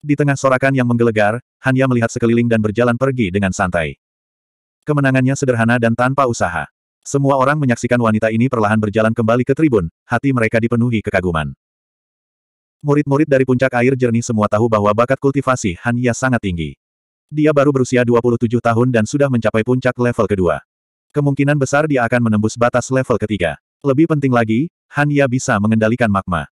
Di tengah sorakan yang menggelegar, Hanya melihat sekeliling dan berjalan pergi dengan santai. Kemenangannya sederhana dan tanpa usaha. Semua orang menyaksikan wanita ini perlahan berjalan kembali ke tribun, hati mereka dipenuhi kekaguman. Murid-murid dari puncak air jernih semua tahu bahwa bakat kultivasi Hanya sangat tinggi. Dia baru berusia 27 tahun dan sudah mencapai puncak level kedua. Kemungkinan besar dia akan menembus batas level ketiga. Lebih penting lagi, Hanya bisa mengendalikan magma.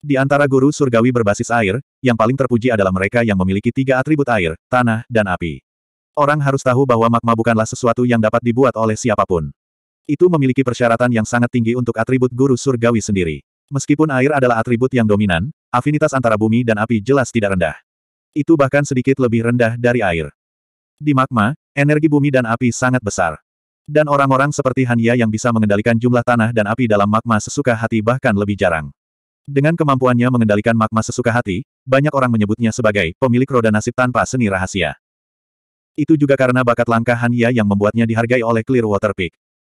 Di antara guru surgawi berbasis air, yang paling terpuji adalah mereka yang memiliki tiga atribut air, tanah, dan api. Orang harus tahu bahwa magma bukanlah sesuatu yang dapat dibuat oleh siapapun. Itu memiliki persyaratan yang sangat tinggi untuk atribut guru surgawi sendiri. Meskipun air adalah atribut yang dominan, afinitas antara bumi dan api jelas tidak rendah. Itu bahkan sedikit lebih rendah dari air. Di magma, energi bumi dan api sangat besar. Dan orang-orang seperti Hania yang bisa mengendalikan jumlah tanah dan api dalam magma sesuka hati bahkan lebih jarang. Dengan kemampuannya mengendalikan magma sesuka hati, banyak orang menyebutnya sebagai pemilik roda nasib tanpa seni rahasia. Itu juga karena bakat langkah Hania yang membuatnya dihargai oleh Clearwater Peak.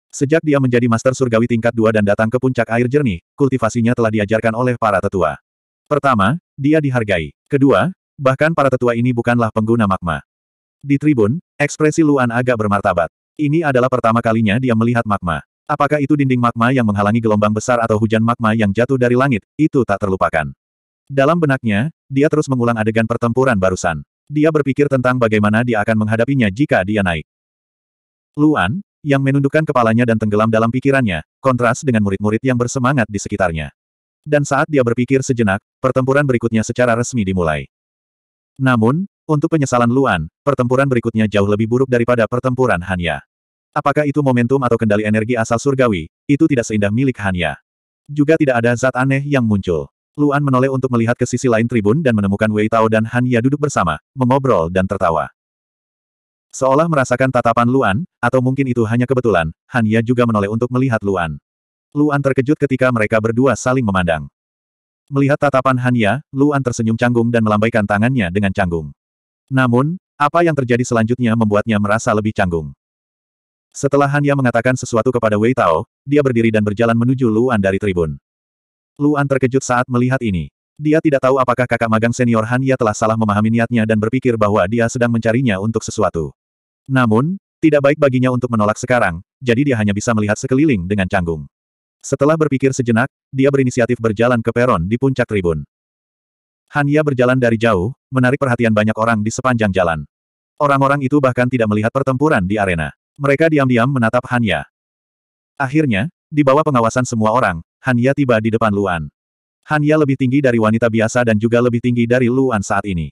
Sejak dia menjadi master surgawi tingkat 2 dan datang ke puncak air jernih, kultivasinya telah diajarkan oleh para tetua. Pertama, dia dihargai. Kedua, Bahkan para tetua ini bukanlah pengguna magma. Di tribun, ekspresi Luan agak bermartabat. Ini adalah pertama kalinya dia melihat magma. Apakah itu dinding magma yang menghalangi gelombang besar atau hujan magma yang jatuh dari langit, itu tak terlupakan. Dalam benaknya, dia terus mengulang adegan pertempuran barusan. Dia berpikir tentang bagaimana dia akan menghadapinya jika dia naik. Luan, yang menundukkan kepalanya dan tenggelam dalam pikirannya, kontras dengan murid-murid yang bersemangat di sekitarnya. Dan saat dia berpikir sejenak, pertempuran berikutnya secara resmi dimulai. Namun, untuk penyesalan Luan, pertempuran berikutnya jauh lebih buruk daripada pertempuran Hanya. Apakah itu momentum atau kendali energi asal surgawi, itu tidak seindah milik Hanya. Juga tidak ada zat aneh yang muncul. Luan menoleh untuk melihat ke sisi lain tribun dan menemukan Wei Tao dan Hanya duduk bersama, mengobrol dan tertawa. Seolah merasakan tatapan Luan, atau mungkin itu hanya kebetulan, Hanya juga menoleh untuk melihat Luan. Luan terkejut ketika mereka berdua saling memandang. Melihat tatapan Hania, Luan tersenyum canggung dan melambaikan tangannya dengan canggung. Namun, apa yang terjadi selanjutnya membuatnya merasa lebih canggung. Setelah Hania mengatakan sesuatu kepada Wei Tao, dia berdiri dan berjalan menuju Luan dari tribun. Luan terkejut saat melihat ini. Dia tidak tahu apakah kakak magang senior Hania telah salah memahami niatnya dan berpikir bahwa dia sedang mencarinya untuk sesuatu. Namun, tidak baik baginya untuk menolak sekarang, jadi dia hanya bisa melihat sekeliling dengan canggung. Setelah berpikir sejenak, dia berinisiatif berjalan ke peron di puncak tribun. Hanya berjalan dari jauh, menarik perhatian banyak orang di sepanjang jalan. Orang-orang itu bahkan tidak melihat pertempuran di arena. Mereka diam-diam menatap Hanya. Akhirnya, di bawah pengawasan semua orang, Hanya tiba di depan Luan. Hanya lebih tinggi dari wanita biasa dan juga lebih tinggi dari Luan saat ini.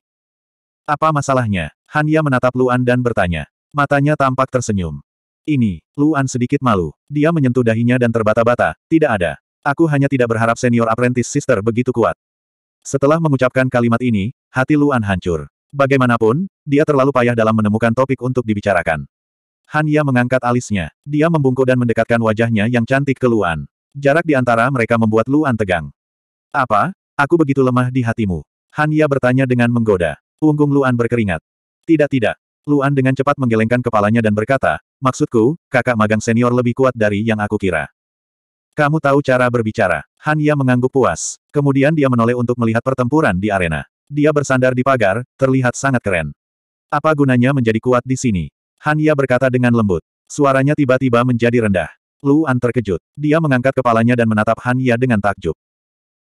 Apa masalahnya? Hanya menatap Luan dan bertanya. Matanya tampak tersenyum. Ini, Luan sedikit malu. Dia menyentuh dahinya dan terbata-bata, tidak ada. Aku hanya tidak berharap senior apprentice sister begitu kuat. Setelah mengucapkan kalimat ini, hati Luan hancur. Bagaimanapun, dia terlalu payah dalam menemukan topik untuk dibicarakan. Han Ya mengangkat alisnya. Dia membungkuk dan mendekatkan wajahnya yang cantik ke Luan. Jarak di antara mereka membuat Luan tegang. Apa? Aku begitu lemah di hatimu. Han Ya bertanya dengan menggoda. Punggung Luan berkeringat. Tidak tidak, Luan dengan cepat menggelengkan kepalanya dan berkata, maksudku, kakak magang senior lebih kuat dari yang aku kira. Kamu tahu cara berbicara. Han Ya mengangguk puas. Kemudian dia menoleh untuk melihat pertempuran di arena. Dia bersandar di pagar, terlihat sangat keren. Apa gunanya menjadi kuat di sini? Han Ya berkata dengan lembut. Suaranya tiba-tiba menjadi rendah. Luan terkejut. Dia mengangkat kepalanya dan menatap Han Ya dengan takjub.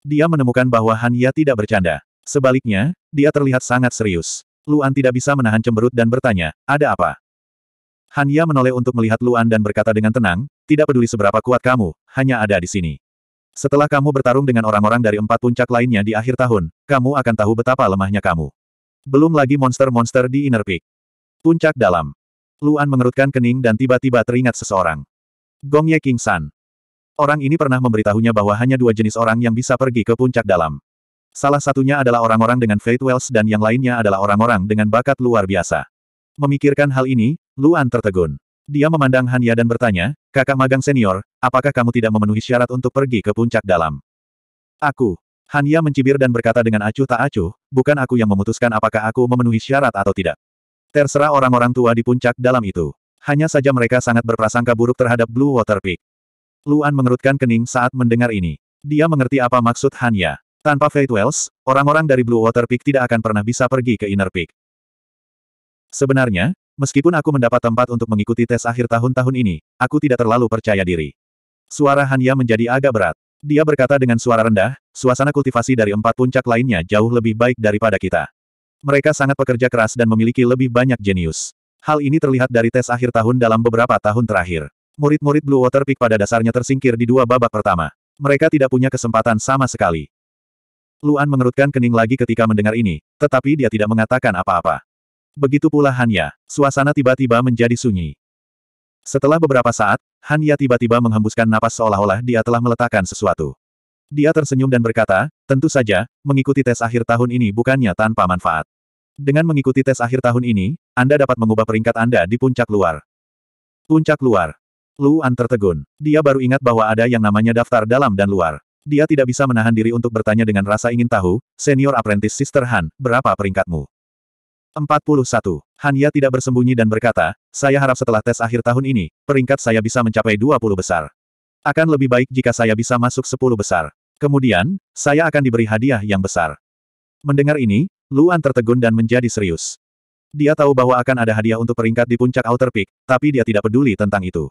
Dia menemukan bahwa Han Ya tidak bercanda. Sebaliknya, dia terlihat sangat serius. Luan tidak bisa menahan cemberut dan bertanya, ada apa? Han Ya menoleh untuk melihat Luan dan berkata dengan tenang, tidak peduli seberapa kuat kamu, hanya ada di sini. Setelah kamu bertarung dengan orang-orang dari empat puncak lainnya di akhir tahun, kamu akan tahu betapa lemahnya kamu. Belum lagi monster-monster di Inner Peak. Puncak dalam. Luan mengerutkan kening dan tiba-tiba teringat seseorang. Gong Ye King San. Orang ini pernah memberitahunya bahwa hanya dua jenis orang yang bisa pergi ke puncak dalam. Salah satunya adalah orang-orang dengan Faith Wells dan yang lainnya adalah orang-orang dengan bakat luar biasa. Memikirkan hal ini, Luan tertegun. Dia memandang Hanya dan bertanya, kakak magang senior, apakah kamu tidak memenuhi syarat untuk pergi ke puncak dalam? Aku. Hanya mencibir dan berkata dengan acuh tak acuh, bukan aku yang memutuskan apakah aku memenuhi syarat atau tidak. Terserah orang-orang tua di puncak dalam itu. Hanya saja mereka sangat berprasangka buruk terhadap Blue Water Peak. Luan mengerutkan kening saat mendengar ini. Dia mengerti apa maksud Hanya. Tanpa Fate Wells, orang-orang dari Blue Water Peak tidak akan pernah bisa pergi ke Inner Peak. Sebenarnya, meskipun aku mendapat tempat untuk mengikuti tes akhir tahun-tahun ini, aku tidak terlalu percaya diri. Suara Hanya menjadi agak berat. Dia berkata dengan suara rendah, suasana kultivasi dari empat puncak lainnya jauh lebih baik daripada kita. Mereka sangat pekerja keras dan memiliki lebih banyak jenius. Hal ini terlihat dari tes akhir tahun dalam beberapa tahun terakhir. Murid-murid Blue Water Peak pada dasarnya tersingkir di dua babak pertama. Mereka tidak punya kesempatan sama sekali. Luan mengerutkan kening lagi ketika mendengar ini, tetapi dia tidak mengatakan apa-apa. Begitu pula Hanya, suasana tiba-tiba menjadi sunyi. Setelah beberapa saat, Hanya tiba-tiba menghembuskan napas seolah-olah dia telah meletakkan sesuatu. Dia tersenyum dan berkata, tentu saja, mengikuti tes akhir tahun ini bukannya tanpa manfaat. Dengan mengikuti tes akhir tahun ini, Anda dapat mengubah peringkat Anda di puncak luar. Puncak luar. Luan tertegun. Dia baru ingat bahwa ada yang namanya daftar dalam dan luar. Dia tidak bisa menahan diri untuk bertanya dengan rasa ingin tahu, senior apprentice Sister Han, berapa peringkatmu? 41. Hanya tidak bersembunyi dan berkata, saya harap setelah tes akhir tahun ini, peringkat saya bisa mencapai 20 besar. Akan lebih baik jika saya bisa masuk 10 besar. Kemudian, saya akan diberi hadiah yang besar. Mendengar ini, Luan tertegun dan menjadi serius. Dia tahu bahwa akan ada hadiah untuk peringkat di puncak Outer Peak, tapi dia tidak peduli tentang itu.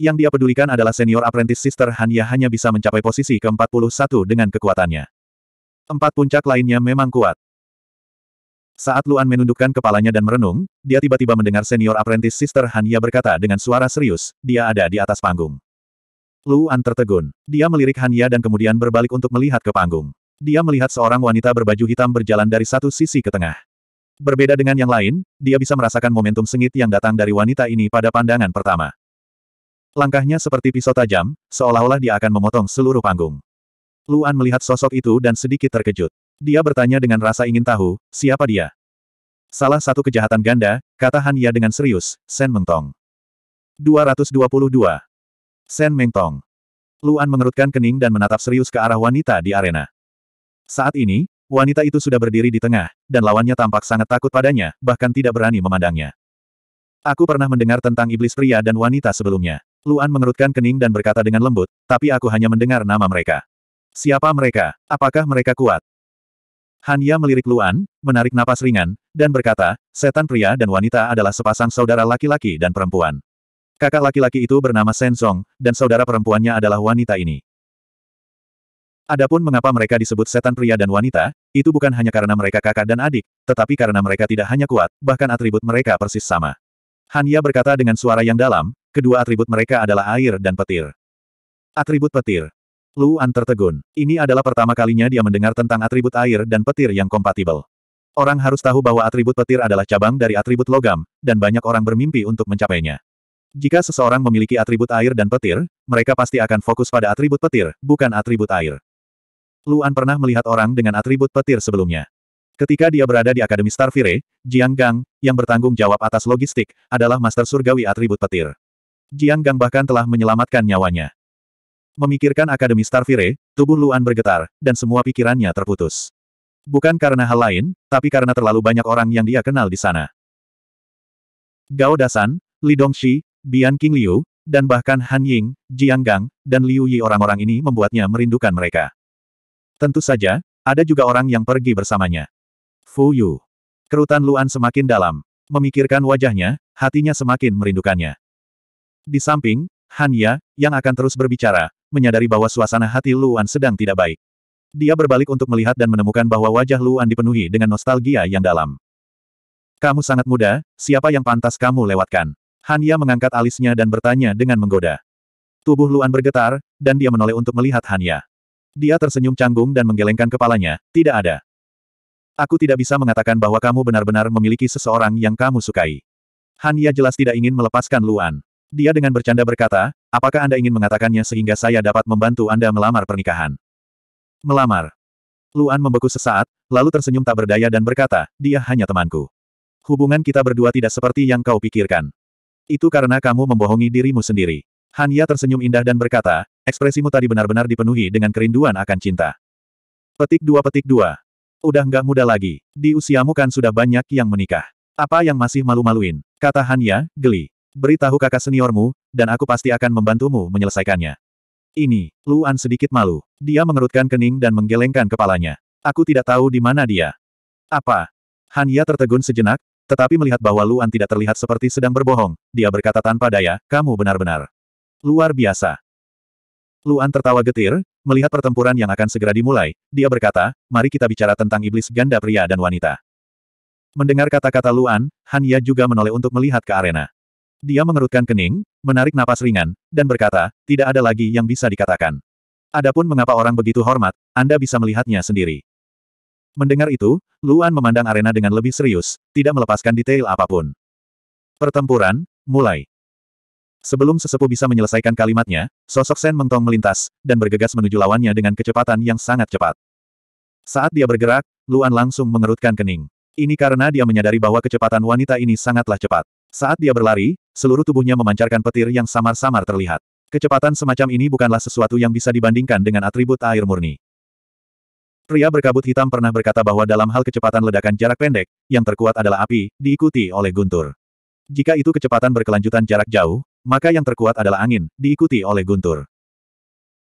Yang dia pedulikan adalah senior apprentice sister Hanya hanya bisa mencapai posisi ke-41 dengan kekuatannya. Empat puncak lainnya memang kuat. Saat Luan menundukkan kepalanya dan merenung, dia tiba-tiba mendengar senior apprentice sister Hania berkata dengan suara serius, dia ada di atas panggung. Luan tertegun. Dia melirik Hania dan kemudian berbalik untuk melihat ke panggung. Dia melihat seorang wanita berbaju hitam berjalan dari satu sisi ke tengah. Berbeda dengan yang lain, dia bisa merasakan momentum sengit yang datang dari wanita ini pada pandangan pertama. Langkahnya seperti pisau tajam, seolah-olah dia akan memotong seluruh panggung. Luan melihat sosok itu dan sedikit terkejut. Dia bertanya dengan rasa ingin tahu, siapa dia? Salah satu kejahatan ganda, kata Han Ya dengan serius, Sen Mengtong. 222. Sen Mengtong. Luan mengerutkan kening dan menatap serius ke arah wanita di arena. Saat ini, wanita itu sudah berdiri di tengah, dan lawannya tampak sangat takut padanya, bahkan tidak berani memandangnya. Aku pernah mendengar tentang iblis pria dan wanita sebelumnya. Luan mengerutkan kening dan berkata dengan lembut, tapi aku hanya mendengar nama mereka. Siapa mereka? Apakah mereka kuat? Hanya melirik Luan, menarik napas ringan, dan berkata, setan pria dan wanita adalah sepasang saudara laki-laki dan perempuan. Kakak laki-laki itu bernama Song dan saudara perempuannya adalah wanita ini. Adapun mengapa mereka disebut setan pria dan wanita, itu bukan hanya karena mereka kakak dan adik, tetapi karena mereka tidak hanya kuat, bahkan atribut mereka persis sama. Hanya berkata dengan suara yang dalam, Kedua atribut mereka adalah air dan petir. Atribut petir. Luan tertegun. Ini adalah pertama kalinya dia mendengar tentang atribut air dan petir yang kompatibel. Orang harus tahu bahwa atribut petir adalah cabang dari atribut logam, dan banyak orang bermimpi untuk mencapainya. Jika seseorang memiliki atribut air dan petir, mereka pasti akan fokus pada atribut petir, bukan atribut air. Luan pernah melihat orang dengan atribut petir sebelumnya. Ketika dia berada di Akademi Starfire, Jiang Gang, yang bertanggung jawab atas logistik, adalah master surgawi atribut petir. Jiang Gang bahkan telah menyelamatkan nyawanya. Memikirkan Akademi Starfire, tubuh Luan bergetar, dan semua pikirannya terputus. Bukan karena hal lain, tapi karena terlalu banyak orang yang dia kenal di sana. Gao Dasan, Li Dongxi, Bian King Liu, dan bahkan Han Ying, Jiang Gang, dan Liu Yi orang-orang ini membuatnya merindukan mereka. Tentu saja, ada juga orang yang pergi bersamanya. Fu Yu. Kerutan Luan semakin dalam. Memikirkan wajahnya, hatinya semakin merindukannya. Di samping, Hanya, yang akan terus berbicara, menyadari bahwa suasana hati Luan sedang tidak baik. Dia berbalik untuk melihat dan menemukan bahwa wajah Luan dipenuhi dengan nostalgia yang dalam. Kamu sangat muda, siapa yang pantas kamu lewatkan? Hanya mengangkat alisnya dan bertanya dengan menggoda. Tubuh Luan bergetar, dan dia menoleh untuk melihat Hanya. Dia tersenyum canggung dan menggelengkan kepalanya, tidak ada. Aku tidak bisa mengatakan bahwa kamu benar-benar memiliki seseorang yang kamu sukai. Hanya jelas tidak ingin melepaskan Luan. Dia dengan bercanda berkata, apakah Anda ingin mengatakannya sehingga saya dapat membantu Anda melamar pernikahan? Melamar. Luan membeku sesaat, lalu tersenyum tak berdaya dan berkata, dia hanya temanku. Hubungan kita berdua tidak seperti yang kau pikirkan. Itu karena kamu membohongi dirimu sendiri. Hanya tersenyum indah dan berkata, ekspresimu tadi benar-benar dipenuhi dengan kerinduan akan cinta. Petik dua petik dua. Udah nggak muda lagi. Di usiamu kan sudah banyak yang menikah. Apa yang masih malu-maluin? Kata Hanya, geli. Beritahu kakak seniormu, dan aku pasti akan membantumu menyelesaikannya. Ini, Luan sedikit malu. Dia mengerutkan kening dan menggelengkan kepalanya. Aku tidak tahu di mana dia. Apa? Hanya tertegun sejenak, tetapi melihat bahwa Luan tidak terlihat seperti sedang berbohong, dia berkata tanpa daya, kamu benar-benar. Luar biasa. Luan tertawa getir, melihat pertempuran yang akan segera dimulai, dia berkata, mari kita bicara tentang iblis ganda pria dan wanita. Mendengar kata-kata Luan, Hania juga menoleh untuk melihat ke arena. Dia mengerutkan kening, menarik napas ringan, dan berkata, tidak ada lagi yang bisa dikatakan. Adapun mengapa orang begitu hormat, Anda bisa melihatnya sendiri. Mendengar itu, Luan memandang arena dengan lebih serius, tidak melepaskan detail apapun. Pertempuran, mulai. Sebelum sesepuh bisa menyelesaikan kalimatnya, sosok Sen Mengtong melintas, dan bergegas menuju lawannya dengan kecepatan yang sangat cepat. Saat dia bergerak, Luan langsung mengerutkan kening. Ini karena dia menyadari bahwa kecepatan wanita ini sangatlah cepat. Saat dia berlari, seluruh tubuhnya memancarkan petir yang samar-samar terlihat. Kecepatan semacam ini bukanlah sesuatu yang bisa dibandingkan dengan atribut air murni. Pria berkabut hitam pernah berkata bahwa dalam hal kecepatan ledakan jarak pendek, yang terkuat adalah api, diikuti oleh guntur. Jika itu kecepatan berkelanjutan jarak jauh, maka yang terkuat adalah angin, diikuti oleh guntur.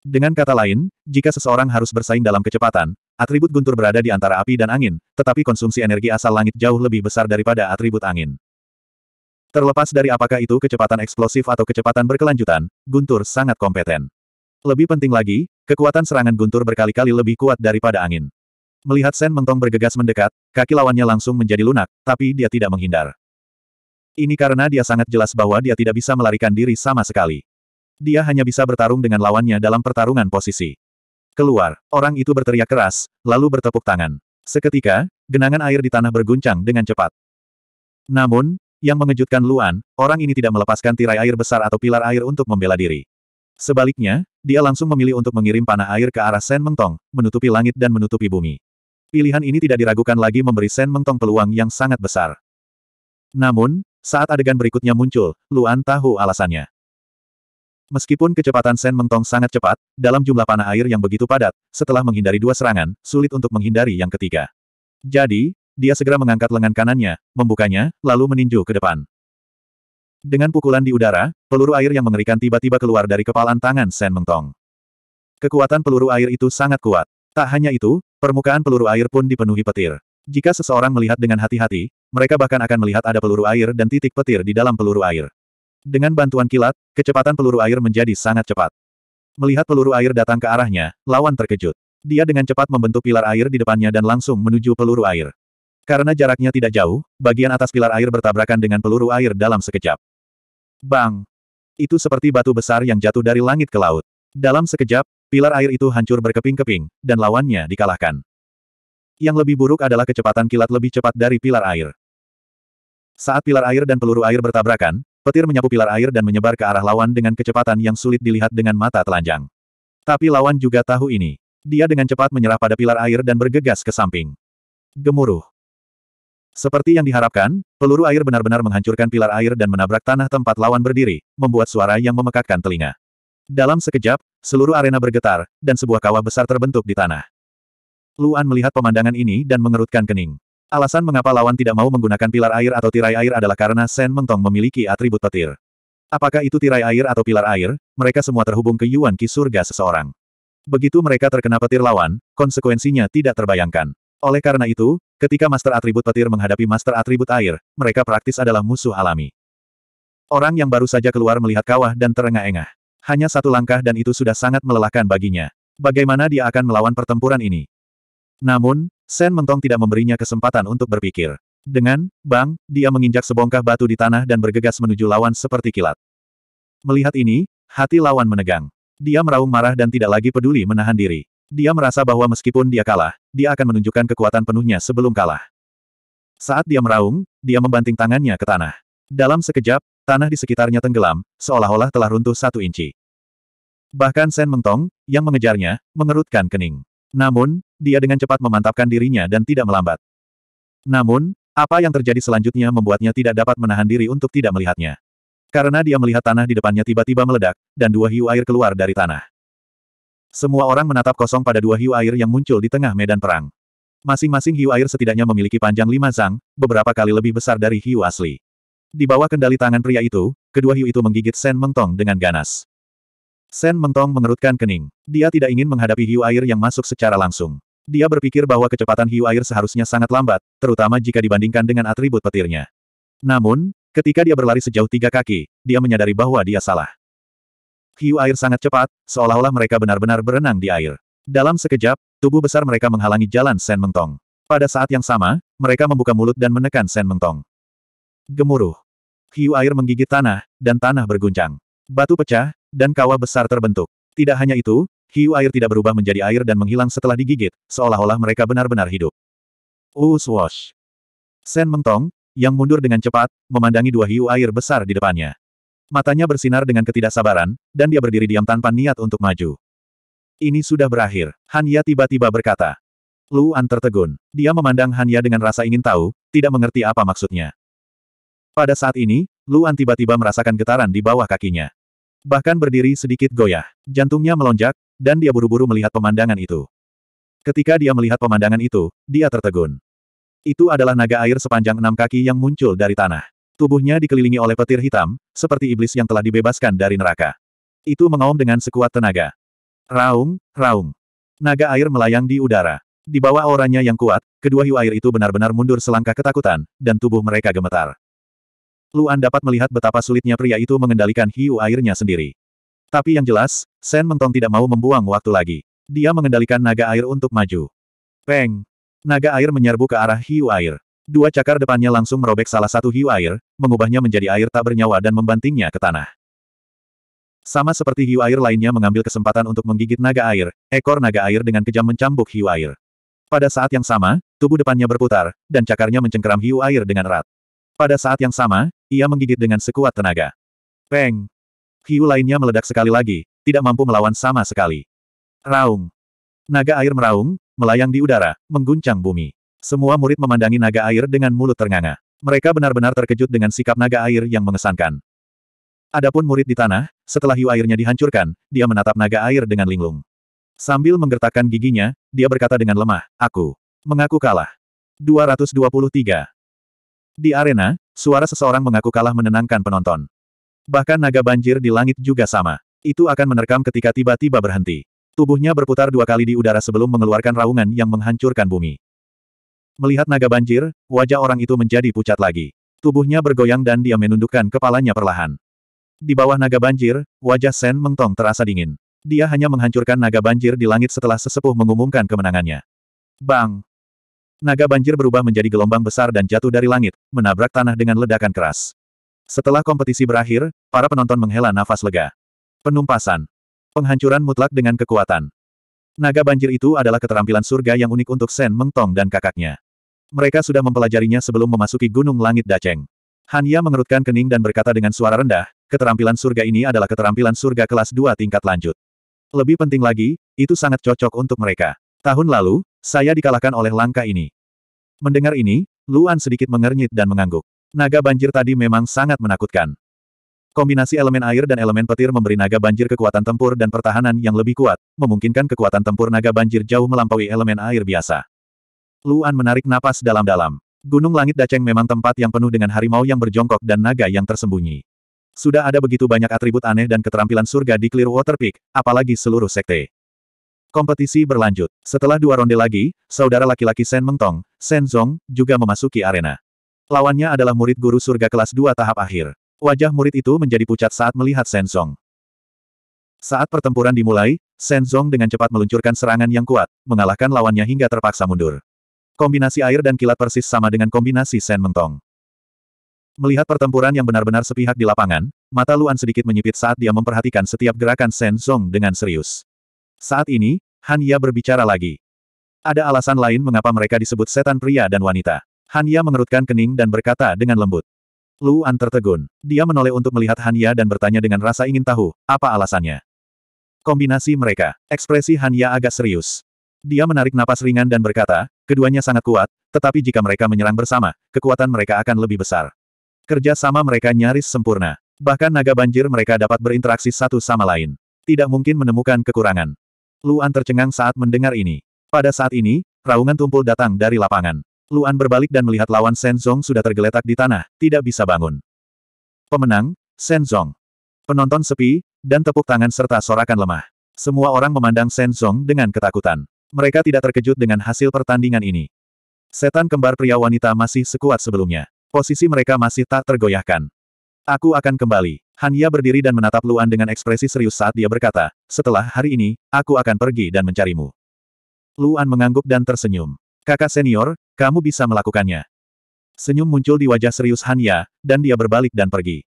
Dengan kata lain, jika seseorang harus bersaing dalam kecepatan, atribut guntur berada di antara api dan angin, tetapi konsumsi energi asal langit jauh lebih besar daripada atribut angin. Terlepas dari apakah itu kecepatan eksplosif atau kecepatan berkelanjutan, Guntur sangat kompeten. Lebih penting lagi, kekuatan serangan Guntur berkali-kali lebih kuat daripada angin. Melihat Sen Mentong bergegas mendekat, kaki lawannya langsung menjadi lunak, tapi dia tidak menghindar. Ini karena dia sangat jelas bahwa dia tidak bisa melarikan diri sama sekali. Dia hanya bisa bertarung dengan lawannya dalam pertarungan posisi. Keluar, orang itu berteriak keras, lalu bertepuk tangan. Seketika, genangan air di tanah berguncang dengan cepat. Namun, yang mengejutkan Luan, orang ini tidak melepaskan tirai air besar atau pilar air untuk membela diri. Sebaliknya, dia langsung memilih untuk mengirim panah air ke arah Sen Mengtong, menutupi langit dan menutupi bumi. Pilihan ini tidak diragukan lagi memberi Sen Mengtong peluang yang sangat besar. Namun, saat adegan berikutnya muncul, Luan tahu alasannya. Meskipun kecepatan Sen Mengtong sangat cepat, dalam jumlah panah air yang begitu padat, setelah menghindari dua serangan, sulit untuk menghindari yang ketiga. Jadi, dia segera mengangkat lengan kanannya, membukanya, lalu meninju ke depan. Dengan pukulan di udara, peluru air yang mengerikan tiba-tiba keluar dari kepalan tangan Sen Mengtong. Kekuatan peluru air itu sangat kuat. Tak hanya itu, permukaan peluru air pun dipenuhi petir. Jika seseorang melihat dengan hati-hati, mereka bahkan akan melihat ada peluru air dan titik petir di dalam peluru air. Dengan bantuan kilat, kecepatan peluru air menjadi sangat cepat. Melihat peluru air datang ke arahnya, lawan terkejut. Dia dengan cepat membentuk pilar air di depannya dan langsung menuju peluru air. Karena jaraknya tidak jauh, bagian atas pilar air bertabrakan dengan peluru air dalam sekejap. Bang! Itu seperti batu besar yang jatuh dari langit ke laut. Dalam sekejap, pilar air itu hancur berkeping-keping, dan lawannya dikalahkan. Yang lebih buruk adalah kecepatan kilat lebih cepat dari pilar air. Saat pilar air dan peluru air bertabrakan, petir menyapu pilar air dan menyebar ke arah lawan dengan kecepatan yang sulit dilihat dengan mata telanjang. Tapi lawan juga tahu ini. Dia dengan cepat menyerah pada pilar air dan bergegas ke samping. Gemuruh. Seperti yang diharapkan, peluru air benar-benar menghancurkan pilar air dan menabrak tanah tempat lawan berdiri, membuat suara yang memekakkan telinga. Dalam sekejap, seluruh arena bergetar, dan sebuah kawah besar terbentuk di tanah. Luan melihat pemandangan ini dan mengerutkan kening. Alasan mengapa lawan tidak mau menggunakan pilar air atau tirai air adalah karena Sen Mengtong memiliki atribut petir. Apakah itu tirai air atau pilar air, mereka semua terhubung ke Yuan Qi surga seseorang. Begitu mereka terkena petir lawan, konsekuensinya tidak terbayangkan. Oleh karena itu, Ketika master atribut petir menghadapi master atribut air, mereka praktis adalah musuh alami. Orang yang baru saja keluar melihat kawah dan terengah-engah. Hanya satu langkah dan itu sudah sangat melelahkan baginya. Bagaimana dia akan melawan pertempuran ini? Namun, Sen Mentong tidak memberinya kesempatan untuk berpikir. Dengan, bang, dia menginjak sebongkah batu di tanah dan bergegas menuju lawan seperti kilat. Melihat ini, hati lawan menegang. Dia meraung marah dan tidak lagi peduli menahan diri. Dia merasa bahwa meskipun dia kalah, dia akan menunjukkan kekuatan penuhnya sebelum kalah. Saat dia meraung, dia membanting tangannya ke tanah. Dalam sekejap, tanah di sekitarnya tenggelam, seolah-olah telah runtuh satu inci. Bahkan Sen Mengtong, yang mengejarnya, mengerutkan kening. Namun, dia dengan cepat memantapkan dirinya dan tidak melambat. Namun, apa yang terjadi selanjutnya membuatnya tidak dapat menahan diri untuk tidak melihatnya. Karena dia melihat tanah di depannya tiba-tiba meledak, dan dua hiu air keluar dari tanah. Semua orang menatap kosong pada dua hiu air yang muncul di tengah medan perang. Masing-masing hiu air setidaknya memiliki panjang lima zang, beberapa kali lebih besar dari hiu asli. Di bawah kendali tangan pria itu, kedua hiu itu menggigit Sen Mengtong dengan ganas. Sen Mengtong mengerutkan kening. Dia tidak ingin menghadapi hiu air yang masuk secara langsung. Dia berpikir bahwa kecepatan hiu air seharusnya sangat lambat, terutama jika dibandingkan dengan atribut petirnya. Namun, ketika dia berlari sejauh tiga kaki, dia menyadari bahwa dia salah. Hiu air sangat cepat, seolah-olah mereka benar-benar berenang di air. Dalam sekejap, tubuh besar mereka menghalangi jalan Sen Mengtong. Pada saat yang sama, mereka membuka mulut dan menekan Sen Mengtong. Gemuruh. Hiu air menggigit tanah, dan tanah berguncang. Batu pecah, dan kawah besar terbentuk. Tidak hanya itu, hiu air tidak berubah menjadi air dan menghilang setelah digigit, seolah-olah mereka benar-benar hidup. Uswash. Sen Mengtong, yang mundur dengan cepat, memandangi dua hiu air besar di depannya. Matanya bersinar dengan ketidaksabaran, dan dia berdiri diam tanpa niat untuk maju. Ini sudah berakhir, Hanya tiba-tiba berkata. Luan tertegun. Dia memandang Hanya dengan rasa ingin tahu, tidak mengerti apa maksudnya. Pada saat ini, Luan tiba-tiba merasakan getaran di bawah kakinya. Bahkan berdiri sedikit goyah. Jantungnya melonjak, dan dia buru-buru melihat pemandangan itu. Ketika dia melihat pemandangan itu, dia tertegun. Itu adalah naga air sepanjang enam kaki yang muncul dari tanah. Tubuhnya dikelilingi oleh petir hitam, seperti iblis yang telah dibebaskan dari neraka. Itu mengaum dengan sekuat tenaga. Raung, raung. Naga air melayang di udara. Di bawah auranya yang kuat, kedua hiu air itu benar-benar mundur selangkah ketakutan, dan tubuh mereka gemetar. Luan dapat melihat betapa sulitnya pria itu mengendalikan hiu airnya sendiri. Tapi yang jelas, Sen Mentong tidak mau membuang waktu lagi. Dia mengendalikan naga air untuk maju. Peng! Naga air menyerbu ke arah hiu air. Dua cakar depannya langsung merobek salah satu hiu air, mengubahnya menjadi air tak bernyawa dan membantingnya ke tanah. Sama seperti hiu air lainnya mengambil kesempatan untuk menggigit naga air, ekor naga air dengan kejam mencambuk hiu air. Pada saat yang sama, tubuh depannya berputar, dan cakarnya mencengkeram hiu air dengan erat. Pada saat yang sama, ia menggigit dengan sekuat tenaga. Peng! Hiu lainnya meledak sekali lagi, tidak mampu melawan sama sekali. Raung! Naga air meraung, melayang di udara, mengguncang bumi. Semua murid memandangi naga air dengan mulut ternganga. Mereka benar-benar terkejut dengan sikap naga air yang mengesankan. Adapun murid di tanah, setelah hiu airnya dihancurkan, dia menatap naga air dengan linglung. Sambil menggertakkan giginya, dia berkata dengan lemah, Aku mengaku kalah. 223. Di arena, suara seseorang mengaku kalah menenangkan penonton. Bahkan naga banjir di langit juga sama. Itu akan menerkam ketika tiba-tiba berhenti. Tubuhnya berputar dua kali di udara sebelum mengeluarkan raungan yang menghancurkan bumi. Melihat naga banjir, wajah orang itu menjadi pucat lagi. Tubuhnya bergoyang dan dia menundukkan kepalanya perlahan. Di bawah naga banjir, wajah Sen Mengtong terasa dingin. Dia hanya menghancurkan naga banjir di langit setelah sesepuh mengumumkan kemenangannya. Bang! Naga banjir berubah menjadi gelombang besar dan jatuh dari langit, menabrak tanah dengan ledakan keras. Setelah kompetisi berakhir, para penonton menghela nafas lega. Penumpasan. Penghancuran mutlak dengan kekuatan. Naga banjir itu adalah keterampilan surga yang unik untuk Sen Mengtong dan kakaknya. Mereka sudah mempelajarinya sebelum memasuki Gunung Langit Daceng. Hanya mengerutkan kening dan berkata dengan suara rendah, keterampilan surga ini adalah keterampilan surga kelas 2 tingkat lanjut. Lebih penting lagi, itu sangat cocok untuk mereka. Tahun lalu, saya dikalahkan oleh langkah ini. Mendengar ini, Luan sedikit mengernyit dan mengangguk. Naga banjir tadi memang sangat menakutkan. Kombinasi elemen air dan elemen petir memberi naga banjir kekuatan tempur dan pertahanan yang lebih kuat, memungkinkan kekuatan tempur naga banjir jauh melampaui elemen air biasa. Luan menarik napas dalam-dalam. Gunung Langit Daceng memang tempat yang penuh dengan harimau yang berjongkok dan naga yang tersembunyi. Sudah ada begitu banyak atribut aneh dan keterampilan surga di Clearwater Peak, apalagi seluruh sekte. Kompetisi berlanjut. Setelah dua ronde lagi, saudara laki-laki Sen Mengtong, Sen Zong, juga memasuki arena. Lawannya adalah murid guru surga kelas 2 tahap akhir. Wajah murid itu menjadi pucat saat melihat Sen Zong. Saat pertempuran dimulai, Sen Zong dengan cepat meluncurkan serangan yang kuat, mengalahkan lawannya hingga terpaksa mundur. Kombinasi air dan kilat persis sama dengan kombinasi sen mentong. Melihat pertempuran yang benar-benar sepihak di lapangan, mata Luan sedikit menyipit saat dia memperhatikan setiap gerakan Sen Zong dengan serius. Saat ini, Han Ya berbicara lagi. Ada alasan lain mengapa mereka disebut setan pria dan wanita. Han Ya mengerutkan kening dan berkata dengan lembut. Luan tertegun. Dia menoleh untuk melihat Han Ya dan bertanya dengan rasa ingin tahu, apa alasannya. Kombinasi mereka. Ekspresi Han Ya agak serius. Dia menarik napas ringan dan berkata, keduanya sangat kuat, tetapi jika mereka menyerang bersama, kekuatan mereka akan lebih besar. Kerja sama mereka nyaris sempurna. Bahkan naga banjir mereka dapat berinteraksi satu sama lain. Tidak mungkin menemukan kekurangan. Luan tercengang saat mendengar ini. Pada saat ini, raungan tumpul datang dari lapangan. Luan berbalik dan melihat lawan Senzong sudah tergeletak di tanah, tidak bisa bangun. Pemenang, Senzong. Penonton sepi, dan tepuk tangan serta sorakan lemah. Semua orang memandang Senzong dengan ketakutan. Mereka tidak terkejut dengan hasil pertandingan ini. Setan kembar pria wanita masih sekuat sebelumnya. Posisi mereka masih tak tergoyahkan. Aku akan kembali. Hanya berdiri dan menatap Luan dengan ekspresi serius saat dia berkata, setelah hari ini, aku akan pergi dan mencarimu. Luan mengangguk dan tersenyum. Kakak senior, kamu bisa melakukannya. Senyum muncul di wajah serius Hanya, dan dia berbalik dan pergi.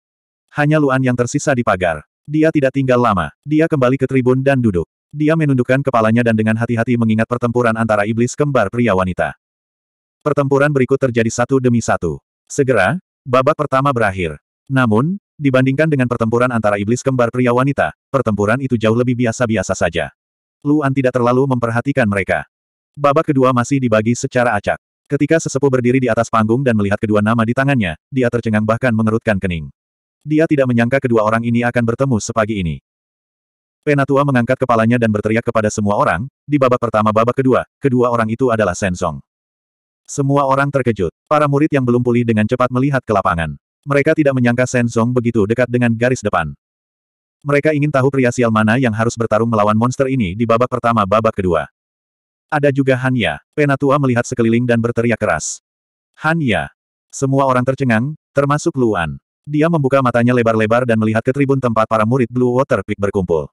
Hanya Luan yang tersisa di pagar. Dia tidak tinggal lama, dia kembali ke tribun dan duduk. Dia menundukkan kepalanya dan dengan hati-hati mengingat pertempuran antara iblis kembar pria wanita. Pertempuran berikut terjadi satu demi satu. Segera, babak pertama berakhir. Namun, dibandingkan dengan pertempuran antara iblis kembar pria wanita, pertempuran itu jauh lebih biasa-biasa saja. Luan tidak terlalu memperhatikan mereka. Babak kedua masih dibagi secara acak. Ketika sesepuh berdiri di atas panggung dan melihat kedua nama di tangannya, dia tercengang bahkan mengerutkan kening. Dia tidak menyangka kedua orang ini akan bertemu sepagi ini. Penatua mengangkat kepalanya dan berteriak kepada semua orang, di babak pertama babak kedua, kedua orang itu adalah Sensong. Semua orang terkejut. Para murid yang belum pulih dengan cepat melihat ke lapangan. Mereka tidak menyangka Sensong begitu dekat dengan garis depan. Mereka ingin tahu pria sial mana yang harus bertarung melawan monster ini di babak pertama babak kedua. Ada juga Hanya. Penatua melihat sekeliling dan berteriak keras. Hanya. Semua orang tercengang, termasuk Luan. Dia membuka matanya lebar-lebar dan melihat ke tribun tempat para murid Blue Water Peak berkumpul.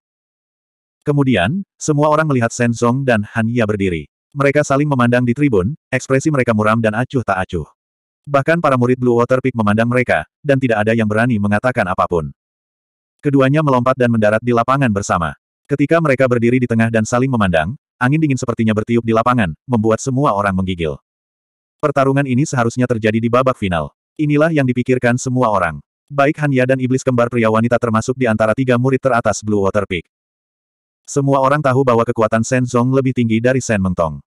Kemudian, semua orang melihat Senzong dan Han Ya berdiri. Mereka saling memandang di tribun, ekspresi mereka muram dan acuh tak acuh. Bahkan para murid Blue Water Peak memandang mereka, dan tidak ada yang berani mengatakan apapun. Keduanya melompat dan mendarat di lapangan bersama. Ketika mereka berdiri di tengah dan saling memandang, angin dingin sepertinya bertiup di lapangan, membuat semua orang menggigil. Pertarungan ini seharusnya terjadi di babak final. Inilah yang dipikirkan semua orang. Baik Hanya dan iblis kembar pria wanita termasuk di antara tiga murid teratas Blue Water Peak. Semua orang tahu bahwa kekuatan Shenzong lebih tinggi dari Shen Mengtong.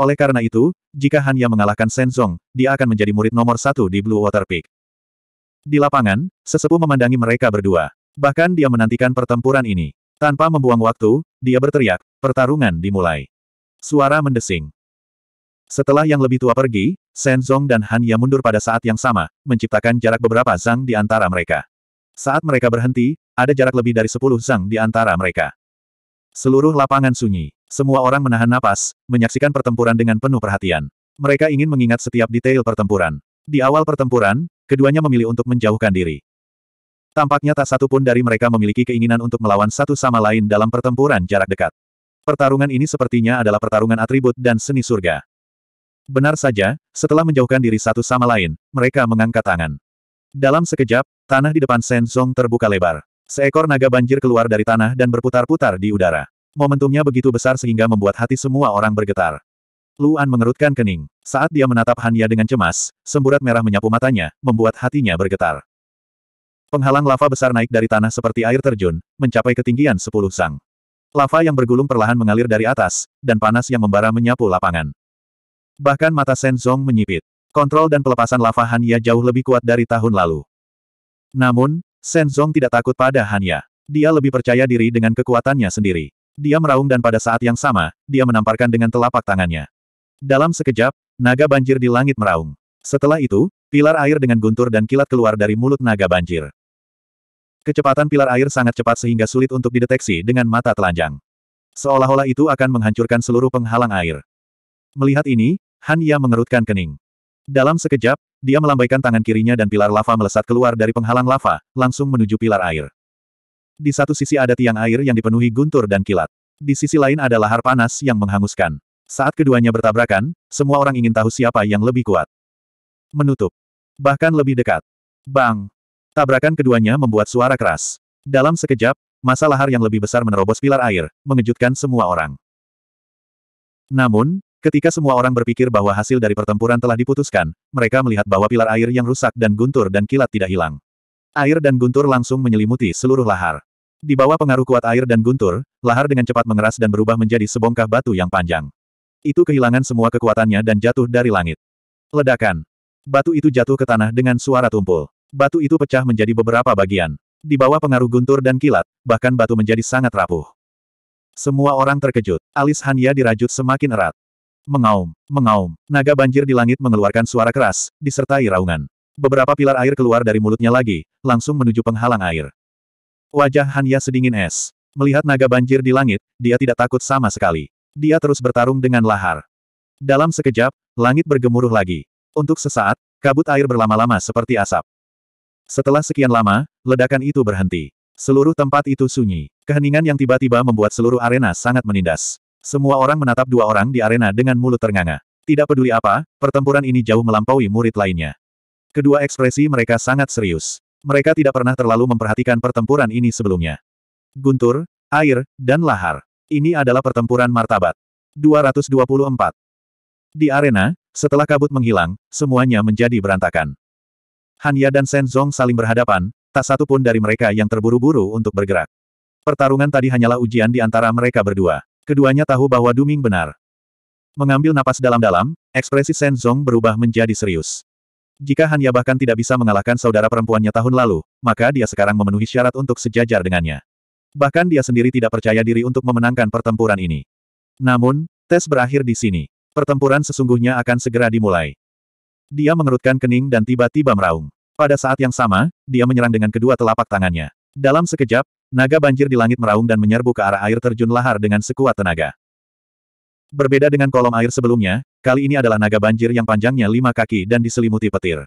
Oleh karena itu, jika Hanya mengalahkan Shenzong, dia akan menjadi murid nomor satu di Blue Water Peak. Di lapangan, sesepuh memandangi mereka berdua. Bahkan dia menantikan pertempuran ini. Tanpa membuang waktu, dia berteriak, pertarungan dimulai. Suara mendesing. Setelah yang lebih tua pergi, Shenzong dan Hanya mundur pada saat yang sama, menciptakan jarak beberapa zhang di antara mereka. Saat mereka berhenti, ada jarak lebih dari 10 zhang di antara mereka. Seluruh lapangan sunyi. Semua orang menahan napas, menyaksikan pertempuran dengan penuh perhatian. Mereka ingin mengingat setiap detail pertempuran. Di awal pertempuran, keduanya memilih untuk menjauhkan diri. Tampaknya tak satu pun dari mereka memiliki keinginan untuk melawan satu sama lain dalam pertempuran jarak dekat. Pertarungan ini sepertinya adalah pertarungan atribut dan seni surga. Benar saja, setelah menjauhkan diri satu sama lain, mereka mengangkat tangan. Dalam sekejap, tanah di depan Shen Song terbuka lebar. Seekor naga banjir keluar dari tanah dan berputar-putar di udara. Momentumnya begitu besar sehingga membuat hati semua orang bergetar. Luan mengerutkan kening. Saat dia menatap Hanya dengan cemas, semburat merah menyapu matanya, membuat hatinya bergetar. Penghalang lava besar naik dari tanah seperti air terjun, mencapai ketinggian 10 sang. Lava yang bergulung perlahan mengalir dari atas, dan panas yang membara menyapu lapangan. Bahkan mata Senzong menyipit. Kontrol dan pelepasan lava Hania jauh lebih kuat dari tahun lalu. Namun, Senzong tidak takut pada Hanya. Dia lebih percaya diri dengan kekuatannya sendiri. Dia meraung dan pada saat yang sama, dia menamparkan dengan telapak tangannya. Dalam sekejap, naga banjir di langit meraung. Setelah itu, pilar air dengan guntur dan kilat keluar dari mulut naga banjir. Kecepatan pilar air sangat cepat sehingga sulit untuk dideteksi dengan mata telanjang. Seolah-olah itu akan menghancurkan seluruh penghalang air. Melihat ini, Han Ya mengerutkan kening. Dalam sekejap, dia melambaikan tangan kirinya dan pilar lava melesat keluar dari penghalang lava, langsung menuju pilar air. Di satu sisi ada tiang air yang dipenuhi guntur dan kilat. Di sisi lain ada lahar panas yang menghanguskan. Saat keduanya bertabrakan, semua orang ingin tahu siapa yang lebih kuat. Menutup. Bahkan lebih dekat. Bang! Tabrakan keduanya membuat suara keras. Dalam sekejap, masa lahar yang lebih besar menerobos pilar air, mengejutkan semua orang. Namun, Ketika semua orang berpikir bahwa hasil dari pertempuran telah diputuskan, mereka melihat bahwa pilar air yang rusak dan guntur dan kilat tidak hilang. Air dan guntur langsung menyelimuti seluruh lahar. Di bawah pengaruh kuat air dan guntur, lahar dengan cepat mengeras dan berubah menjadi sebongkah batu yang panjang. Itu kehilangan semua kekuatannya dan jatuh dari langit. Ledakan. Batu itu jatuh ke tanah dengan suara tumpul. Batu itu pecah menjadi beberapa bagian. Di bawah pengaruh guntur dan kilat, bahkan batu menjadi sangat rapuh. Semua orang terkejut. Alis Hanya dirajut semakin erat. Mengaum, mengaum, naga banjir di langit mengeluarkan suara keras, disertai raungan. Beberapa pilar air keluar dari mulutnya lagi, langsung menuju penghalang air. Wajah Hanya sedingin es. Melihat naga banjir di langit, dia tidak takut sama sekali. Dia terus bertarung dengan lahar. Dalam sekejap, langit bergemuruh lagi. Untuk sesaat, kabut air berlama-lama seperti asap. Setelah sekian lama, ledakan itu berhenti. Seluruh tempat itu sunyi. Keheningan yang tiba-tiba membuat seluruh arena sangat menindas. Semua orang menatap dua orang di arena dengan mulut ternganga. Tidak peduli apa, pertempuran ini jauh melampaui murid lainnya. Kedua ekspresi mereka sangat serius. Mereka tidak pernah terlalu memperhatikan pertempuran ini sebelumnya. Guntur, air, dan lahar. Ini adalah pertempuran martabat. 224. Di arena, setelah kabut menghilang, semuanya menjadi berantakan. Hanya dan Senzong saling berhadapan, tak satu pun dari mereka yang terburu-buru untuk bergerak. Pertarungan tadi hanyalah ujian di antara mereka berdua. Keduanya tahu bahwa Duming benar. Mengambil napas dalam-dalam, ekspresi Senzong berubah menjadi serius. Jika Hanya bahkan tidak bisa mengalahkan saudara perempuannya tahun lalu, maka dia sekarang memenuhi syarat untuk sejajar dengannya. Bahkan dia sendiri tidak percaya diri untuk memenangkan pertempuran ini. Namun, tes berakhir di sini. Pertempuran sesungguhnya akan segera dimulai. Dia mengerutkan kening dan tiba-tiba meraung. Pada saat yang sama, dia menyerang dengan kedua telapak tangannya. Dalam sekejap, Naga banjir di langit meraung dan menyerbu ke arah air terjun lahar dengan sekuat tenaga. Berbeda dengan kolom air sebelumnya, kali ini adalah naga banjir yang panjangnya lima kaki dan diselimuti petir.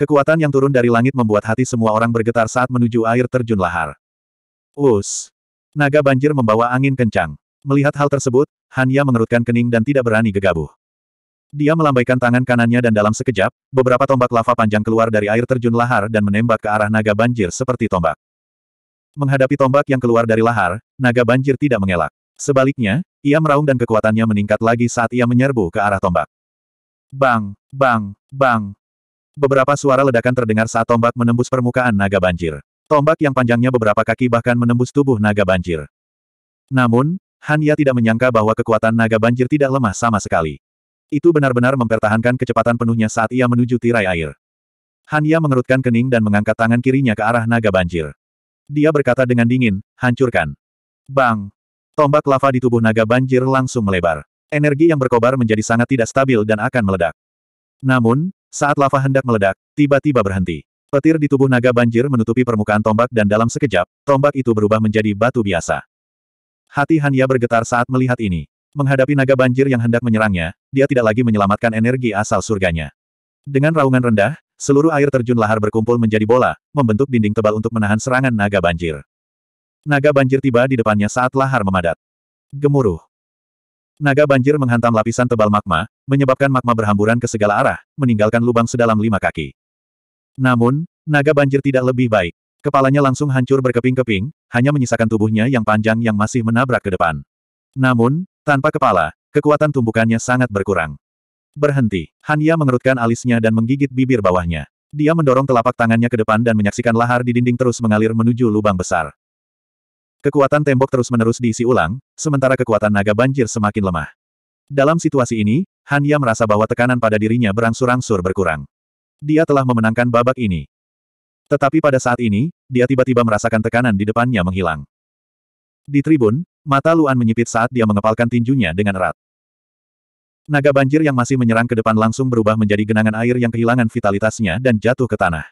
Kekuatan yang turun dari langit membuat hati semua orang bergetar saat menuju air terjun lahar. Us! Naga banjir membawa angin kencang. Melihat hal tersebut, Hanya mengerutkan kening dan tidak berani gegabah. Dia melambaikan tangan kanannya dan dalam sekejap, beberapa tombak lava panjang keluar dari air terjun lahar dan menembak ke arah naga banjir seperti tombak. Menghadapi tombak yang keluar dari lahar, naga banjir tidak mengelak. Sebaliknya, ia meraung dan kekuatannya meningkat lagi saat ia menyerbu ke arah tombak. Bang, bang, bang. Beberapa suara ledakan terdengar saat tombak menembus permukaan naga banjir. Tombak yang panjangnya beberapa kaki bahkan menembus tubuh naga banjir. Namun, Hanya tidak menyangka bahwa kekuatan naga banjir tidak lemah sama sekali. Itu benar-benar mempertahankan kecepatan penuhnya saat ia menuju tirai air. Hanya mengerutkan kening dan mengangkat tangan kirinya ke arah naga banjir. Dia berkata dengan dingin, hancurkan. Bang! Tombak lava di tubuh naga banjir langsung melebar. Energi yang berkobar menjadi sangat tidak stabil dan akan meledak. Namun, saat lava hendak meledak, tiba-tiba berhenti. Petir di tubuh naga banjir menutupi permukaan tombak dan dalam sekejap, tombak itu berubah menjadi batu biasa. Hati Hanya bergetar saat melihat ini. Menghadapi naga banjir yang hendak menyerangnya, dia tidak lagi menyelamatkan energi asal surganya. Dengan raungan rendah, Seluruh air terjun lahar berkumpul menjadi bola, membentuk dinding tebal untuk menahan serangan naga banjir. Naga banjir tiba di depannya saat lahar memadat. Gemuruh. Naga banjir menghantam lapisan tebal magma, menyebabkan magma berhamburan ke segala arah, meninggalkan lubang sedalam lima kaki. Namun, naga banjir tidak lebih baik. Kepalanya langsung hancur berkeping-keping, hanya menyisakan tubuhnya yang panjang yang masih menabrak ke depan. Namun, tanpa kepala, kekuatan tumbukannya sangat berkurang. Berhenti. Hanya mengerutkan alisnya dan menggigit bibir bawahnya. Dia mendorong telapak tangannya ke depan dan menyaksikan lahar di dinding terus mengalir menuju lubang besar. Kekuatan tembok terus-menerus diisi ulang, sementara kekuatan naga banjir semakin lemah. Dalam situasi ini, Hanya merasa bahwa tekanan pada dirinya berangsur-angsur berkurang. Dia telah memenangkan babak ini. Tetapi pada saat ini, dia tiba-tiba merasakan tekanan di depannya menghilang. Di tribun, mata Luan menyipit saat dia mengepalkan tinjunya dengan erat. Naga banjir yang masih menyerang ke depan langsung berubah menjadi genangan air yang kehilangan vitalitasnya dan jatuh ke tanah.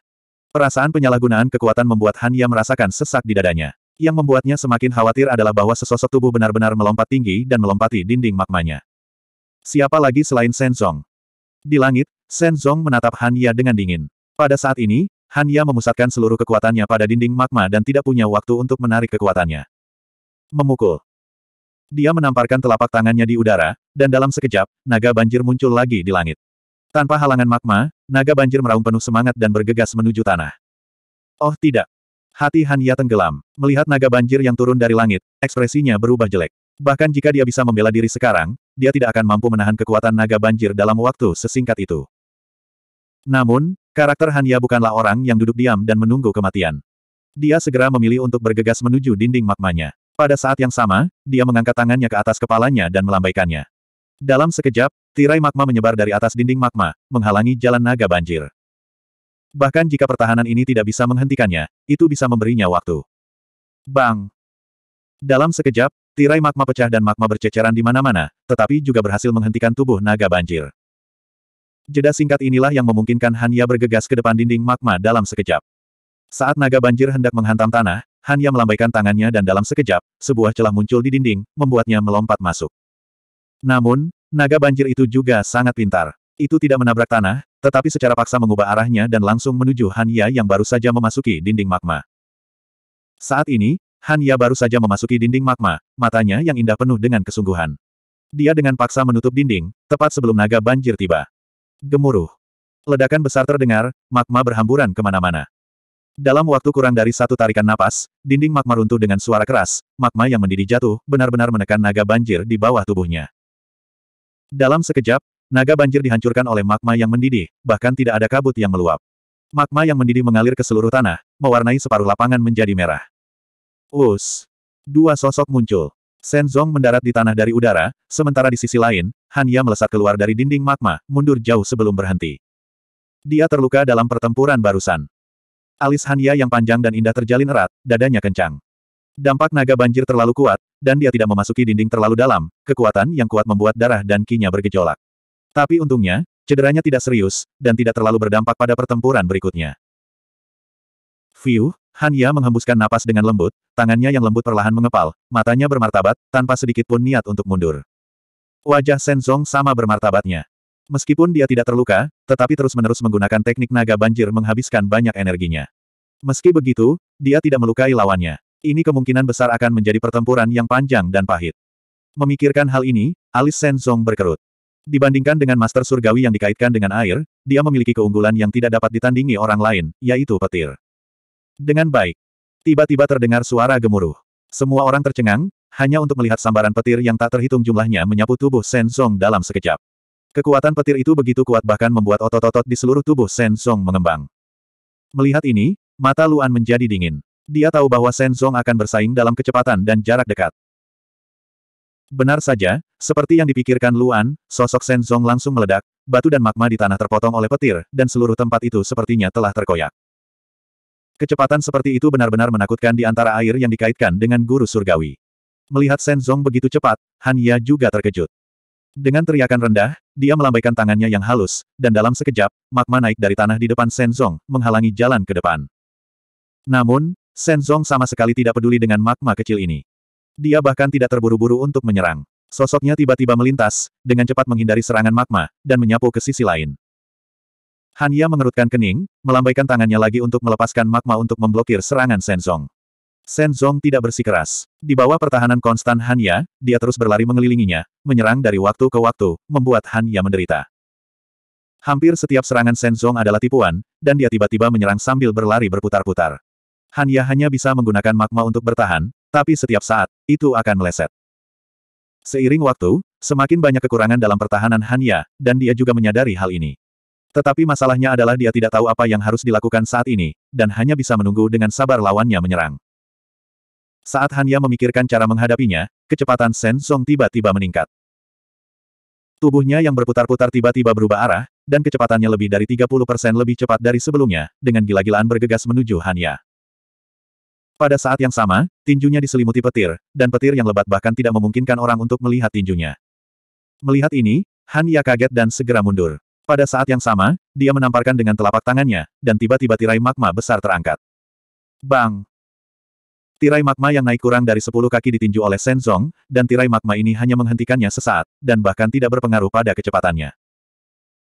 Perasaan penyalahgunaan kekuatan membuat Hanya merasakan sesak di dadanya. Yang membuatnya semakin khawatir adalah bahwa sesosok tubuh benar-benar melompat tinggi dan melompati dinding magmanya. Siapa lagi selain Senzong? Di langit, Senzong menatap Hanya dengan dingin. Pada saat ini, Hanya memusatkan seluruh kekuatannya pada dinding magma dan tidak punya waktu untuk menarik kekuatannya. Memukul. Dia menamparkan telapak tangannya di udara, dan dalam sekejap, naga banjir muncul lagi di langit. Tanpa halangan magma, naga banjir meraung penuh semangat dan bergegas menuju tanah. Oh tidak! Hati Hanya tenggelam. Melihat naga banjir yang turun dari langit, ekspresinya berubah jelek. Bahkan jika dia bisa membela diri sekarang, dia tidak akan mampu menahan kekuatan naga banjir dalam waktu sesingkat itu. Namun, karakter Hanya bukanlah orang yang duduk diam dan menunggu kematian. Dia segera memilih untuk bergegas menuju dinding magmanya. Pada saat yang sama, dia mengangkat tangannya ke atas kepalanya dan melambaikannya. Dalam sekejap, tirai magma menyebar dari atas dinding magma, menghalangi jalan naga banjir. Bahkan jika pertahanan ini tidak bisa menghentikannya, itu bisa memberinya waktu. Bang! Dalam sekejap, tirai magma pecah dan magma berceceran di mana-mana, tetapi juga berhasil menghentikan tubuh naga banjir. Jeda singkat inilah yang memungkinkan Hanya bergegas ke depan dinding magma dalam sekejap. Saat naga banjir hendak menghantam tanah, hanya melambaikan tangannya dan dalam sekejap, sebuah celah muncul di dinding, membuatnya melompat masuk. Namun, naga banjir itu juga sangat pintar. Itu tidak menabrak tanah, tetapi secara paksa mengubah arahnya dan langsung menuju Hanya yang baru saja memasuki dinding magma. Saat ini, Hanya baru saja memasuki dinding magma, matanya yang indah penuh dengan kesungguhan. Dia dengan paksa menutup dinding, tepat sebelum naga banjir tiba. Gemuruh. Ledakan besar terdengar, magma berhamburan kemana-mana. Dalam waktu kurang dari satu tarikan napas, dinding magma runtuh dengan suara keras, magma yang mendidih jatuh, benar-benar menekan naga banjir di bawah tubuhnya. Dalam sekejap, naga banjir dihancurkan oleh magma yang mendidih, bahkan tidak ada kabut yang meluap. Magma yang mendidih mengalir ke seluruh tanah, mewarnai separuh lapangan menjadi merah. Us! Dua sosok muncul. Senzong mendarat di tanah dari udara, sementara di sisi lain, Hanya melesat keluar dari dinding magma, mundur jauh sebelum berhenti. Dia terluka dalam pertempuran barusan. Alis Hania yang panjang dan indah terjalin erat, dadanya kencang. Dampak naga banjir terlalu kuat, dan dia tidak memasuki dinding terlalu dalam, kekuatan yang kuat membuat darah dan kinya bergejolak. Tapi untungnya, cederanya tidak serius, dan tidak terlalu berdampak pada pertempuran berikutnya. View Hania menghembuskan napas dengan lembut, tangannya yang lembut perlahan mengepal, matanya bermartabat, tanpa sedikit pun niat untuk mundur. Wajah Senzong sama bermartabatnya. Meskipun dia tidak terluka, tetapi terus-menerus menggunakan teknik naga banjir menghabiskan banyak energinya. Meski begitu, dia tidak melukai lawannya. Ini kemungkinan besar akan menjadi pertempuran yang panjang dan pahit. Memikirkan hal ini, alis Senzong berkerut. Dibandingkan dengan Master Surgawi yang dikaitkan dengan air, dia memiliki keunggulan yang tidak dapat ditandingi orang lain, yaitu petir. Dengan baik. Tiba-tiba terdengar suara gemuruh. Semua orang tercengang, hanya untuk melihat sambaran petir yang tak terhitung jumlahnya menyapu tubuh Senzong dalam sekejap. Kekuatan petir itu begitu kuat bahkan membuat otot-otot di seluruh tubuh Song mengembang. Melihat ini, mata Luan menjadi dingin. Dia tahu bahwa Song akan bersaing dalam kecepatan dan jarak dekat. Benar saja, seperti yang dipikirkan Luan, sosok Song langsung meledak, batu dan magma di tanah terpotong oleh petir, dan seluruh tempat itu sepertinya telah terkoyak. Kecepatan seperti itu benar-benar menakutkan di antara air yang dikaitkan dengan guru surgawi. Melihat Senzong begitu cepat, Han Ya juga terkejut. Dengan teriakan rendah, dia melambaikan tangannya yang halus, dan dalam sekejap, magma naik dari tanah di depan Senzong, menghalangi jalan ke depan. Namun, Senzong sama sekali tidak peduli dengan magma kecil ini. Dia bahkan tidak terburu-buru untuk menyerang. Sosoknya tiba-tiba melintas, dengan cepat menghindari serangan magma, dan menyapu ke sisi lain. Hanya mengerutkan kening, melambaikan tangannya lagi untuk melepaskan magma untuk memblokir serangan Senzong. Shen Zong tidak bersikeras. Di bawah pertahanan konstan Han Ya, dia terus berlari mengelilinginya, menyerang dari waktu ke waktu, membuat Han Ya menderita. Hampir setiap serangan Shen Zong adalah tipuan, dan dia tiba-tiba menyerang sambil berlari berputar-putar. Han Ya hanya bisa menggunakan magma untuk bertahan, tapi setiap saat, itu akan meleset. Seiring waktu, semakin banyak kekurangan dalam pertahanan Han Ya, dan dia juga menyadari hal ini. Tetapi masalahnya adalah dia tidak tahu apa yang harus dilakukan saat ini, dan hanya bisa menunggu dengan sabar lawannya menyerang. Saat Hanya memikirkan cara menghadapinya, kecepatan Shen Song tiba-tiba meningkat. Tubuhnya yang berputar-putar tiba-tiba berubah arah, dan kecepatannya lebih dari 30% lebih cepat dari sebelumnya, dengan gila-gilaan bergegas menuju Hanya. Pada saat yang sama, tinjunya diselimuti petir, dan petir yang lebat bahkan tidak memungkinkan orang untuk melihat tinjunya. Melihat ini, Hanya kaget dan segera mundur. Pada saat yang sama, dia menamparkan dengan telapak tangannya, dan tiba-tiba tirai magma besar terangkat. Bang! Tirai magma yang naik kurang dari 10 kaki ditinju oleh Senzong, dan tirai magma ini hanya menghentikannya sesaat, dan bahkan tidak berpengaruh pada kecepatannya.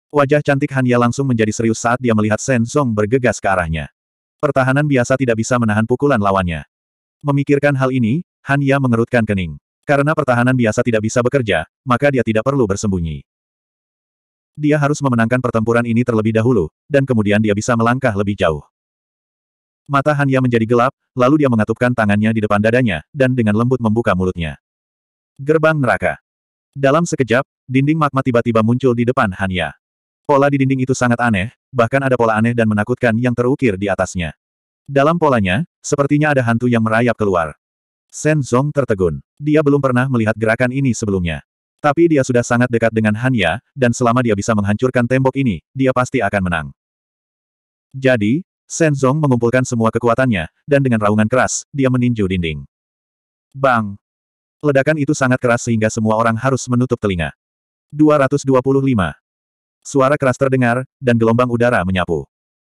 Wajah cantik Hanya langsung menjadi serius saat dia melihat Senzong bergegas ke arahnya. Pertahanan biasa tidak bisa menahan pukulan lawannya. Memikirkan hal ini, Hanya mengerutkan kening. Karena pertahanan biasa tidak bisa bekerja, maka dia tidak perlu bersembunyi. Dia harus memenangkan pertempuran ini terlebih dahulu, dan kemudian dia bisa melangkah lebih jauh. Mata Hanya menjadi gelap, lalu dia mengatupkan tangannya di depan dadanya, dan dengan lembut membuka mulutnya. Gerbang neraka. Dalam sekejap, dinding magma tiba-tiba muncul di depan Hanya. Pola di dinding itu sangat aneh, bahkan ada pola aneh dan menakutkan yang terukir di atasnya. Dalam polanya, sepertinya ada hantu yang merayap keluar. Shen Zong tertegun. Dia belum pernah melihat gerakan ini sebelumnya. Tapi dia sudah sangat dekat dengan Hanya, dan selama dia bisa menghancurkan tembok ini, dia pasti akan menang. Jadi, Zong mengumpulkan semua kekuatannya, dan dengan raungan keras, dia meninju dinding. Bang! Ledakan itu sangat keras sehingga semua orang harus menutup telinga. 225. Suara keras terdengar, dan gelombang udara menyapu.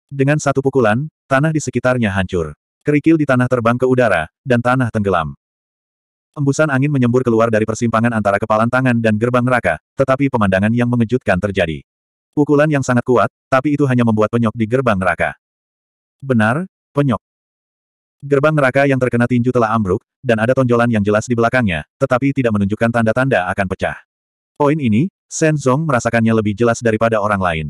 Dengan satu pukulan, tanah di sekitarnya hancur. Kerikil di tanah terbang ke udara, dan tanah tenggelam. Embusan angin menyembur keluar dari persimpangan antara kepalan tangan dan gerbang neraka, tetapi pemandangan yang mengejutkan terjadi. Pukulan yang sangat kuat, tapi itu hanya membuat penyok di gerbang neraka. Benar, penyok. Gerbang neraka yang terkena tinju telah ambruk, dan ada tonjolan yang jelas di belakangnya, tetapi tidak menunjukkan tanda-tanda akan pecah. Poin ini, Shen Zong merasakannya lebih jelas daripada orang lain.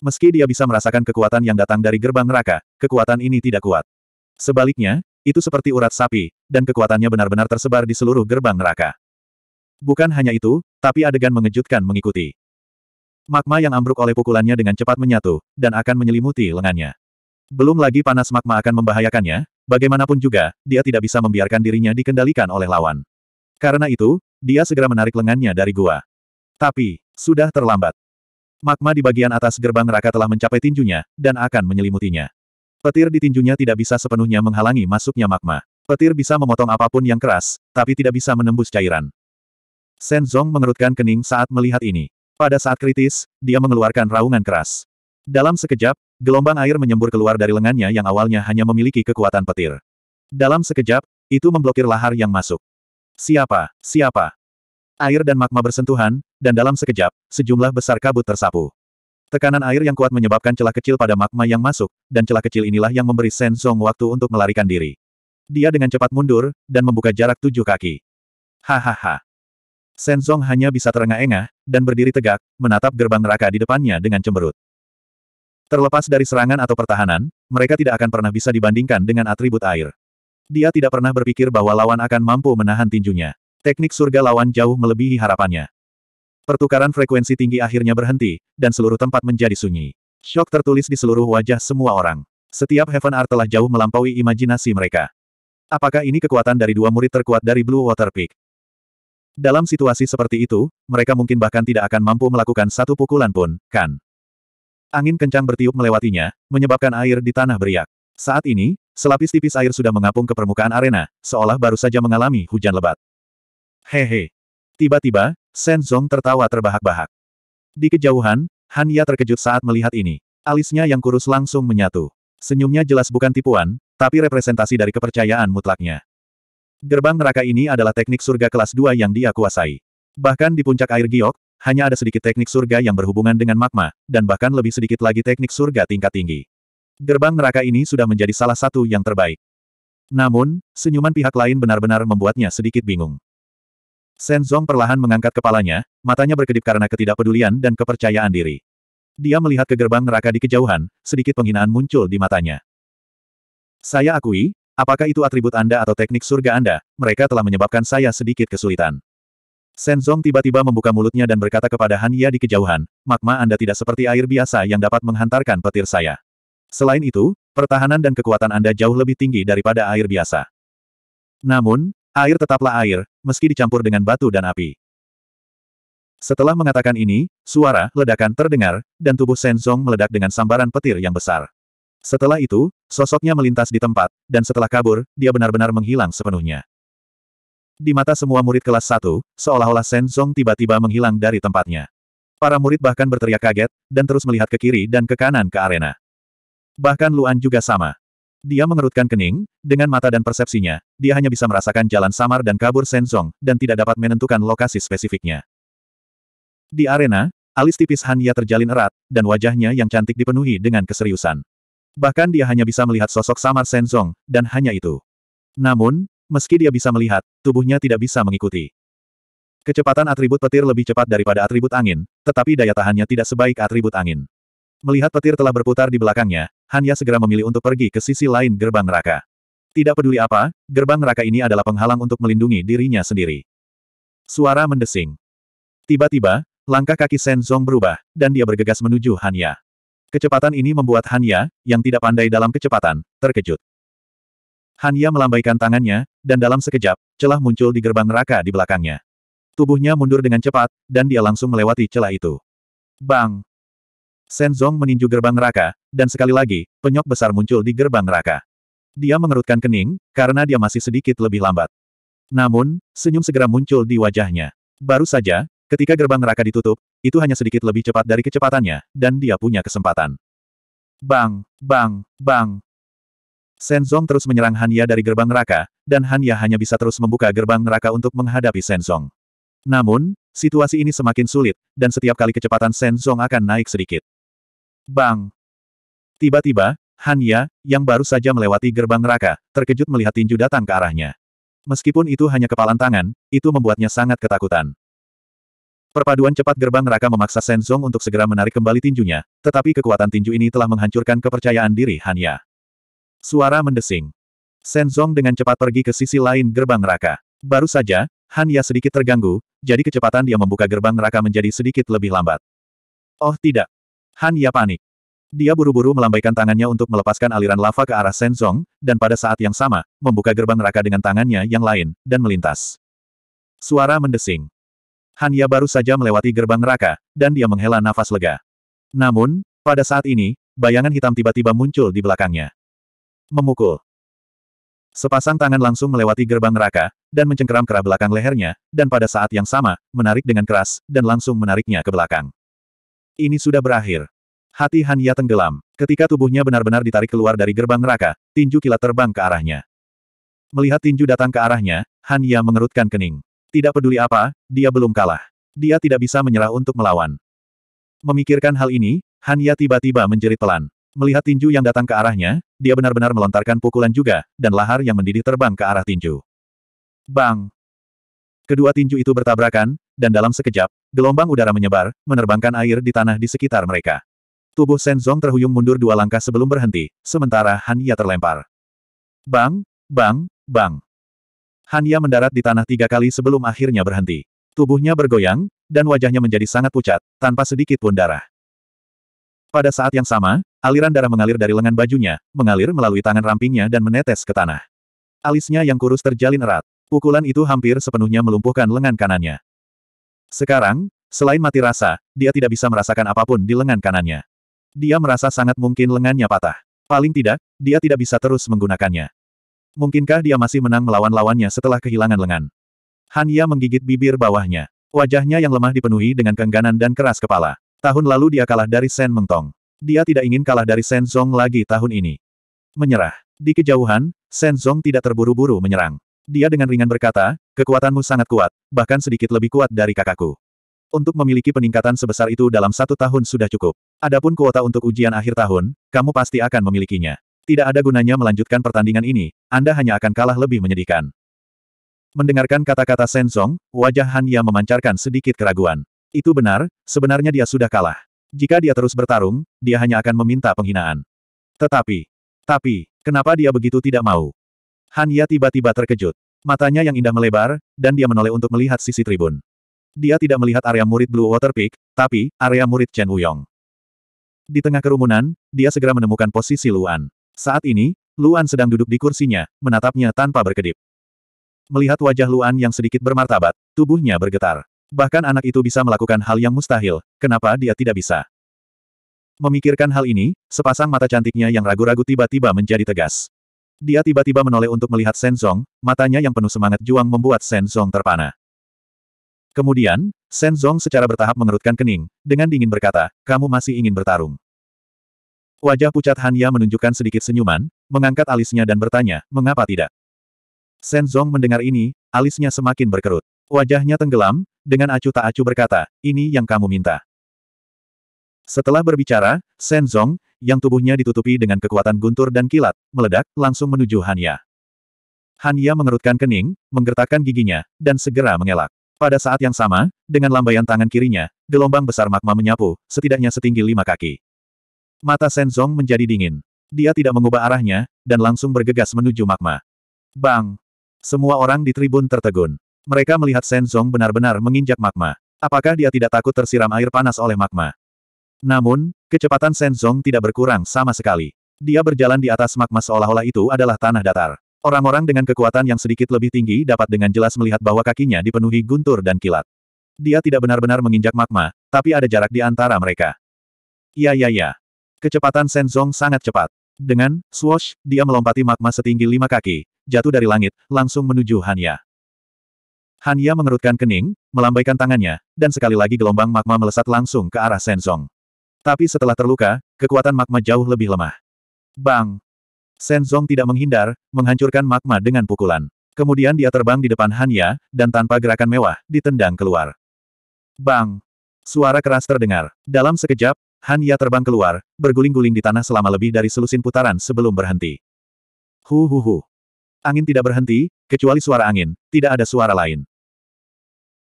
Meski dia bisa merasakan kekuatan yang datang dari gerbang neraka, kekuatan ini tidak kuat. Sebaliknya, itu seperti urat sapi, dan kekuatannya benar-benar tersebar di seluruh gerbang neraka. Bukan hanya itu, tapi adegan mengejutkan mengikuti. Magma yang ambruk oleh pukulannya dengan cepat menyatu, dan akan menyelimuti lengannya. Belum lagi panas magma akan membahayakannya, bagaimanapun juga, dia tidak bisa membiarkan dirinya dikendalikan oleh lawan. Karena itu, dia segera menarik lengannya dari gua. Tapi, sudah terlambat. Magma di bagian atas gerbang neraka telah mencapai tinjunya, dan akan menyelimutinya. Petir di tinjunya tidak bisa sepenuhnya menghalangi masuknya magma. Petir bisa memotong apapun yang keras, tapi tidak bisa menembus cairan. Zong mengerutkan kening saat melihat ini. Pada saat kritis, dia mengeluarkan raungan keras. Dalam sekejap, Gelombang air menyembur keluar dari lengannya yang awalnya hanya memiliki kekuatan petir. Dalam sekejap, itu memblokir lahar yang masuk. Siapa? Siapa? Air dan magma bersentuhan, dan dalam sekejap, sejumlah besar kabut tersapu. Tekanan air yang kuat menyebabkan celah kecil pada magma yang masuk, dan celah kecil inilah yang memberi Shen Song waktu untuk melarikan diri. Dia dengan cepat mundur, dan membuka jarak tujuh kaki. Hahaha. Shen Song hanya bisa terengah-engah, dan berdiri tegak, menatap gerbang neraka di depannya dengan cemberut. Terlepas dari serangan atau pertahanan, mereka tidak akan pernah bisa dibandingkan dengan atribut air. Dia tidak pernah berpikir bahwa lawan akan mampu menahan tinjunya. Teknik surga lawan jauh melebihi harapannya. Pertukaran frekuensi tinggi akhirnya berhenti, dan seluruh tempat menjadi sunyi. Shock tertulis di seluruh wajah semua orang. Setiap Heaven Art telah jauh melampaui imajinasi mereka. Apakah ini kekuatan dari dua murid terkuat dari Blue Water Peak? Dalam situasi seperti itu, mereka mungkin bahkan tidak akan mampu melakukan satu pukulan pun, kan? Angin kencang bertiup melewatinya, menyebabkan air di tanah beriak. Saat ini, selapis tipis air sudah mengapung ke permukaan arena, seolah baru saja mengalami hujan lebat. Hehe. Tiba-tiba, Shen Zong tertawa terbahak-bahak. Di kejauhan, Han Ya terkejut saat melihat ini. Alisnya yang kurus langsung menyatu. Senyumnya jelas bukan tipuan, tapi representasi dari kepercayaan mutlaknya. Gerbang neraka ini adalah teknik surga kelas 2 yang dia kuasai. Bahkan di puncak air giok, hanya ada sedikit teknik surga yang berhubungan dengan magma, dan bahkan lebih sedikit lagi teknik surga tingkat tinggi. Gerbang neraka ini sudah menjadi salah satu yang terbaik. Namun, senyuman pihak lain benar-benar membuatnya sedikit bingung. Senzong perlahan mengangkat kepalanya, matanya berkedip karena ketidakpedulian dan kepercayaan diri. Dia melihat ke gerbang neraka di kejauhan, sedikit penghinaan muncul di matanya. Saya akui, apakah itu atribut Anda atau teknik surga Anda, mereka telah menyebabkan saya sedikit kesulitan. Senzong tiba-tiba membuka mulutnya dan berkata kepada Han Ya di kejauhan, magma Anda tidak seperti air biasa yang dapat menghantarkan petir saya. Selain itu, pertahanan dan kekuatan Anda jauh lebih tinggi daripada air biasa. Namun, air tetaplah air, meski dicampur dengan batu dan api. Setelah mengatakan ini, suara ledakan terdengar, dan tubuh Senzong meledak dengan sambaran petir yang besar. Setelah itu, sosoknya melintas di tempat, dan setelah kabur, dia benar-benar menghilang sepenuhnya. Di mata semua murid kelas 1, seolah-olah Senzong tiba-tiba menghilang dari tempatnya. Para murid bahkan berteriak kaget, dan terus melihat ke kiri dan ke kanan ke arena. Bahkan Luan juga sama. Dia mengerutkan kening, dengan mata dan persepsinya, dia hanya bisa merasakan jalan samar dan kabur Senzong, dan tidak dapat menentukan lokasi spesifiknya. Di arena, alis tipis Hanya terjalin erat, dan wajahnya yang cantik dipenuhi dengan keseriusan. Bahkan dia hanya bisa melihat sosok samar Senzong, dan hanya itu. Namun, Meski dia bisa melihat, tubuhnya tidak bisa mengikuti. Kecepatan atribut petir lebih cepat daripada atribut angin, tetapi daya tahannya tidak sebaik atribut angin. Melihat petir telah berputar di belakangnya, Hanya segera memilih untuk pergi ke sisi lain gerbang neraka. Tidak peduli apa, gerbang neraka ini adalah penghalang untuk melindungi dirinya sendiri. Suara mendesing. Tiba-tiba, langkah kaki Senzong berubah, dan dia bergegas menuju Hanya. Kecepatan ini membuat Hanya, yang tidak pandai dalam kecepatan, terkejut. Hanya melambaikan tangannya, dan dalam sekejap, celah muncul di gerbang neraka di belakangnya. Tubuhnya mundur dengan cepat, dan dia langsung melewati celah itu. Bang! Senzong meninju gerbang neraka, dan sekali lagi, penyok besar muncul di gerbang neraka. Dia mengerutkan kening, karena dia masih sedikit lebih lambat. Namun, senyum segera muncul di wajahnya. Baru saja, ketika gerbang neraka ditutup, itu hanya sedikit lebih cepat dari kecepatannya, dan dia punya kesempatan. Bang, bang, bang, Senzong terus menyerang Hanya dari gerbang neraka, dan Hanya hanya bisa terus membuka gerbang neraka untuk menghadapi Senzong. Namun, situasi ini semakin sulit, dan setiap kali kecepatan Senzong akan naik sedikit. Bang! Tiba-tiba, Hanya, yang baru saja melewati gerbang neraka, terkejut melihat tinju datang ke arahnya. Meskipun itu hanya kepalan tangan, itu membuatnya sangat ketakutan. Perpaduan cepat gerbang neraka memaksa Senzong untuk segera menarik kembali tinjunya, tetapi kekuatan tinju ini telah menghancurkan kepercayaan diri Hanya. Suara mendesing. Senzong dengan cepat pergi ke sisi lain gerbang neraka. Baru saja, Han Ya sedikit terganggu, jadi kecepatan dia membuka gerbang neraka menjadi sedikit lebih lambat. Oh tidak. Han Ya panik. Dia buru-buru melambaikan tangannya untuk melepaskan aliran lava ke arah Senzong, dan pada saat yang sama, membuka gerbang neraka dengan tangannya yang lain, dan melintas. Suara mendesing. Han Ya baru saja melewati gerbang neraka, dan dia menghela nafas lega. Namun, pada saat ini, bayangan hitam tiba-tiba muncul di belakangnya memukul. Sepasang tangan langsung melewati gerbang neraka, dan mencengkeram kerah belakang lehernya, dan pada saat yang sama, menarik dengan keras, dan langsung menariknya ke belakang. Ini sudah berakhir. Hati Hanya tenggelam. Ketika tubuhnya benar-benar ditarik keluar dari gerbang neraka, tinju kilat terbang ke arahnya. Melihat tinju datang ke arahnya, Hanya mengerutkan kening. Tidak peduli apa, dia belum kalah. Dia tidak bisa menyerah untuk melawan. Memikirkan hal ini, Hanya tiba-tiba menjerit pelan. Melihat tinju yang datang ke arahnya, dia benar-benar melontarkan pukulan juga, dan lahar yang mendidih terbang ke arah tinju. Bang! Kedua tinju itu bertabrakan, dan dalam sekejap, gelombang udara menyebar, menerbangkan air di tanah di sekitar mereka. Tubuh Zong terhuyung mundur dua langkah sebelum berhenti, sementara Han Ya terlempar. Bang! Bang! Bang! Han Ya mendarat di tanah tiga kali sebelum akhirnya berhenti. Tubuhnya bergoyang, dan wajahnya menjadi sangat pucat, tanpa sedikit pun darah. Pada saat yang sama, Aliran darah mengalir dari lengan bajunya, mengalir melalui tangan rampingnya dan menetes ke tanah. Alisnya yang kurus terjalin erat. Pukulan itu hampir sepenuhnya melumpuhkan lengan kanannya. Sekarang, selain mati rasa, dia tidak bisa merasakan apapun di lengan kanannya. Dia merasa sangat mungkin lengannya patah. Paling tidak, dia tidak bisa terus menggunakannya. Mungkinkah dia masih menang melawan lawannya setelah kehilangan lengan? Ya menggigit bibir bawahnya. Wajahnya yang lemah dipenuhi dengan keengganan dan keras kepala. Tahun lalu dia kalah dari Sen Mengtong. Dia tidak ingin kalah dari Senzong lagi tahun ini. Menyerah. Di kejauhan, Senzong tidak terburu-buru menyerang. Dia dengan ringan berkata, kekuatanmu sangat kuat, bahkan sedikit lebih kuat dari kakakku. Untuk memiliki peningkatan sebesar itu dalam satu tahun sudah cukup. Adapun kuota untuk ujian akhir tahun, kamu pasti akan memilikinya. Tidak ada gunanya melanjutkan pertandingan ini, Anda hanya akan kalah lebih menyedihkan. Mendengarkan kata-kata Senzong, wajah Han Ya memancarkan sedikit keraguan. Itu benar, sebenarnya dia sudah kalah. Jika dia terus bertarung, dia hanya akan meminta penghinaan. Tetapi, tapi, kenapa dia begitu tidak mau? Han Ya tiba-tiba terkejut. Matanya yang indah melebar, dan dia menoleh untuk melihat sisi tribun. Dia tidak melihat area murid Blue Water Peak, tapi area murid Chen Wuyong. Di tengah kerumunan, dia segera menemukan posisi Luan. Saat ini, Luan sedang duduk di kursinya, menatapnya tanpa berkedip. Melihat wajah Luan yang sedikit bermartabat, tubuhnya bergetar. Bahkan anak itu bisa melakukan hal yang mustahil, kenapa dia tidak bisa? Memikirkan hal ini, sepasang mata cantiknya yang ragu-ragu tiba-tiba menjadi tegas. Dia tiba-tiba menoleh untuk melihat Senzong, matanya yang penuh semangat juang membuat Senzong terpana. Kemudian, Senzong secara bertahap mengerutkan kening, dengan dingin berkata, kamu masih ingin bertarung. Wajah pucat Hanya menunjukkan sedikit senyuman, mengangkat alisnya dan bertanya, mengapa tidak? Senzong mendengar ini, alisnya semakin berkerut. Wajahnya tenggelam, dengan acu tak acu berkata, ini yang kamu minta. Setelah berbicara, Senzong, yang tubuhnya ditutupi dengan kekuatan guntur dan kilat, meledak, langsung menuju Hanya. Hanya mengerutkan kening, menggertakkan giginya, dan segera mengelak. Pada saat yang sama, dengan lambaian tangan kirinya, gelombang besar magma menyapu, setidaknya setinggi lima kaki. Mata Senzong menjadi dingin. Dia tidak mengubah arahnya, dan langsung bergegas menuju magma. Bang! Semua orang di tribun tertegun. Mereka melihat Senzong benar-benar menginjak magma. Apakah dia tidak takut tersiram air panas oleh magma? Namun, kecepatan Senzong tidak berkurang sama sekali. Dia berjalan di atas magma seolah-olah itu adalah tanah datar. Orang-orang dengan kekuatan yang sedikit lebih tinggi dapat dengan jelas melihat bahwa kakinya dipenuhi guntur dan kilat. Dia tidak benar-benar menginjak magma, tapi ada jarak di antara mereka. Ya ya ya. Kecepatan Senzong sangat cepat. Dengan, swash, dia melompati magma setinggi lima kaki, jatuh dari langit, langsung menuju Hanya. Hanya mengerutkan kening, melambaikan tangannya, dan sekali lagi gelombang magma melesat langsung ke arah Senzong. Tapi setelah terluka, kekuatan magma jauh lebih lemah. Bang! Senzong tidak menghindar, menghancurkan magma dengan pukulan. Kemudian dia terbang di depan Hanya, dan tanpa gerakan mewah, ditendang keluar. Bang! Suara keras terdengar. Dalam sekejap, Hanya terbang keluar, berguling-guling di tanah selama lebih dari selusin putaran sebelum berhenti. Hu hu hu. Angin tidak berhenti, kecuali suara angin, tidak ada suara lain.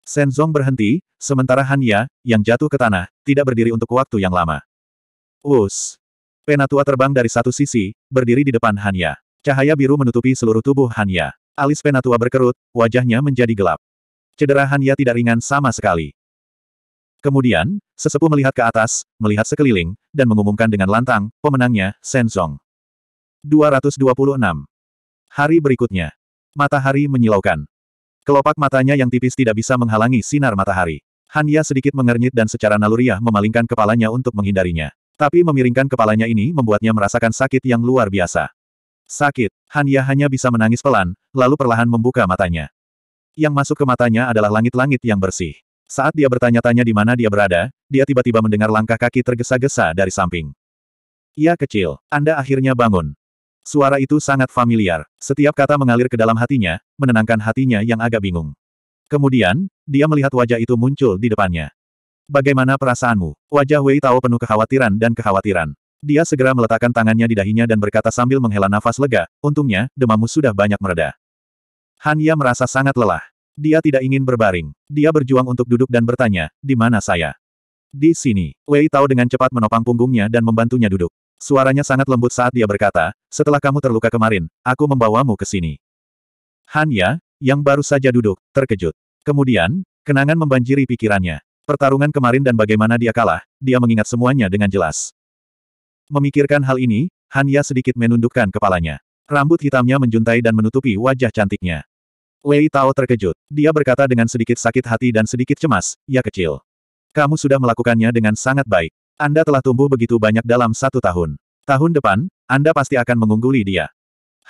Senzong berhenti, sementara Hanya, yang jatuh ke tanah, tidak berdiri untuk waktu yang lama. Us. Penatua terbang dari satu sisi, berdiri di depan Hanya. Cahaya biru menutupi seluruh tubuh Hanya. Alis Penatua berkerut, wajahnya menjadi gelap. Cedera Hanya tidak ringan sama sekali. Kemudian, sesepuh melihat ke atas, melihat sekeliling, dan mengumumkan dengan lantang, pemenangnya, Senzong. 226. Hari berikutnya. Matahari menyilaukan. Kelopak matanya yang tipis tidak bisa menghalangi sinar matahari. Hanya sedikit mengernyit dan secara naluriah memalingkan kepalanya untuk menghindarinya. Tapi memiringkan kepalanya ini membuatnya merasakan sakit yang luar biasa. Sakit, Hanya hanya bisa menangis pelan, lalu perlahan membuka matanya. Yang masuk ke matanya adalah langit-langit yang bersih. Saat dia bertanya-tanya di mana dia berada, dia tiba-tiba mendengar langkah kaki tergesa-gesa dari samping. Ia kecil, Anda akhirnya bangun. Suara itu sangat familiar. Setiap kata mengalir ke dalam hatinya, menenangkan hatinya yang agak bingung. Kemudian, dia melihat wajah itu muncul di depannya. Bagaimana perasaanmu? Wajah Wei Tao penuh kekhawatiran dan kekhawatiran. Dia segera meletakkan tangannya di dahinya dan berkata sambil menghela nafas lega, untungnya, demamu sudah banyak mereda. Han Ya merasa sangat lelah. Dia tidak ingin berbaring. Dia berjuang untuk duduk dan bertanya, di mana saya? Di sini. Wei Tao dengan cepat menopang punggungnya dan membantunya duduk. Suaranya sangat lembut saat dia berkata, setelah kamu terluka kemarin, aku membawamu ke sini. Hanya, yang baru saja duduk, terkejut. Kemudian, kenangan membanjiri pikirannya. Pertarungan kemarin dan bagaimana dia kalah, dia mengingat semuanya dengan jelas. Memikirkan hal ini, Hanya sedikit menundukkan kepalanya. Rambut hitamnya menjuntai dan menutupi wajah cantiknya. Wei Tao terkejut. Dia berkata dengan sedikit sakit hati dan sedikit cemas, ya kecil. Kamu sudah melakukannya dengan sangat baik. Anda telah tumbuh begitu banyak dalam satu tahun. Tahun depan, Anda pasti akan mengungguli dia.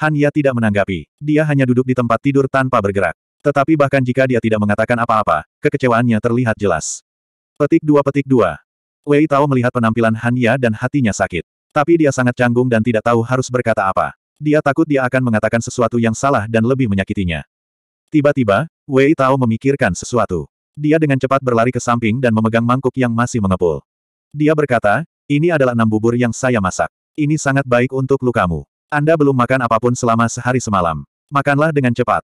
Han Ya tidak menanggapi. Dia hanya duduk di tempat tidur tanpa bergerak. Tetapi bahkan jika dia tidak mengatakan apa-apa, kekecewaannya terlihat jelas. Petik dua petik dua. Wei Tao melihat penampilan Han Ya dan hatinya sakit. Tapi dia sangat canggung dan tidak tahu harus berkata apa. Dia takut dia akan mengatakan sesuatu yang salah dan lebih menyakitinya. Tiba-tiba, Wei Tao memikirkan sesuatu. Dia dengan cepat berlari ke samping dan memegang mangkuk yang masih mengepul. Dia berkata, ini adalah enam bubur yang saya masak. Ini sangat baik untuk lukamu. Anda belum makan apapun selama sehari semalam. Makanlah dengan cepat.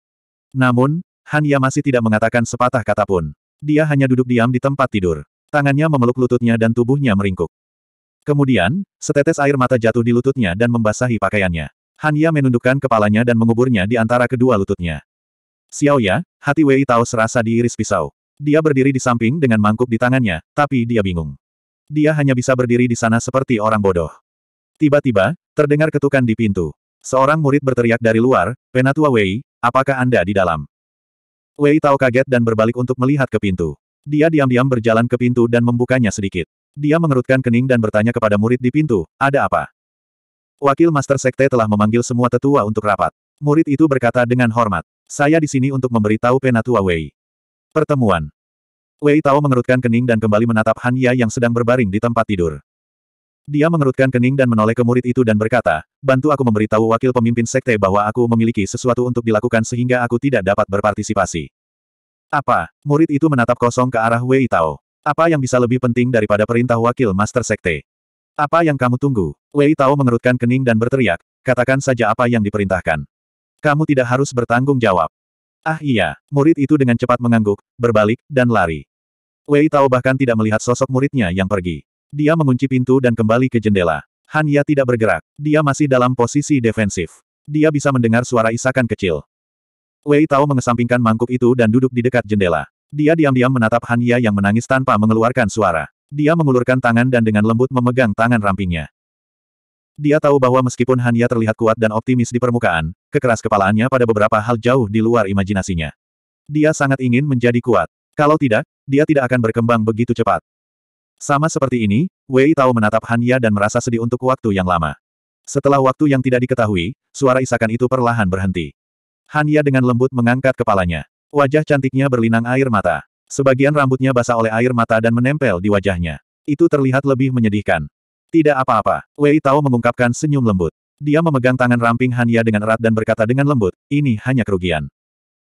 Namun, Han Ya masih tidak mengatakan sepatah kata pun. Dia hanya duduk diam di tempat tidur. Tangannya memeluk lututnya dan tubuhnya meringkuk. Kemudian, setetes air mata jatuh di lututnya dan membasahi pakaiannya. Han Ya menundukkan kepalanya dan menguburnya di antara kedua lututnya. Xiao Ya, hati Wei Tao serasa diiris pisau. Dia berdiri di samping dengan mangkuk di tangannya, tapi dia bingung. Dia hanya bisa berdiri di sana seperti orang bodoh. Tiba-tiba, terdengar ketukan di pintu. Seorang murid berteriak dari luar, Penatua Wei, apakah Anda di dalam? Wei tahu kaget dan berbalik untuk melihat ke pintu. Dia diam-diam berjalan ke pintu dan membukanya sedikit. Dia mengerutkan kening dan bertanya kepada murid di pintu, ada apa? Wakil Master Sekte telah memanggil semua tetua untuk rapat. Murid itu berkata dengan hormat, saya di sini untuk memberitahu Penatua Wei. Pertemuan. Wei Tao mengerutkan kening dan kembali menatap Han Ya yang sedang berbaring di tempat tidur. Dia mengerutkan kening dan menoleh ke murid itu dan berkata, bantu aku memberitahu wakil pemimpin sekte bahwa aku memiliki sesuatu untuk dilakukan sehingga aku tidak dapat berpartisipasi. Apa? Murid itu menatap kosong ke arah Wei Tao. Apa yang bisa lebih penting daripada perintah wakil master sekte? Apa yang kamu tunggu? Wei Tao mengerutkan kening dan berteriak, katakan saja apa yang diperintahkan. Kamu tidak harus bertanggung jawab. Ah iya, murid itu dengan cepat mengangguk, berbalik, dan lari. Wei Tao bahkan tidak melihat sosok muridnya yang pergi. Dia mengunci pintu dan kembali ke jendela. Han Ya tidak bergerak. Dia masih dalam posisi defensif. Dia bisa mendengar suara isakan kecil. Wei Tao mengesampingkan mangkuk itu dan duduk di dekat jendela. Dia diam-diam menatap Han Ya yang menangis tanpa mengeluarkan suara. Dia mengulurkan tangan dan dengan lembut memegang tangan rampingnya. Dia tahu bahwa meskipun Hanya terlihat kuat dan optimis di permukaan, kekeras kepalaannya pada beberapa hal jauh di luar imajinasinya. Dia sangat ingin menjadi kuat. Kalau tidak, dia tidak akan berkembang begitu cepat. Sama seperti ini, Wei tahu menatap Hanya dan merasa sedih untuk waktu yang lama. Setelah waktu yang tidak diketahui, suara isakan itu perlahan berhenti. Hanya dengan lembut mengangkat kepalanya. Wajah cantiknya berlinang air mata. Sebagian rambutnya basah oleh air mata dan menempel di wajahnya. Itu terlihat lebih menyedihkan. Tidak apa-apa, Wei Tao mengungkapkan senyum lembut. Dia memegang tangan ramping Hanya dengan erat dan berkata dengan lembut, ini hanya kerugian.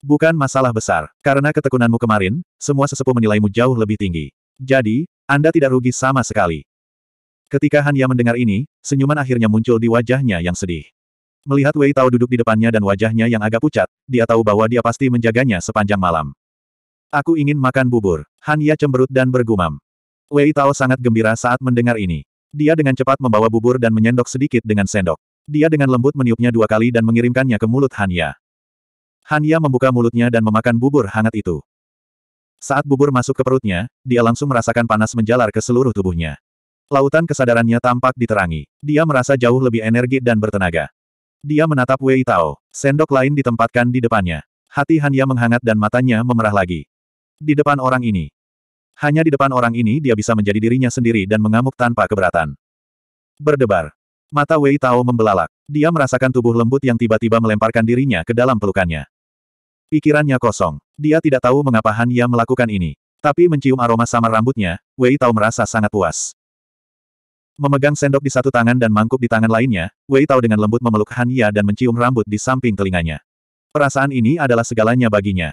Bukan masalah besar, karena ketekunanmu kemarin, semua sesepuh menilaimu jauh lebih tinggi. Jadi, Anda tidak rugi sama sekali. Ketika Hanya mendengar ini, senyuman akhirnya muncul di wajahnya yang sedih. Melihat Wei Tao duduk di depannya dan wajahnya yang agak pucat, dia tahu bahwa dia pasti menjaganya sepanjang malam. Aku ingin makan bubur. Han cemberut dan bergumam. Wei Tao sangat gembira saat mendengar ini. Dia dengan cepat membawa bubur dan menyendok sedikit dengan sendok. Dia dengan lembut meniupnya dua kali dan mengirimkannya ke mulut Hanya. Hanya membuka mulutnya dan memakan bubur hangat itu. Saat bubur masuk ke perutnya, dia langsung merasakan panas menjalar ke seluruh tubuhnya. Lautan kesadarannya tampak diterangi. Dia merasa jauh lebih energi dan bertenaga. Dia menatap Wei Tao. Sendok lain ditempatkan di depannya. Hati Hanya menghangat dan matanya memerah lagi. Di depan orang ini, hanya di depan orang ini dia bisa menjadi dirinya sendiri dan mengamuk tanpa keberatan. Berdebar. Mata Wei Tao membelalak. Dia merasakan tubuh lembut yang tiba-tiba melemparkan dirinya ke dalam pelukannya. Pikirannya kosong. Dia tidak tahu mengapa Han Ya melakukan ini. Tapi mencium aroma samar rambutnya, Wei Tao merasa sangat puas. Memegang sendok di satu tangan dan mangkuk di tangan lainnya, Wei Tao dengan lembut memeluk Han Ya dan mencium rambut di samping telinganya. Perasaan ini adalah segalanya baginya.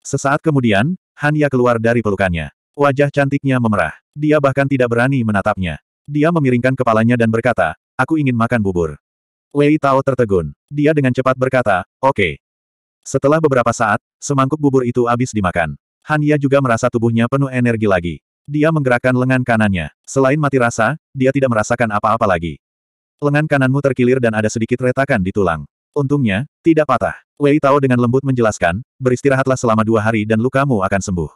Sesaat kemudian, Han Ya keluar dari pelukannya. Wajah cantiknya memerah. Dia bahkan tidak berani menatapnya. Dia memiringkan kepalanya dan berkata, aku ingin makan bubur. Wei Tao tertegun. Dia dengan cepat berkata, oke. Okay. Setelah beberapa saat, semangkuk bubur itu habis dimakan. Han Ya juga merasa tubuhnya penuh energi lagi. Dia menggerakkan lengan kanannya. Selain mati rasa, dia tidak merasakan apa-apa lagi. Lengan kananmu terkilir dan ada sedikit retakan di tulang. Untungnya, tidak patah. Wei Tao dengan lembut menjelaskan, beristirahatlah selama dua hari dan lukamu akan sembuh.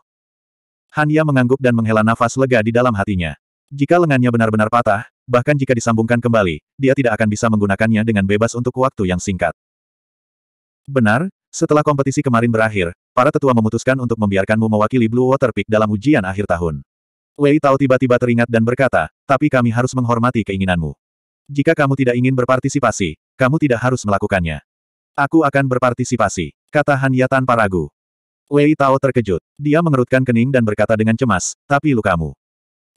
Hanya mengangguk dan menghela nafas lega di dalam hatinya. Jika lengannya benar-benar patah, bahkan jika disambungkan kembali, dia tidak akan bisa menggunakannya dengan bebas untuk waktu yang singkat. Benar, setelah kompetisi kemarin berakhir, para tetua memutuskan untuk membiarkanmu mewakili Blue Water Peak dalam ujian akhir tahun. Wei Tao tiba-tiba teringat dan berkata, tapi kami harus menghormati keinginanmu. Jika kamu tidak ingin berpartisipasi, kamu tidak harus melakukannya. Aku akan berpartisipasi, kata Hania tanpa ragu. Wei Tao terkejut. Dia mengerutkan kening dan berkata dengan cemas, tapi lukamu.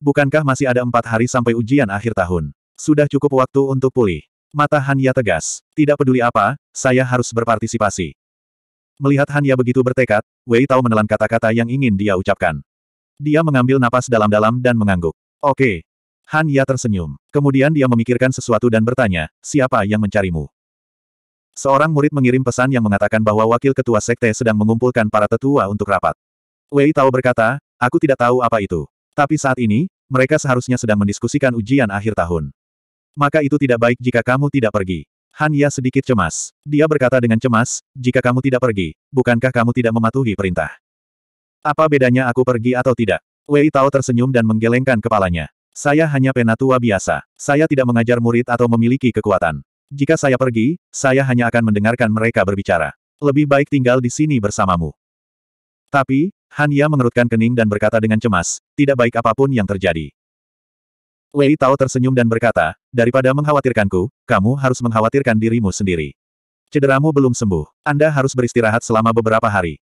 Bukankah masih ada empat hari sampai ujian akhir tahun? Sudah cukup waktu untuk pulih. Mata Hanya tegas. Tidak peduli apa, saya harus berpartisipasi. Melihat Hanya begitu bertekad, Wei Tao menelan kata-kata yang ingin dia ucapkan. Dia mengambil napas dalam-dalam dan mengangguk. Oke. Han Ya tersenyum. Kemudian dia memikirkan sesuatu dan bertanya, siapa yang mencarimu? Seorang murid mengirim pesan yang mengatakan bahwa wakil ketua sekte sedang mengumpulkan para tetua untuk rapat. Wei Tao berkata, aku tidak tahu apa itu. Tapi saat ini, mereka seharusnya sedang mendiskusikan ujian akhir tahun. Maka itu tidak baik jika kamu tidak pergi. Han Ya sedikit cemas. Dia berkata dengan cemas, jika kamu tidak pergi, bukankah kamu tidak mematuhi perintah? Apa bedanya aku pergi atau tidak? Wei Tao tersenyum dan menggelengkan kepalanya. Saya hanya penatua biasa. Saya tidak mengajar murid atau memiliki kekuatan. Jika saya pergi, saya hanya akan mendengarkan mereka berbicara. Lebih baik tinggal di sini bersamamu. Tapi, Han Ya mengerutkan kening dan berkata dengan cemas, tidak baik apapun yang terjadi. Wei Tao tersenyum dan berkata, daripada mengkhawatirkanku, kamu harus mengkhawatirkan dirimu sendiri. Cederamu belum sembuh. Anda harus beristirahat selama beberapa hari.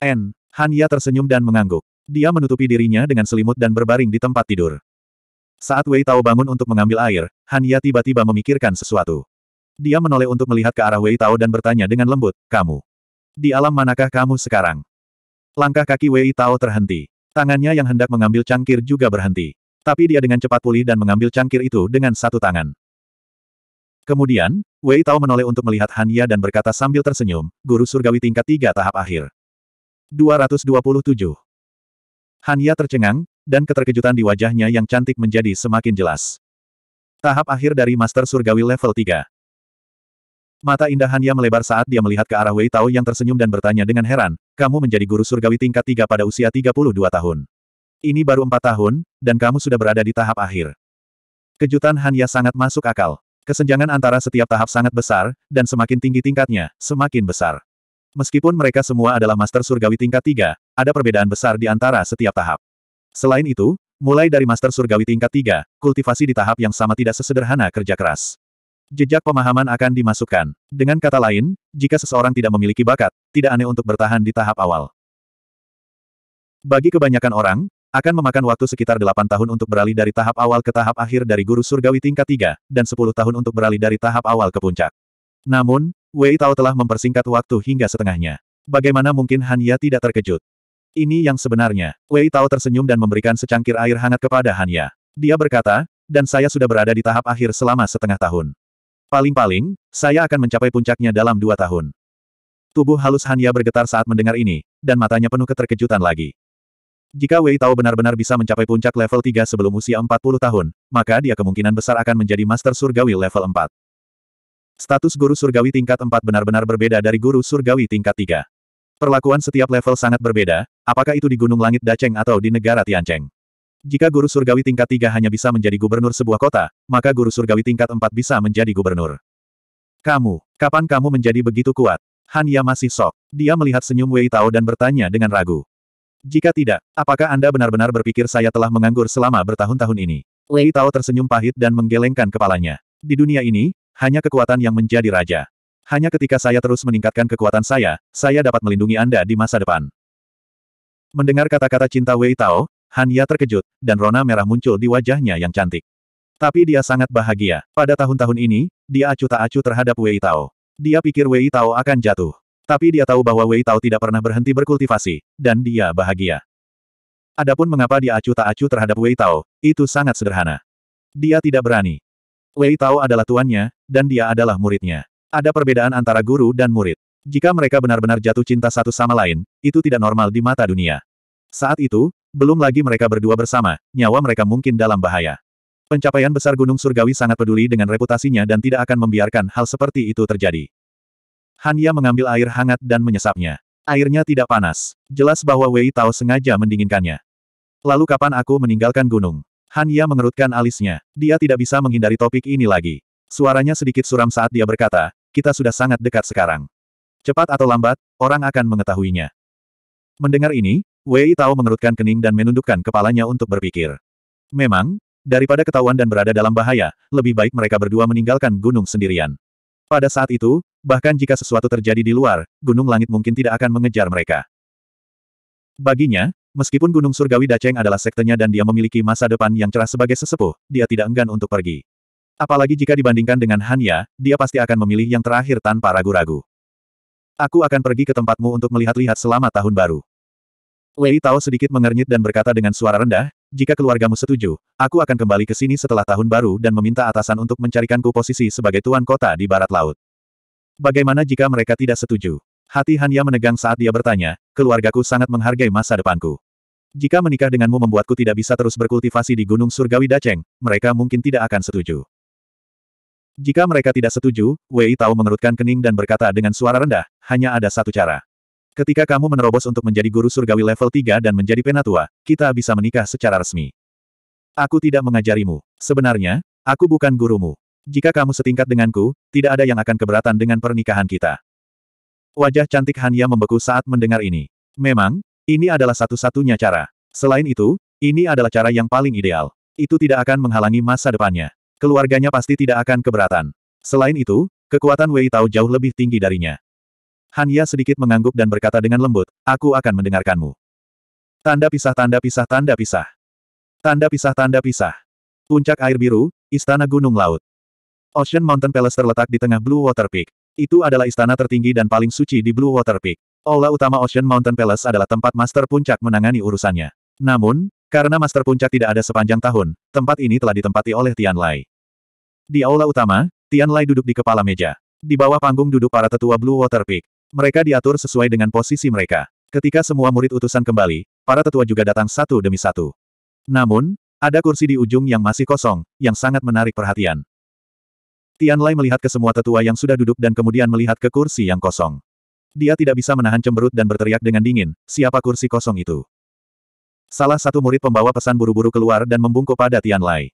N. Han Ya tersenyum dan mengangguk. Dia menutupi dirinya dengan selimut dan berbaring di tempat tidur. Saat Wei Tao bangun untuk mengambil air, Han Ya tiba-tiba memikirkan sesuatu. Dia menoleh untuk melihat ke arah Wei Tao dan bertanya dengan lembut, kamu. Di alam manakah kamu sekarang? Langkah kaki Wei Tao terhenti. Tangannya yang hendak mengambil cangkir juga berhenti. Tapi dia dengan cepat pulih dan mengambil cangkir itu dengan satu tangan. Kemudian, Wei Tao menoleh untuk melihat Han Ya dan berkata sambil tersenyum, Guru Surgawi tingkat tiga tahap akhir. 227. Han Ya tercengang, dan keterkejutan di wajahnya yang cantik menjadi semakin jelas. Tahap akhir dari Master Surgawi level 3. Mata indah Hanya melebar saat dia melihat ke arah Wei Tao yang tersenyum dan bertanya dengan heran, kamu menjadi guru surgawi tingkat 3 pada usia 32 tahun. Ini baru empat tahun, dan kamu sudah berada di tahap akhir. Kejutan Hanya sangat masuk akal. Kesenjangan antara setiap tahap sangat besar, dan semakin tinggi tingkatnya, semakin besar. Meskipun mereka semua adalah master surgawi tingkat 3, ada perbedaan besar di antara setiap tahap. Selain itu, mulai dari master surgawi tingkat 3, kultivasi di tahap yang sama tidak sesederhana kerja keras jejak pemahaman akan dimasukkan. Dengan kata lain, jika seseorang tidak memiliki bakat, tidak aneh untuk bertahan di tahap awal. Bagi kebanyakan orang, akan memakan waktu sekitar 8 tahun untuk beralih dari tahap awal ke tahap akhir dari guru surgawi tingkat 3, dan 10 tahun untuk beralih dari tahap awal ke puncak. Namun, Wei Tao telah mempersingkat waktu hingga setengahnya. Bagaimana mungkin Han Ya tidak terkejut? Ini yang sebenarnya. Wei Tao tersenyum dan memberikan secangkir air hangat kepada Han Ya. Dia berkata, dan saya sudah berada di tahap akhir selama setengah tahun. Paling-paling, saya akan mencapai puncaknya dalam dua tahun. Tubuh halus Hanya bergetar saat mendengar ini, dan matanya penuh keterkejutan lagi. Jika Wei Tao benar-benar bisa mencapai puncak level 3 sebelum usia 40 tahun, maka dia kemungkinan besar akan menjadi Master Surgawi level 4. Status Guru Surgawi tingkat 4 benar-benar berbeda dari Guru Surgawi tingkat 3. Perlakuan setiap level sangat berbeda, apakah itu di Gunung Langit Daceng atau di negara Tianceng. Jika guru surgawi tingkat tiga hanya bisa menjadi gubernur sebuah kota, maka guru surgawi tingkat empat bisa menjadi gubernur. Kamu, kapan kamu menjadi begitu kuat? Hanya masih sok. Dia melihat senyum Wei Tao dan bertanya dengan ragu. Jika tidak, apakah Anda benar-benar berpikir saya telah menganggur selama bertahun-tahun ini? Wei Tao tersenyum pahit dan menggelengkan kepalanya. Di dunia ini, hanya kekuatan yang menjadi raja. Hanya ketika saya terus meningkatkan kekuatan saya, saya dapat melindungi Anda di masa depan. Mendengar kata-kata cinta Wei Tao, hanya terkejut, dan rona merah muncul di wajahnya yang cantik. Tapi dia sangat bahagia. Pada tahun-tahun ini, dia acuh tak acuh terhadap Wei Tao. Dia pikir Wei Tao akan jatuh. Tapi dia tahu bahwa Wei Tao tidak pernah berhenti berkultivasi, dan dia bahagia. Adapun mengapa dia acuh tak acuh terhadap Wei Tao, itu sangat sederhana. Dia tidak berani. Wei Tao adalah tuannya, dan dia adalah muridnya. Ada perbedaan antara guru dan murid. Jika mereka benar-benar jatuh cinta satu sama lain, itu tidak normal di mata dunia. Saat itu, belum lagi mereka berdua bersama, nyawa mereka mungkin dalam bahaya. Pencapaian besar Gunung Surgawi sangat peduli dengan reputasinya dan tidak akan membiarkan hal seperti itu terjadi. Hanya mengambil air hangat dan menyesapnya. Airnya tidak panas. Jelas bahwa Wei Tao sengaja mendinginkannya. Lalu kapan aku meninggalkan gunung? Hanya mengerutkan alisnya. Dia tidak bisa menghindari topik ini lagi. Suaranya sedikit suram saat dia berkata, kita sudah sangat dekat sekarang. Cepat atau lambat, orang akan mengetahuinya. Mendengar ini, Wei Tao mengerutkan kening dan menundukkan kepalanya untuk berpikir. Memang, daripada ketahuan dan berada dalam bahaya, lebih baik mereka berdua meninggalkan gunung sendirian. Pada saat itu, bahkan jika sesuatu terjadi di luar, gunung langit mungkin tidak akan mengejar mereka. Baginya, meskipun gunung surgawi Daceng adalah sektenya dan dia memiliki masa depan yang cerah sebagai sesepuh, dia tidak enggan untuk pergi. Apalagi jika dibandingkan dengan Hanya, dia pasti akan memilih yang terakhir tanpa ragu-ragu. Aku akan pergi ke tempatmu untuk melihat-lihat selama tahun baru. Wei Tao sedikit mengernyit dan berkata dengan suara rendah, jika keluargamu setuju, aku akan kembali ke sini setelah tahun baru dan meminta atasan untuk mencarikanku posisi sebagai tuan kota di barat laut. Bagaimana jika mereka tidak setuju? Hati Hanya menegang saat dia bertanya, keluargaku sangat menghargai masa depanku. Jika menikah denganmu membuatku tidak bisa terus berkultivasi di Gunung Surgawi Daceng, mereka mungkin tidak akan setuju. Jika mereka tidak setuju, Wei Tao mengerutkan kening dan berkata dengan suara rendah, hanya ada satu cara. Ketika kamu menerobos untuk menjadi guru surgawi level 3 dan menjadi penatua, kita bisa menikah secara resmi. Aku tidak mengajarimu. Sebenarnya, aku bukan gurumu. Jika kamu setingkat denganku, tidak ada yang akan keberatan dengan pernikahan kita. Wajah cantik Hania membeku saat mendengar ini. Memang, ini adalah satu-satunya cara. Selain itu, ini adalah cara yang paling ideal. Itu tidak akan menghalangi masa depannya. Keluarganya pasti tidak akan keberatan. Selain itu, kekuatan Wei Tao jauh lebih tinggi darinya. Hanya sedikit mengangguk dan berkata dengan lembut, aku akan mendengarkanmu. Tanda pisah tanda pisah tanda pisah. Tanda pisah tanda pisah. Puncak air biru, Istana Gunung Laut. Ocean Mountain Palace terletak di tengah Blue Water Peak. Itu adalah istana tertinggi dan paling suci di Blue Water Peak. Aula utama Ocean Mountain Palace adalah tempat Master Puncak menangani urusannya. Namun, karena Master Puncak tidak ada sepanjang tahun, tempat ini telah ditempati oleh Tian Lai. Di aula utama, Tian Lai duduk di kepala meja. Di bawah panggung duduk para tetua Blue Water Peak. Mereka diatur sesuai dengan posisi mereka. Ketika semua murid utusan kembali, para tetua juga datang satu demi satu. Namun, ada kursi di ujung yang masih kosong, yang sangat menarik perhatian. Tian Lai melihat ke semua tetua yang sudah duduk dan kemudian melihat ke kursi yang kosong. Dia tidak bisa menahan cemberut dan berteriak dengan dingin, siapa kursi kosong itu? Salah satu murid pembawa pesan buru-buru keluar dan membungkuk pada Tian Lai.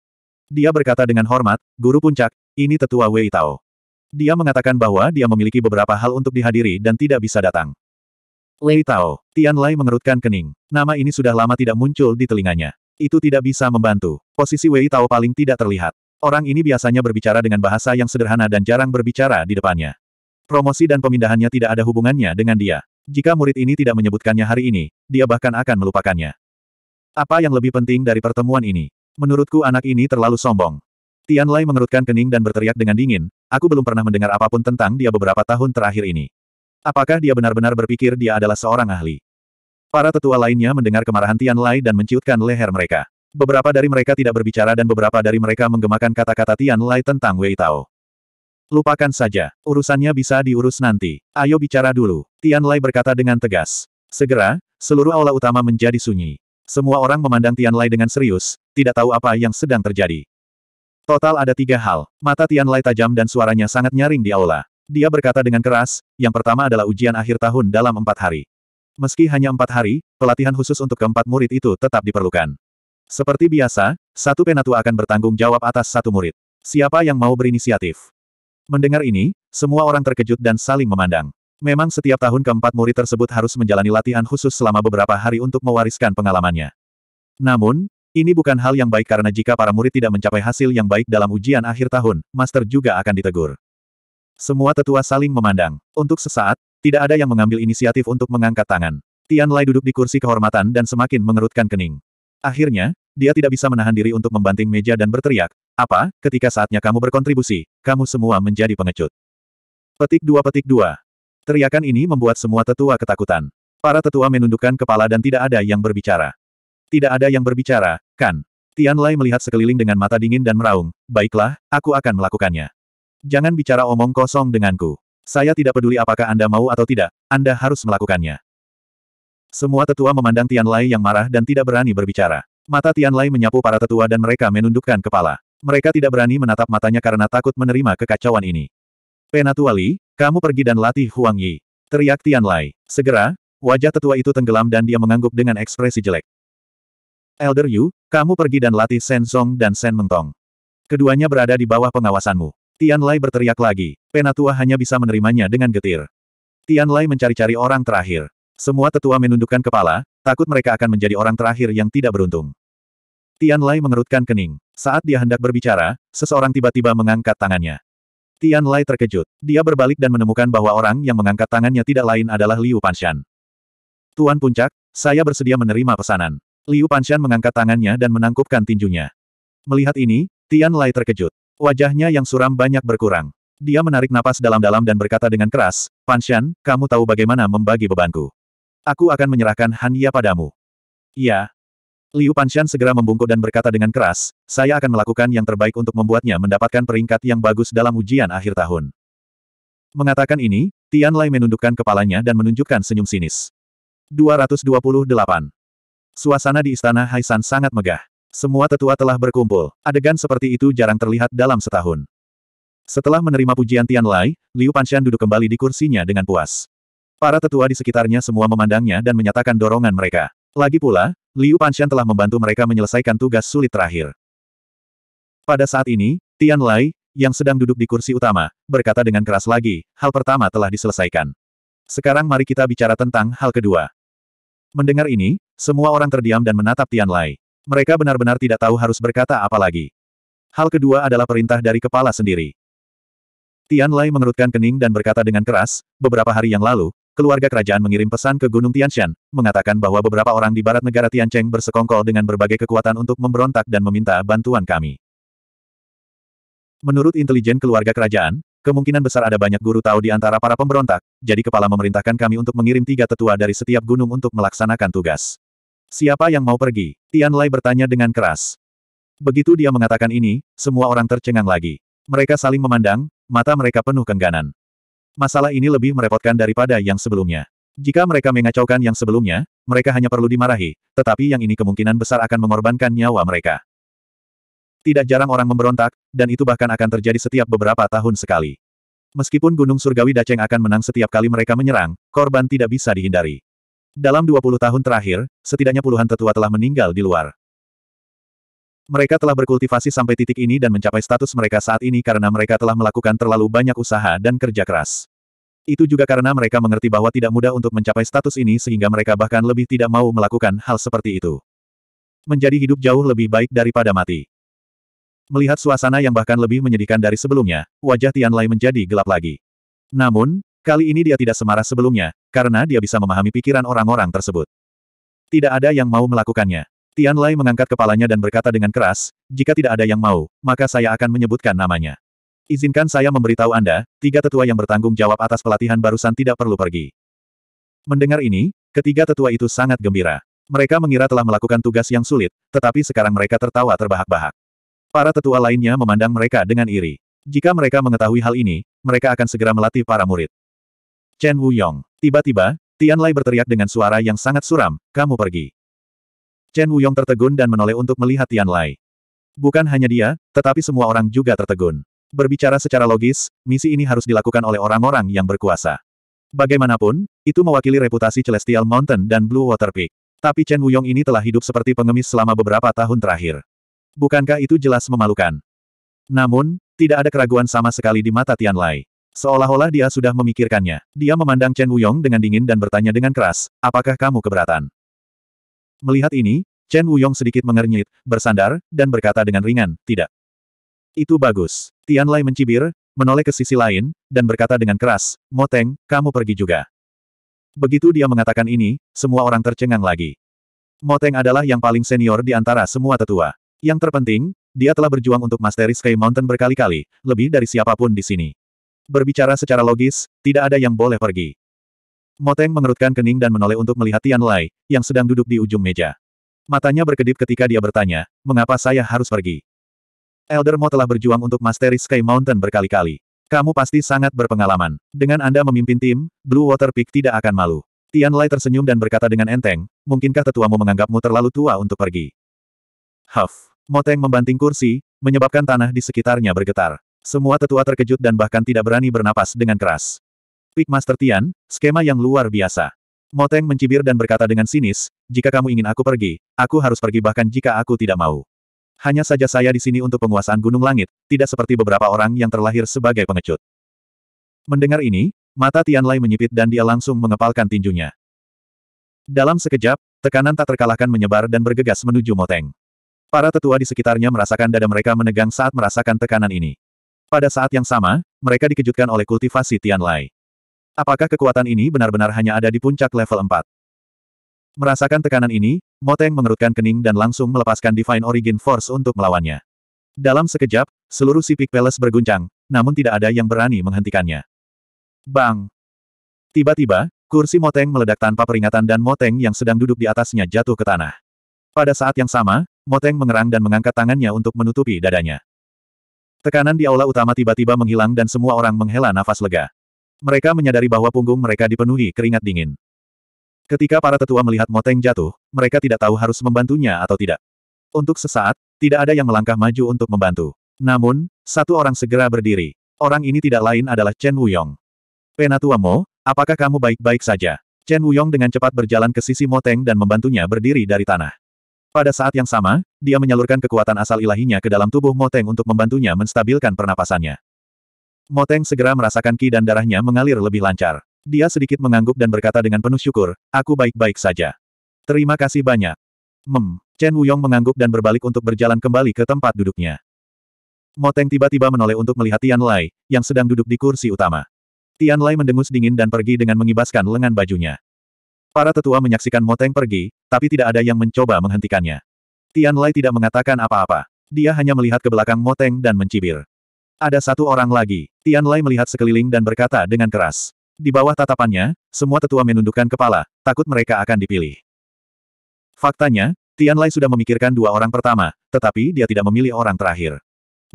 Dia berkata dengan hormat, Guru Puncak, ini tetua Wei Tao. Dia mengatakan bahwa dia memiliki beberapa hal untuk dihadiri dan tidak bisa datang. Lei Tao, Tian Lai mengerutkan kening. Nama ini sudah lama tidak muncul di telinganya. Itu tidak bisa membantu. Posisi Wei Tao paling tidak terlihat. Orang ini biasanya berbicara dengan bahasa yang sederhana dan jarang berbicara di depannya. Promosi dan pemindahannya tidak ada hubungannya dengan dia. Jika murid ini tidak menyebutkannya hari ini, dia bahkan akan melupakannya. Apa yang lebih penting dari pertemuan ini? Menurutku anak ini terlalu sombong. Tian Lai mengerutkan kening dan berteriak dengan dingin, aku belum pernah mendengar apapun tentang dia beberapa tahun terakhir ini. Apakah dia benar-benar berpikir dia adalah seorang ahli? Para tetua lainnya mendengar kemarahan Tian Lai dan menciutkan leher mereka. Beberapa dari mereka tidak berbicara dan beberapa dari mereka menggemakan kata-kata Tian Lai tentang Wei Tao. Lupakan saja, urusannya bisa diurus nanti. Ayo bicara dulu, Tian Lai berkata dengan tegas. Segera, seluruh aula utama menjadi sunyi. Semua orang memandang Tian Lai dengan serius, tidak tahu apa yang sedang terjadi. Total ada tiga hal. Mata Tian Tianlai tajam dan suaranya sangat nyaring di aula. Dia berkata dengan keras, yang pertama adalah ujian akhir tahun dalam empat hari. Meski hanya empat hari, pelatihan khusus untuk keempat murid itu tetap diperlukan. Seperti biasa, satu penatu akan bertanggung jawab atas satu murid. Siapa yang mau berinisiatif? Mendengar ini, semua orang terkejut dan saling memandang. Memang setiap tahun keempat murid tersebut harus menjalani latihan khusus selama beberapa hari untuk mewariskan pengalamannya. Namun, ini bukan hal yang baik karena jika para murid tidak mencapai hasil yang baik dalam ujian akhir tahun, master juga akan ditegur. Semua tetua saling memandang. Untuk sesaat, tidak ada yang mengambil inisiatif untuk mengangkat tangan. Tian Lai duduk di kursi kehormatan dan semakin mengerutkan kening. Akhirnya, dia tidak bisa menahan diri untuk membanting meja dan berteriak, apa, ketika saatnya kamu berkontribusi, kamu semua menjadi pengecut. Petik dua petik dua. Teriakan ini membuat semua tetua ketakutan. Para tetua menundukkan kepala dan tidak ada yang berbicara. Tidak ada yang berbicara, kan? Tian Lai melihat sekeliling dengan mata dingin dan meraung, baiklah, aku akan melakukannya. Jangan bicara omong kosong denganku. Saya tidak peduli apakah Anda mau atau tidak, Anda harus melakukannya. Semua tetua memandang Tian Lai yang marah dan tidak berani berbicara. Mata Tian Lai menyapu para tetua dan mereka menundukkan kepala. Mereka tidak berani menatap matanya karena takut menerima kekacauan ini. Penatuali, kamu pergi dan latih Huang Yi. Teriak Tian Lai. Segera, wajah tetua itu tenggelam dan dia mengangguk dengan ekspresi jelek. Elder Yu, kamu pergi dan latih Shen Song dan Shen Mengtong. Keduanya berada di bawah pengawasanmu. Tian Lai berteriak lagi. Penatua hanya bisa menerimanya dengan getir. Tian Lai mencari-cari orang terakhir. Semua tetua menundukkan kepala, takut mereka akan menjadi orang terakhir yang tidak beruntung. Tian Lai mengerutkan kening. Saat dia hendak berbicara, seseorang tiba-tiba mengangkat tangannya. Tian Lai terkejut. Dia berbalik dan menemukan bahwa orang yang mengangkat tangannya tidak lain adalah Liu Panshan. Tuan Puncak, saya bersedia menerima pesanan. Liu Panshan mengangkat tangannya dan menangkupkan tinjunya. Melihat ini, Tian Lai terkejut. Wajahnya yang suram banyak berkurang. Dia menarik napas dalam-dalam dan berkata dengan keras, Panshan, kamu tahu bagaimana membagi bebanku. Aku akan menyerahkan Ya padamu. Ya. Liu Panshan segera membungkuk dan berkata dengan keras, saya akan melakukan yang terbaik untuk membuatnya mendapatkan peringkat yang bagus dalam ujian akhir tahun. Mengatakan ini, Tian Lai menundukkan kepalanya dan menunjukkan senyum sinis. 228. Suasana di istana Haisan sangat megah. Semua tetua telah berkumpul. Adegan seperti itu jarang terlihat dalam setahun. Setelah menerima pujian Tian Lai, Liu Panshan duduk kembali di kursinya dengan puas. Para tetua di sekitarnya semua memandangnya dan menyatakan dorongan mereka. Lagi pula, Liu Panshan telah membantu mereka menyelesaikan tugas sulit terakhir. Pada saat ini, Tian Lai, yang sedang duduk di kursi utama, berkata dengan keras lagi, hal pertama telah diselesaikan. Sekarang mari kita bicara tentang hal kedua. Mendengar ini, semua orang terdiam dan menatap Tian Lai. Mereka benar-benar tidak tahu harus berkata apa lagi. Hal kedua adalah perintah dari kepala sendiri. Tian Lai mengerutkan kening dan berkata dengan keras, beberapa hari yang lalu, keluarga kerajaan mengirim pesan ke Gunung Tianshan, mengatakan bahwa beberapa orang di barat negara Tiancheng bersekongkol dengan berbagai kekuatan untuk memberontak dan meminta bantuan kami. Menurut intelijen keluarga kerajaan, kemungkinan besar ada banyak guru tahu di antara para pemberontak, jadi kepala memerintahkan kami untuk mengirim tiga tetua dari setiap gunung untuk melaksanakan tugas. Siapa yang mau pergi? Tian Lai bertanya dengan keras. Begitu dia mengatakan ini, semua orang tercengang lagi. Mereka saling memandang, mata mereka penuh kengganan. Masalah ini lebih merepotkan daripada yang sebelumnya. Jika mereka mengacaukan yang sebelumnya, mereka hanya perlu dimarahi, tetapi yang ini kemungkinan besar akan mengorbankan nyawa mereka. Tidak jarang orang memberontak, dan itu bahkan akan terjadi setiap beberapa tahun sekali. Meskipun Gunung Surgawi Daceng akan menang setiap kali mereka menyerang, korban tidak bisa dihindari. Dalam 20 tahun terakhir, setidaknya puluhan tetua telah meninggal di luar. Mereka telah berkultivasi sampai titik ini dan mencapai status mereka saat ini karena mereka telah melakukan terlalu banyak usaha dan kerja keras. Itu juga karena mereka mengerti bahwa tidak mudah untuk mencapai status ini sehingga mereka bahkan lebih tidak mau melakukan hal seperti itu. Menjadi hidup jauh lebih baik daripada mati. Melihat suasana yang bahkan lebih menyedihkan dari sebelumnya, wajah Tianlai menjadi gelap lagi. Namun, Kali ini dia tidak semarah sebelumnya, karena dia bisa memahami pikiran orang-orang tersebut. Tidak ada yang mau melakukannya. Tian Lai mengangkat kepalanya dan berkata dengan keras, jika tidak ada yang mau, maka saya akan menyebutkan namanya. Izinkan saya memberitahu Anda, tiga tetua yang bertanggung jawab atas pelatihan barusan tidak perlu pergi. Mendengar ini, ketiga tetua itu sangat gembira. Mereka mengira telah melakukan tugas yang sulit, tetapi sekarang mereka tertawa terbahak-bahak. Para tetua lainnya memandang mereka dengan iri. Jika mereka mengetahui hal ini, mereka akan segera melatih para murid. Chen Wuyong. Tiba-tiba, Tian Lai berteriak dengan suara yang sangat suram, kamu pergi. Chen Wuyong tertegun dan menoleh untuk melihat Tian Lai. Bukan hanya dia, tetapi semua orang juga tertegun. Berbicara secara logis, misi ini harus dilakukan oleh orang-orang yang berkuasa. Bagaimanapun, itu mewakili reputasi Celestial Mountain dan Blue Water Peak. Tapi Chen Wuyong ini telah hidup seperti pengemis selama beberapa tahun terakhir. Bukankah itu jelas memalukan? Namun, tidak ada keraguan sama sekali di mata Tian Lai. Seolah-olah dia sudah memikirkannya. Dia memandang Chen Wuyong dengan dingin dan bertanya dengan keras, apakah kamu keberatan? Melihat ini, Chen Wuyong sedikit mengernyit, bersandar, dan berkata dengan ringan, tidak. Itu bagus. Tian Lai mencibir, menoleh ke sisi lain, dan berkata dengan keras, Moteng, kamu pergi juga. Begitu dia mengatakan ini, semua orang tercengang lagi. Moteng adalah yang paling senior di antara semua tetua. Yang terpenting, dia telah berjuang untuk Master Sky Mountain berkali-kali, lebih dari siapapun di sini. Berbicara secara logis, tidak ada yang boleh pergi. Moteng mengerutkan kening dan menoleh untuk melihat Tian Lai, yang sedang duduk di ujung meja. Matanya berkedip ketika dia bertanya, mengapa saya harus pergi? Elder Mo telah berjuang untuk Mastery Sky Mountain berkali-kali. Kamu pasti sangat berpengalaman. Dengan Anda memimpin tim, Blue Water Peak tidak akan malu. Tian Lai tersenyum dan berkata dengan enteng, mungkinkah tetuamu menganggapmu terlalu tua untuk pergi? Huff. Moteng membanting kursi, menyebabkan tanah di sekitarnya bergetar. Semua tetua terkejut dan bahkan tidak berani bernapas dengan keras. Peak Master Tian, skema yang luar biasa. Moteng mencibir dan berkata dengan sinis, jika kamu ingin aku pergi, aku harus pergi bahkan jika aku tidak mau. Hanya saja saya di sini untuk penguasaan gunung langit, tidak seperti beberapa orang yang terlahir sebagai pengecut. Mendengar ini, mata Tian Lai menyipit dan dia langsung mengepalkan tinjunya. Dalam sekejap, tekanan tak terkalahkan menyebar dan bergegas menuju Moteng. Para tetua di sekitarnya merasakan dada mereka menegang saat merasakan tekanan ini. Pada saat yang sama, mereka dikejutkan oleh kultivasi Tian Tianlai. Apakah kekuatan ini benar-benar hanya ada di puncak level 4? Merasakan tekanan ini, Moteng mengerutkan kening dan langsung melepaskan Divine Origin Force untuk melawannya. Dalam sekejap, seluruh si Sipik Palace berguncang, namun tidak ada yang berani menghentikannya. Bang! Tiba-tiba, kursi Moteng meledak tanpa peringatan dan Moteng yang sedang duduk di atasnya jatuh ke tanah. Pada saat yang sama, Moteng mengerang dan mengangkat tangannya untuk menutupi dadanya. Tekanan di aula utama tiba-tiba menghilang dan semua orang menghela nafas lega. Mereka menyadari bahwa punggung mereka dipenuhi keringat dingin. Ketika para tetua melihat Moteng jatuh, mereka tidak tahu harus membantunya atau tidak. Untuk sesaat, tidak ada yang melangkah maju untuk membantu. Namun, satu orang segera berdiri. Orang ini tidak lain adalah Chen Wuyong. Penatua Mo, apakah kamu baik-baik saja? Chen Wuyong dengan cepat berjalan ke sisi Moteng dan membantunya berdiri dari tanah. Pada saat yang sama, dia menyalurkan kekuatan asal ilahinya ke dalam tubuh Moteng untuk membantunya menstabilkan pernapasannya. Moteng segera merasakan ki dan darahnya mengalir lebih lancar. Dia sedikit mengangguk dan berkata dengan penuh syukur, aku baik-baik saja. Terima kasih banyak. Mem, Chen Wuyong mengangguk dan berbalik untuk berjalan kembali ke tempat duduknya. Moteng tiba-tiba menoleh untuk melihat Tian Lai, yang sedang duduk di kursi utama. Tian Lai mendengus dingin dan pergi dengan mengibaskan lengan bajunya. Para tetua menyaksikan Moteng pergi, tapi tidak ada yang mencoba menghentikannya. Tian Lai tidak mengatakan apa-apa. Dia hanya melihat ke belakang Moteng dan mencibir. Ada satu orang lagi. Tian Lai melihat sekeliling dan berkata dengan keras. Di bawah tatapannya, semua tetua menundukkan kepala, takut mereka akan dipilih. Faktanya, Tian Lai sudah memikirkan dua orang pertama, tetapi dia tidak memilih orang terakhir.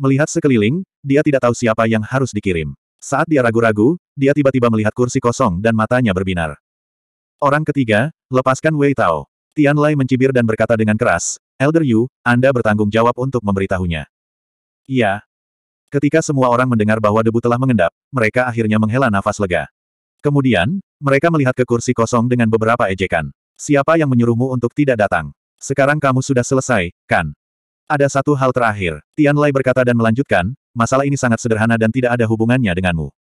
Melihat sekeliling, dia tidak tahu siapa yang harus dikirim. Saat dia ragu-ragu, dia tiba-tiba melihat kursi kosong dan matanya berbinar. Orang ketiga, lepaskan Wei Tao. Tian Lai mencibir dan berkata dengan keras, Elder Yu, Anda bertanggung jawab untuk memberitahunya. Iya. Ketika semua orang mendengar bahwa debu telah mengendap, mereka akhirnya menghela nafas lega. Kemudian, mereka melihat ke kursi kosong dengan beberapa ejekan. Siapa yang menyuruhmu untuk tidak datang? Sekarang kamu sudah selesai, kan? Ada satu hal terakhir, Tian Lai berkata dan melanjutkan, masalah ini sangat sederhana dan tidak ada hubungannya denganmu.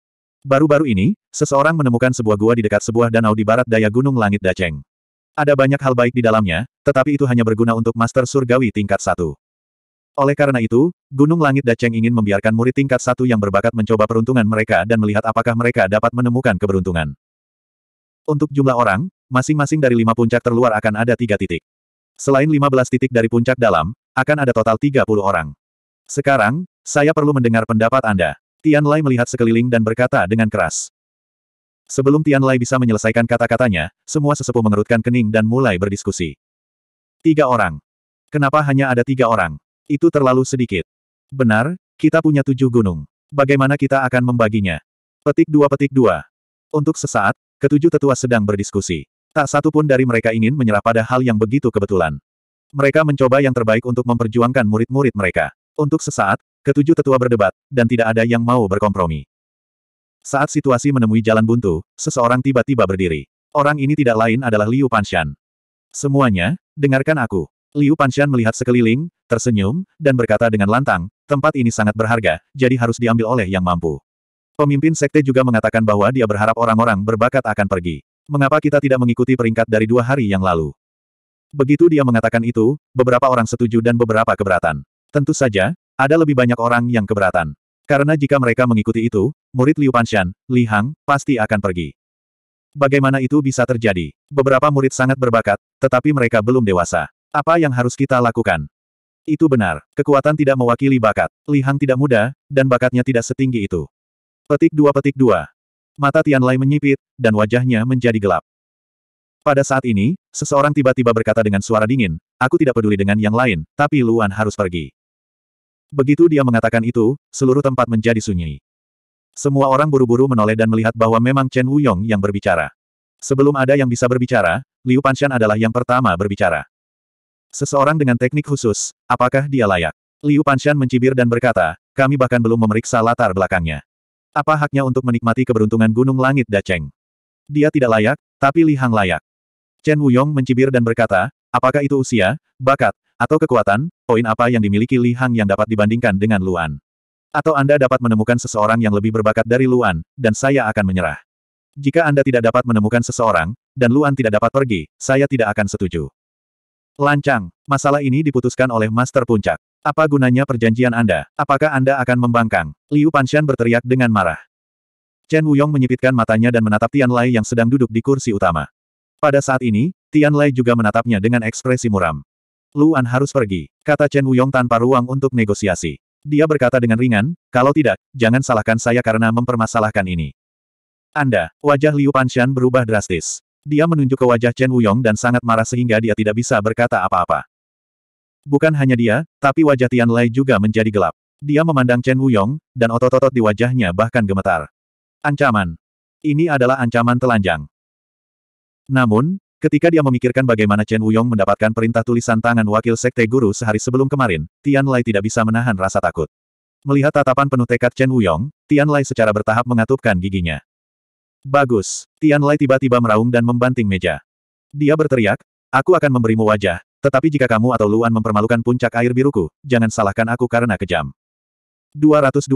Baru-baru ini, seseorang menemukan sebuah gua di dekat sebuah danau di barat daya Gunung Langit Daceng. Ada banyak hal baik di dalamnya, tetapi itu hanya berguna untuk Master Surgawi tingkat satu. Oleh karena itu, Gunung Langit Daceng ingin membiarkan murid tingkat satu yang berbakat mencoba peruntungan mereka dan melihat apakah mereka dapat menemukan keberuntungan. Untuk jumlah orang, masing-masing dari lima puncak terluar akan ada tiga titik. Selain lima belas titik dari puncak dalam, akan ada total tiga puluh orang. Sekarang, saya perlu mendengar pendapat Anda. Tian Lai melihat sekeliling dan berkata dengan keras. Sebelum Tian Lai bisa menyelesaikan kata-katanya, semua sesepuh mengerutkan kening dan mulai berdiskusi. Tiga orang. Kenapa hanya ada tiga orang? Itu terlalu sedikit. Benar, kita punya tujuh gunung. Bagaimana kita akan membaginya? Petik dua petik dua. Untuk sesaat, ketujuh tetua sedang berdiskusi. Tak satu pun dari mereka ingin menyerah pada hal yang begitu kebetulan. Mereka mencoba yang terbaik untuk memperjuangkan murid-murid mereka. Untuk sesaat, ketujuh tetua berdebat, dan tidak ada yang mau berkompromi. Saat situasi menemui jalan buntu, seseorang tiba-tiba berdiri. Orang ini tidak lain adalah Liu Panshan. Semuanya, dengarkan aku. Liu Panshan melihat sekeliling, tersenyum, dan berkata dengan lantang, tempat ini sangat berharga, jadi harus diambil oleh yang mampu. Pemimpin sekte juga mengatakan bahwa dia berharap orang-orang berbakat akan pergi. Mengapa kita tidak mengikuti peringkat dari dua hari yang lalu? Begitu dia mengatakan itu, beberapa orang setuju dan beberapa keberatan. Tentu saja, ada lebih banyak orang yang keberatan. Karena jika mereka mengikuti itu, murid Liu Panshan, Li Hang, pasti akan pergi. Bagaimana itu bisa terjadi? Beberapa murid sangat berbakat, tetapi mereka belum dewasa. Apa yang harus kita lakukan? Itu benar, kekuatan tidak mewakili bakat. Li Hang tidak muda, dan bakatnya tidak setinggi itu. Petik dua petik dua. Mata Tian Lai menyipit, dan wajahnya menjadi gelap. Pada saat ini, seseorang tiba-tiba berkata dengan suara dingin, aku tidak peduli dengan yang lain, tapi Luan harus pergi. Begitu dia mengatakan itu, seluruh tempat menjadi sunyi. Semua orang buru-buru menoleh dan melihat bahwa memang Chen Wuyong yang berbicara. Sebelum ada yang bisa berbicara, Liu Panshan adalah yang pertama berbicara. Seseorang dengan teknik khusus, apakah dia layak? Liu Panshan mencibir dan berkata, kami bahkan belum memeriksa latar belakangnya. Apa haknya untuk menikmati keberuntungan Gunung Langit Dacheng? Dia tidak layak, tapi Li Hang layak. Chen Wuyong mencibir dan berkata, apakah itu usia, bakat, atau kekuatan, poin apa yang dimiliki Li Hang yang dapat dibandingkan dengan Luan. Atau Anda dapat menemukan seseorang yang lebih berbakat dari Luan, dan saya akan menyerah. Jika Anda tidak dapat menemukan seseorang, dan Luan tidak dapat pergi, saya tidak akan setuju. Lancang, masalah ini diputuskan oleh Master Puncak. Apa gunanya perjanjian Anda? Apakah Anda akan membangkang? Liu Panshan berteriak dengan marah. Chen Wuyong menyipitkan matanya dan menatap Tian Lai yang sedang duduk di kursi utama. Pada saat ini, Tian Lai juga menatapnya dengan ekspresi muram. Luan harus pergi, kata Chen Wuyong tanpa ruang untuk negosiasi. Dia berkata dengan ringan, kalau tidak, jangan salahkan saya karena mempermasalahkan ini. Anda, wajah Liu Panshan berubah drastis. Dia menunjuk ke wajah Chen Wuyong dan sangat marah sehingga dia tidak bisa berkata apa-apa. Bukan hanya dia, tapi wajah Tian Lei juga menjadi gelap. Dia memandang Chen Wuyong, dan otot-otot di wajahnya bahkan gemetar. Ancaman. Ini adalah ancaman telanjang. Namun, Ketika dia memikirkan bagaimana Chen Wuyong mendapatkan perintah tulisan tangan wakil sekte guru sehari sebelum kemarin, Tian Lai tidak bisa menahan rasa takut. Melihat tatapan penuh tekad Chen Wuyong, Tian Lai secara bertahap mengatupkan giginya. Bagus. Tian Lai tiba-tiba meraung dan membanting meja. Dia berteriak, aku akan memberimu wajah, tetapi jika kamu atau Luan mempermalukan puncak air biruku, jangan salahkan aku karena kejam. 229.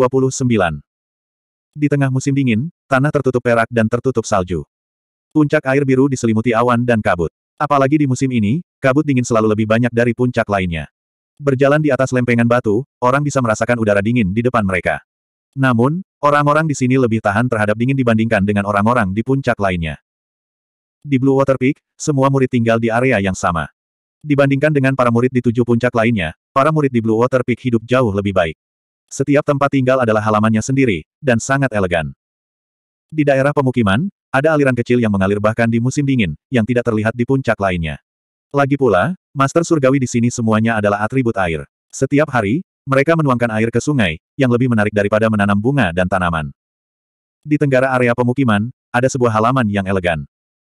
Di tengah musim dingin, tanah tertutup perak dan tertutup salju. Puncak air biru diselimuti awan dan kabut. Apalagi di musim ini, kabut dingin selalu lebih banyak dari puncak lainnya. Berjalan di atas lempengan batu, orang bisa merasakan udara dingin di depan mereka. Namun, orang-orang di sini lebih tahan terhadap dingin dibandingkan dengan orang-orang di puncak lainnya. Di Blue Water Peak, semua murid tinggal di area yang sama. Dibandingkan dengan para murid di tujuh puncak lainnya, para murid di Blue Water Peak hidup jauh lebih baik. Setiap tempat tinggal adalah halamannya sendiri, dan sangat elegan. Di daerah pemukiman, ada aliran kecil yang mengalir bahkan di musim dingin, yang tidak terlihat di puncak lainnya. Lagi pula, Master Surgawi di sini semuanya adalah atribut air. Setiap hari, mereka menuangkan air ke sungai, yang lebih menarik daripada menanam bunga dan tanaman. Di tenggara area pemukiman, ada sebuah halaman yang elegan.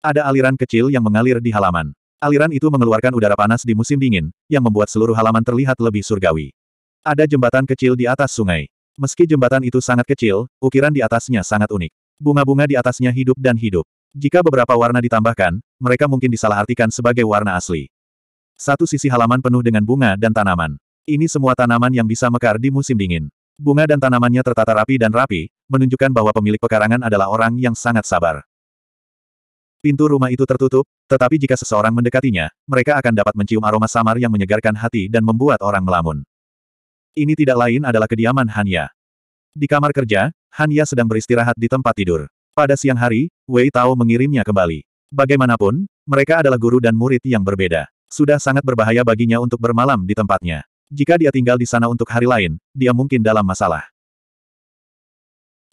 Ada aliran kecil yang mengalir di halaman. Aliran itu mengeluarkan udara panas di musim dingin, yang membuat seluruh halaman terlihat lebih surgawi. Ada jembatan kecil di atas sungai. Meski jembatan itu sangat kecil, ukiran di atasnya sangat unik. Bunga-bunga di atasnya hidup dan hidup. Jika beberapa warna ditambahkan, mereka mungkin disalahartikan sebagai warna asli. Satu sisi halaman penuh dengan bunga dan tanaman. Ini semua tanaman yang bisa mekar di musim dingin. Bunga dan tanamannya tertata rapi dan rapi, menunjukkan bahwa pemilik pekarangan adalah orang yang sangat sabar. Pintu rumah itu tertutup, tetapi jika seseorang mendekatinya, mereka akan dapat mencium aroma samar yang menyegarkan hati dan membuat orang melamun. Ini tidak lain adalah kediaman Hanya. Di kamar kerja, hanya sedang beristirahat di tempat tidur. Pada siang hari, Wei Tao mengirimnya kembali. Bagaimanapun, mereka adalah guru dan murid yang berbeda. Sudah sangat berbahaya baginya untuk bermalam di tempatnya. Jika dia tinggal di sana untuk hari lain, dia mungkin dalam masalah.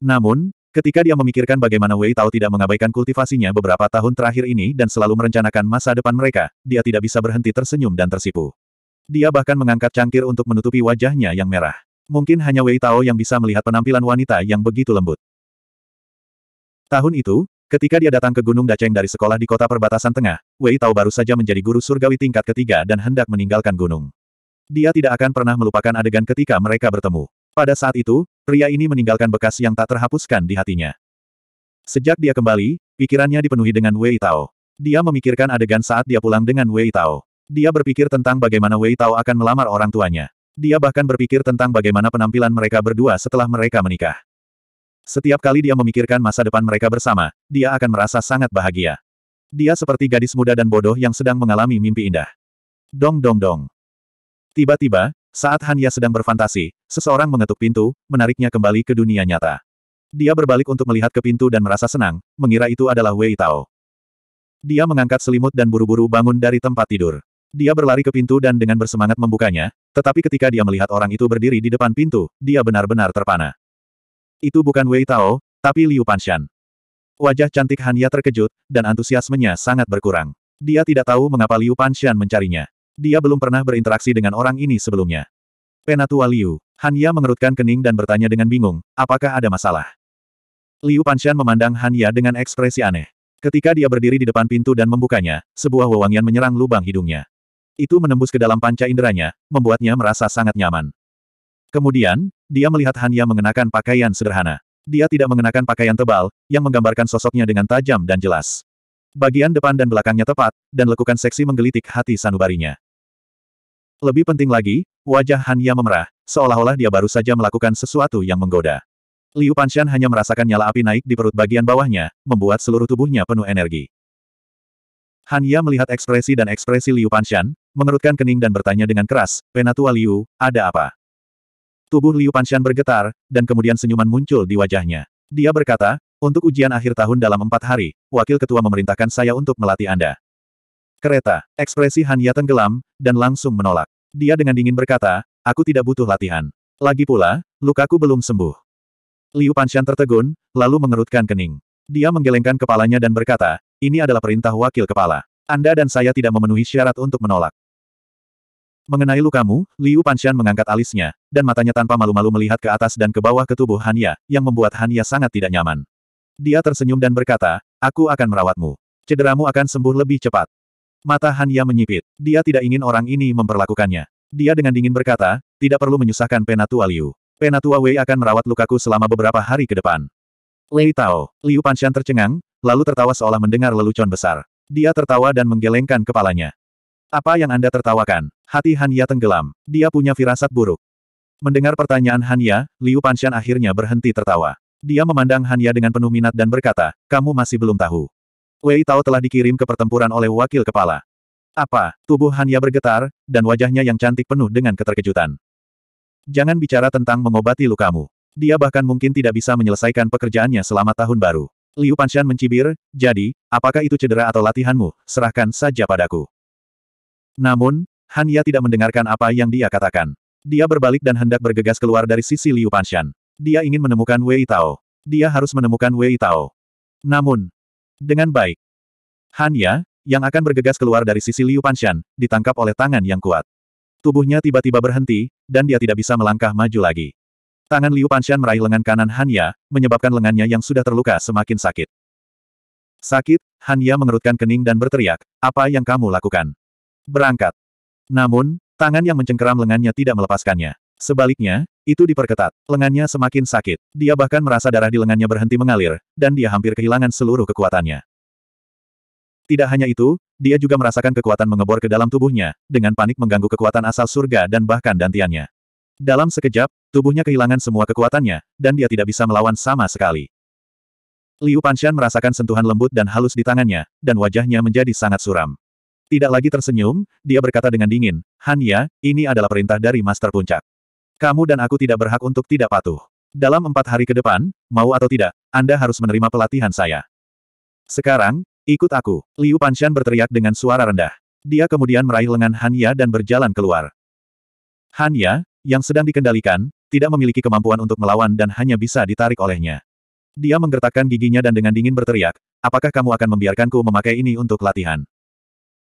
Namun, ketika dia memikirkan bagaimana Wei Tao tidak mengabaikan kultivasinya beberapa tahun terakhir ini dan selalu merencanakan masa depan mereka, dia tidak bisa berhenti tersenyum dan tersipu. Dia bahkan mengangkat cangkir untuk menutupi wajahnya yang merah. Mungkin hanya Wei Tao yang bisa melihat penampilan wanita yang begitu lembut. Tahun itu, ketika dia datang ke Gunung Daceng dari sekolah di kota perbatasan tengah, Wei Tao baru saja menjadi guru surgawi tingkat ketiga dan hendak meninggalkan gunung. Dia tidak akan pernah melupakan adegan ketika mereka bertemu. Pada saat itu, pria ini meninggalkan bekas yang tak terhapuskan di hatinya. Sejak dia kembali, pikirannya dipenuhi dengan Wei Tao. Dia memikirkan adegan saat dia pulang dengan Wei Tao. Dia berpikir tentang bagaimana Wei Tao akan melamar orang tuanya. Dia bahkan berpikir tentang bagaimana penampilan mereka berdua setelah mereka menikah. Setiap kali dia memikirkan masa depan mereka bersama, dia akan merasa sangat bahagia. Dia seperti gadis muda dan bodoh yang sedang mengalami mimpi indah. Dong dong dong. Tiba-tiba, saat Hanya sedang berfantasi, seseorang mengetuk pintu, menariknya kembali ke dunia nyata. Dia berbalik untuk melihat ke pintu dan merasa senang, mengira itu adalah Wei Tao. Dia mengangkat selimut dan buru-buru bangun dari tempat tidur. Dia berlari ke pintu dan dengan bersemangat membukanya, tetapi ketika dia melihat orang itu berdiri di depan pintu, dia benar-benar terpana. Itu bukan Wei Tao, tapi Liu Panshan. Wajah cantik Hanya terkejut, dan antusiasmenya sangat berkurang. Dia tidak tahu mengapa Liu Panshan mencarinya. Dia belum pernah berinteraksi dengan orang ini sebelumnya. Penatua Liu, Hanya mengerutkan kening dan bertanya dengan bingung, apakah ada masalah? Liu Panshan memandang Hanya dengan ekspresi aneh. Ketika dia berdiri di depan pintu dan membukanya, sebuah wewangian menyerang lubang hidungnya. Itu menembus ke dalam panca inderanya, membuatnya merasa sangat nyaman. Kemudian, dia melihat Hanya mengenakan pakaian sederhana. Dia tidak mengenakan pakaian tebal, yang menggambarkan sosoknya dengan tajam dan jelas. Bagian depan dan belakangnya tepat, dan lekukan seksi menggelitik hati sanubarinya. Lebih penting lagi, wajah Hanya memerah, seolah-olah dia baru saja melakukan sesuatu yang menggoda. Liu Panshan hanya merasakan nyala api naik di perut bagian bawahnya, membuat seluruh tubuhnya penuh energi. Hanya melihat ekspresi dan ekspresi Liu Panshan, mengerutkan kening dan bertanya dengan keras, Penatua Liu, ada apa? Tubuh Liu Panshan bergetar, dan kemudian senyuman muncul di wajahnya. Dia berkata, untuk ujian akhir tahun dalam empat hari, wakil ketua memerintahkan saya untuk melatih Anda. Kereta, ekspresi Hanya tenggelam, dan langsung menolak. Dia dengan dingin berkata, aku tidak butuh latihan. Lagi pula, lukaku belum sembuh. Liu Panshan tertegun, lalu mengerutkan kening. Dia menggelengkan kepalanya dan berkata, ini adalah perintah wakil kepala. Anda dan saya tidak memenuhi syarat untuk menolak. Mengenai lukamu, Liu Panshan mengangkat alisnya, dan matanya tanpa malu-malu melihat ke atas dan ke bawah ke tubuh Hanya, yang membuat Hanya sangat tidak nyaman. Dia tersenyum dan berkata, aku akan merawatmu. Cederamu akan sembuh lebih cepat. Mata Hanya menyipit. Dia tidak ingin orang ini memperlakukannya. Dia dengan dingin berkata, tidak perlu menyusahkan Penatua Liu. Penatua Wei akan merawat lukaku selama beberapa hari ke depan. Lei Tao, Liu Panshan tercengang, lalu tertawa seolah mendengar lelucon besar. Dia tertawa dan menggelengkan kepalanya. Apa yang Anda tertawakan? Hati Hania tenggelam. Dia punya firasat buruk. Mendengar pertanyaan Hania, Liu Panshan akhirnya berhenti tertawa. Dia memandang Hania dengan penuh minat dan berkata, kamu masih belum tahu. Wei Tao telah dikirim ke pertempuran oleh wakil kepala. Apa? Tubuh Hania bergetar, dan wajahnya yang cantik penuh dengan keterkejutan. Jangan bicara tentang mengobati lukamu. Dia bahkan mungkin tidak bisa menyelesaikan pekerjaannya selama tahun baru. Liu Panshan mencibir, jadi, apakah itu cedera atau latihanmu, serahkan saja padaku. Namun, Han Ya tidak mendengarkan apa yang dia katakan. Dia berbalik dan hendak bergegas keluar dari sisi Liu Panshan. Dia ingin menemukan Wei Tao. Dia harus menemukan Wei Tao. Namun, dengan baik, Han Ya, yang akan bergegas keluar dari sisi Liu Panshan, ditangkap oleh tangan yang kuat. Tubuhnya tiba-tiba berhenti, dan dia tidak bisa melangkah maju lagi. Tangan Liu Panshan meraih lengan kanan Han Ya, menyebabkan lengannya yang sudah terluka semakin sakit. Sakit, Han Ya mengerutkan kening dan berteriak, apa yang kamu lakukan? Berangkat. Namun, tangan yang mencengkeram lengannya tidak melepaskannya. Sebaliknya, itu diperketat. Lengannya semakin sakit. Dia bahkan merasa darah di lengannya berhenti mengalir, dan dia hampir kehilangan seluruh kekuatannya. Tidak hanya itu, dia juga merasakan kekuatan mengebor ke dalam tubuhnya, dengan panik mengganggu kekuatan asal surga dan bahkan dantiannya. Dalam sekejap, tubuhnya kehilangan semua kekuatannya, dan dia tidak bisa melawan sama sekali. Liu Panshan merasakan sentuhan lembut dan halus di tangannya, dan wajahnya menjadi sangat suram. Tidak lagi tersenyum, dia berkata dengan dingin, Hanya, ini adalah perintah dari Master Puncak. Kamu dan aku tidak berhak untuk tidak patuh. Dalam empat hari ke depan, mau atau tidak, Anda harus menerima pelatihan saya. Sekarang, ikut aku. Liu Panshan berteriak dengan suara rendah. Dia kemudian meraih lengan Hanya dan berjalan keluar. Hanya, yang sedang dikendalikan, tidak memiliki kemampuan untuk melawan dan hanya bisa ditarik olehnya. Dia menggertakkan giginya dan dengan dingin berteriak, apakah kamu akan membiarkanku memakai ini untuk latihan?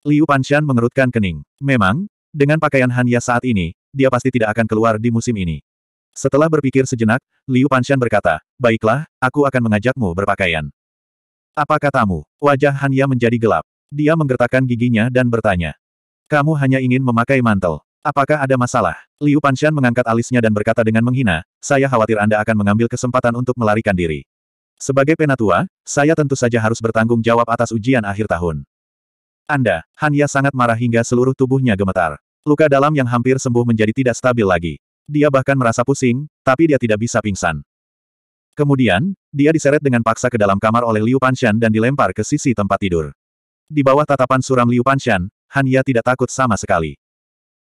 Liu Panshan mengerutkan kening. Memang, dengan pakaian Hanya saat ini, dia pasti tidak akan keluar di musim ini. Setelah berpikir sejenak, Liu Panshan berkata, Baiklah, aku akan mengajakmu berpakaian. Apa katamu? Wajah Hanya menjadi gelap. Dia menggertakkan giginya dan bertanya. Kamu hanya ingin memakai mantel. Apakah ada masalah? Liu Panshan mengangkat alisnya dan berkata dengan menghina, saya khawatir Anda akan mengambil kesempatan untuk melarikan diri. Sebagai penatua, saya tentu saja harus bertanggung jawab atas ujian akhir tahun. Anda, Hanya sangat marah hingga seluruh tubuhnya gemetar. Luka dalam yang hampir sembuh menjadi tidak stabil lagi. Dia bahkan merasa pusing, tapi dia tidak bisa pingsan. Kemudian, dia diseret dengan paksa ke dalam kamar oleh Liu Panshan dan dilempar ke sisi tempat tidur. Di bawah tatapan suram Liu Panshan, Hanya tidak takut sama sekali.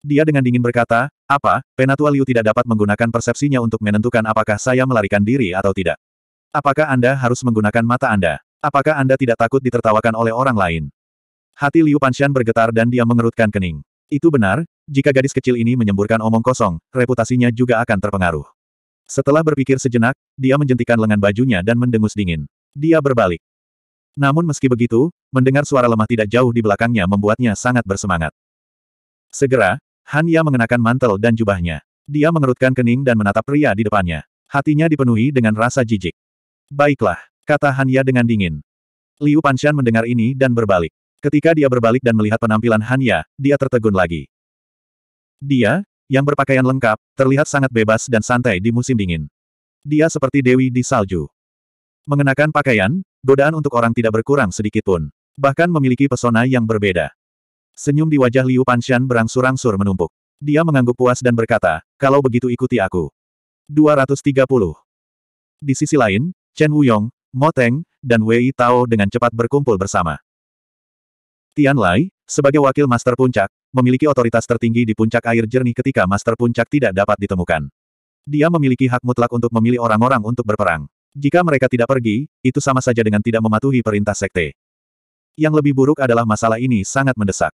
Dia dengan dingin berkata, apa, Penatua Liu tidak dapat menggunakan persepsinya untuk menentukan apakah saya melarikan diri atau tidak. Apakah Anda harus menggunakan mata Anda? Apakah Anda tidak takut ditertawakan oleh orang lain? Hati Liu Panshan bergetar dan dia mengerutkan kening. Itu benar, jika gadis kecil ini menyemburkan omong kosong, reputasinya juga akan terpengaruh. Setelah berpikir sejenak, dia menjentikan lengan bajunya dan mendengus dingin. Dia berbalik. Namun meski begitu, mendengar suara lemah tidak jauh di belakangnya membuatnya sangat bersemangat. Segera, Han Ya mengenakan mantel dan jubahnya. Dia mengerutkan kening dan menatap pria di depannya. Hatinya dipenuhi dengan rasa jijik. Baiklah, kata Han Ya dengan dingin. Liu Panshan mendengar ini dan berbalik. Ketika dia berbalik dan melihat penampilan Hanya, dia tertegun lagi. Dia, yang berpakaian lengkap, terlihat sangat bebas dan santai di musim dingin. Dia seperti dewi di salju. Mengenakan pakaian, godaan untuk orang tidak berkurang sedikit pun. Bahkan memiliki pesona yang berbeda. Senyum di wajah Liu Panshan berangsur-angsur menumpuk. Dia mengangguk puas dan berkata, kalau begitu ikuti aku. 230. Di sisi lain, Chen Wuyong, Mo Teng, dan Wei Tao dengan cepat berkumpul bersama. Tian Lai, sebagai wakil Master Puncak, memiliki otoritas tertinggi di puncak air jernih ketika Master Puncak tidak dapat ditemukan. Dia memiliki hak mutlak untuk memilih orang-orang untuk berperang. Jika mereka tidak pergi, itu sama saja dengan tidak mematuhi perintah sekte. Yang lebih buruk adalah masalah ini sangat mendesak.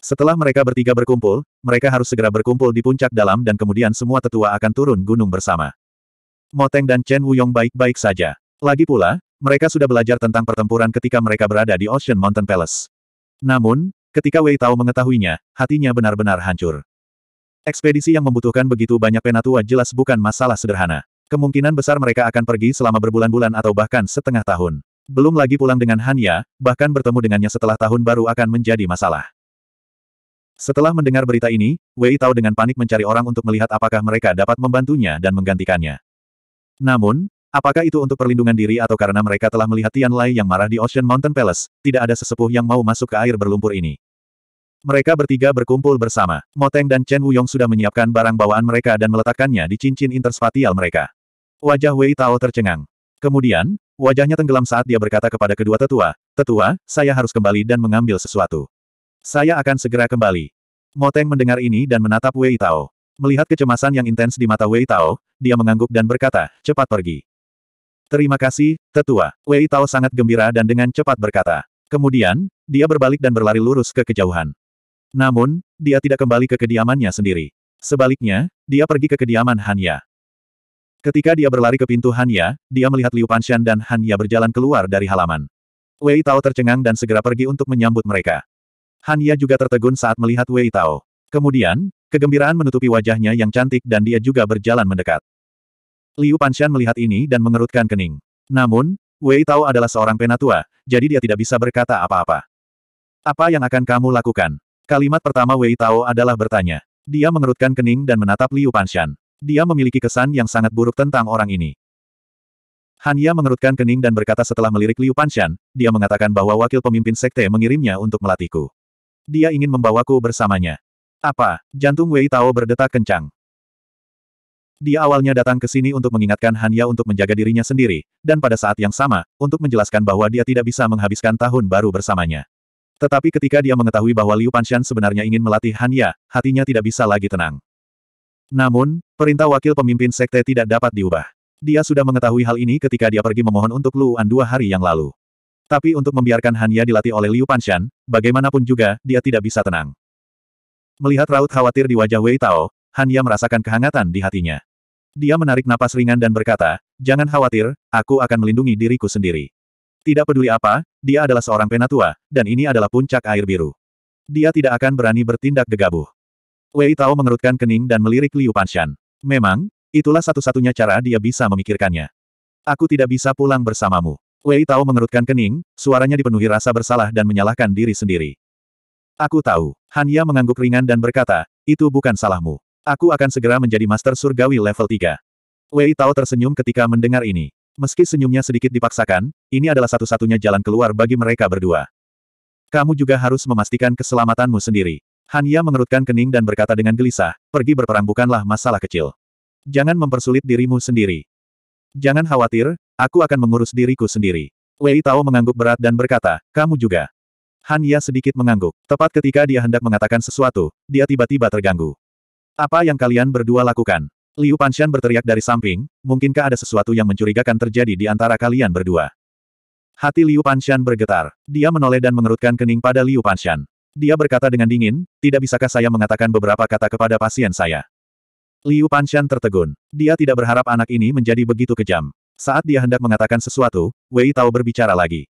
Setelah mereka bertiga berkumpul, mereka harus segera berkumpul di puncak dalam dan kemudian semua tetua akan turun gunung bersama. Moteng dan Chen Wuyong baik-baik saja. Lagi pula, mereka sudah belajar tentang pertempuran ketika mereka berada di Ocean Mountain Palace. Namun, ketika Wei Tao mengetahuinya, hatinya benar-benar hancur. Ekspedisi yang membutuhkan begitu banyak penatua jelas bukan masalah sederhana. Kemungkinan besar mereka akan pergi selama berbulan-bulan atau bahkan setengah tahun. Belum lagi pulang dengan Hanya, bahkan bertemu dengannya setelah tahun baru akan menjadi masalah. Setelah mendengar berita ini, Wei Tao dengan panik mencari orang untuk melihat apakah mereka dapat membantunya dan menggantikannya. Namun, Apakah itu untuk perlindungan diri atau karena mereka telah melihat Tian Lai yang marah di Ocean Mountain Palace, tidak ada sesepuh yang mau masuk ke air berlumpur ini. Mereka bertiga berkumpul bersama. Moteng dan Chen Wuyong sudah menyiapkan barang bawaan mereka dan meletakkannya di cincin interspatial mereka. Wajah Wei Tao tercengang. Kemudian, wajahnya tenggelam saat dia berkata kepada kedua tetua, Tetua, saya harus kembali dan mengambil sesuatu. Saya akan segera kembali. Moteng mendengar ini dan menatap Wei Tao. Melihat kecemasan yang intens di mata Wei Tao, dia mengangguk dan berkata, cepat pergi. Terima kasih, tetua. Wei Tao sangat gembira dan dengan cepat berkata. Kemudian, dia berbalik dan berlari lurus ke kejauhan. Namun, dia tidak kembali ke kediamannya sendiri. Sebaliknya, dia pergi ke kediaman Hanya. Ketika dia berlari ke pintu Hanya, dia melihat Liu Panshan dan Hanya berjalan keluar dari halaman. Wei Tao tercengang dan segera pergi untuk menyambut mereka. Hanya juga tertegun saat melihat Wei Tao. Kemudian, kegembiraan menutupi wajahnya yang cantik dan dia juga berjalan mendekat. Liu Panshan melihat ini dan mengerutkan kening. Namun, Wei Tao adalah seorang penatua, jadi dia tidak bisa berkata apa-apa. Apa yang akan kamu lakukan? Kalimat pertama Wei Tao adalah bertanya. Dia mengerutkan kening dan menatap Liu Panshan. Dia memiliki kesan yang sangat buruk tentang orang ini. Hanya mengerutkan kening dan berkata setelah melirik Liu Panshan, dia mengatakan bahwa wakil pemimpin sekte mengirimnya untuk melatihku. Dia ingin membawaku bersamanya. Apa? Jantung Wei Tao berdetak kencang. Dia awalnya datang ke sini untuk mengingatkan Hanya untuk menjaga dirinya sendiri, dan pada saat yang sama, untuk menjelaskan bahwa dia tidak bisa menghabiskan tahun baru bersamanya. Tetapi ketika dia mengetahui bahwa Liu Panshan sebenarnya ingin melatih Hanya, hatinya tidak bisa lagi tenang. Namun, perintah wakil pemimpin sekte tidak dapat diubah. Dia sudah mengetahui hal ini ketika dia pergi memohon untuk Luan dua hari yang lalu. Tapi untuk membiarkan Hanya dilatih oleh Liu Panshan, bagaimanapun juga, dia tidak bisa tenang. Melihat raut khawatir di wajah Wei Tao, Hanya merasakan kehangatan di hatinya. Dia menarik napas ringan dan berkata, jangan khawatir, aku akan melindungi diriku sendiri. Tidak peduli apa, dia adalah seorang penatua, dan ini adalah puncak air biru. Dia tidak akan berani bertindak gegabah. Wei Tao mengerutkan kening dan melirik Liu Panshan. Memang, itulah satu-satunya cara dia bisa memikirkannya. Aku tidak bisa pulang bersamamu. Wei Tao mengerutkan kening, suaranya dipenuhi rasa bersalah dan menyalahkan diri sendiri. Aku tahu. Han Ya mengangguk ringan dan berkata, itu bukan salahmu. Aku akan segera menjadi Master Surgawi level 3. Wei Tao tersenyum ketika mendengar ini. Meski senyumnya sedikit dipaksakan, ini adalah satu-satunya jalan keluar bagi mereka berdua. Kamu juga harus memastikan keselamatanmu sendiri. Han Ya mengerutkan kening dan berkata dengan gelisah, pergi berperang bukanlah masalah kecil. Jangan mempersulit dirimu sendiri. Jangan khawatir, aku akan mengurus diriku sendiri. Wei Tao mengangguk berat dan berkata, kamu juga. Han Ya sedikit mengangguk. Tepat ketika dia hendak mengatakan sesuatu, dia tiba-tiba terganggu. Apa yang kalian berdua lakukan? Liu Panshan berteriak dari samping, mungkinkah ada sesuatu yang mencurigakan terjadi di antara kalian berdua? Hati Liu Panshan bergetar. Dia menoleh dan mengerutkan kening pada Liu Panshan. Dia berkata dengan dingin, tidak bisakah saya mengatakan beberapa kata kepada pasien saya? Liu Panshan tertegun. Dia tidak berharap anak ini menjadi begitu kejam. Saat dia hendak mengatakan sesuatu, Wei Tao berbicara lagi.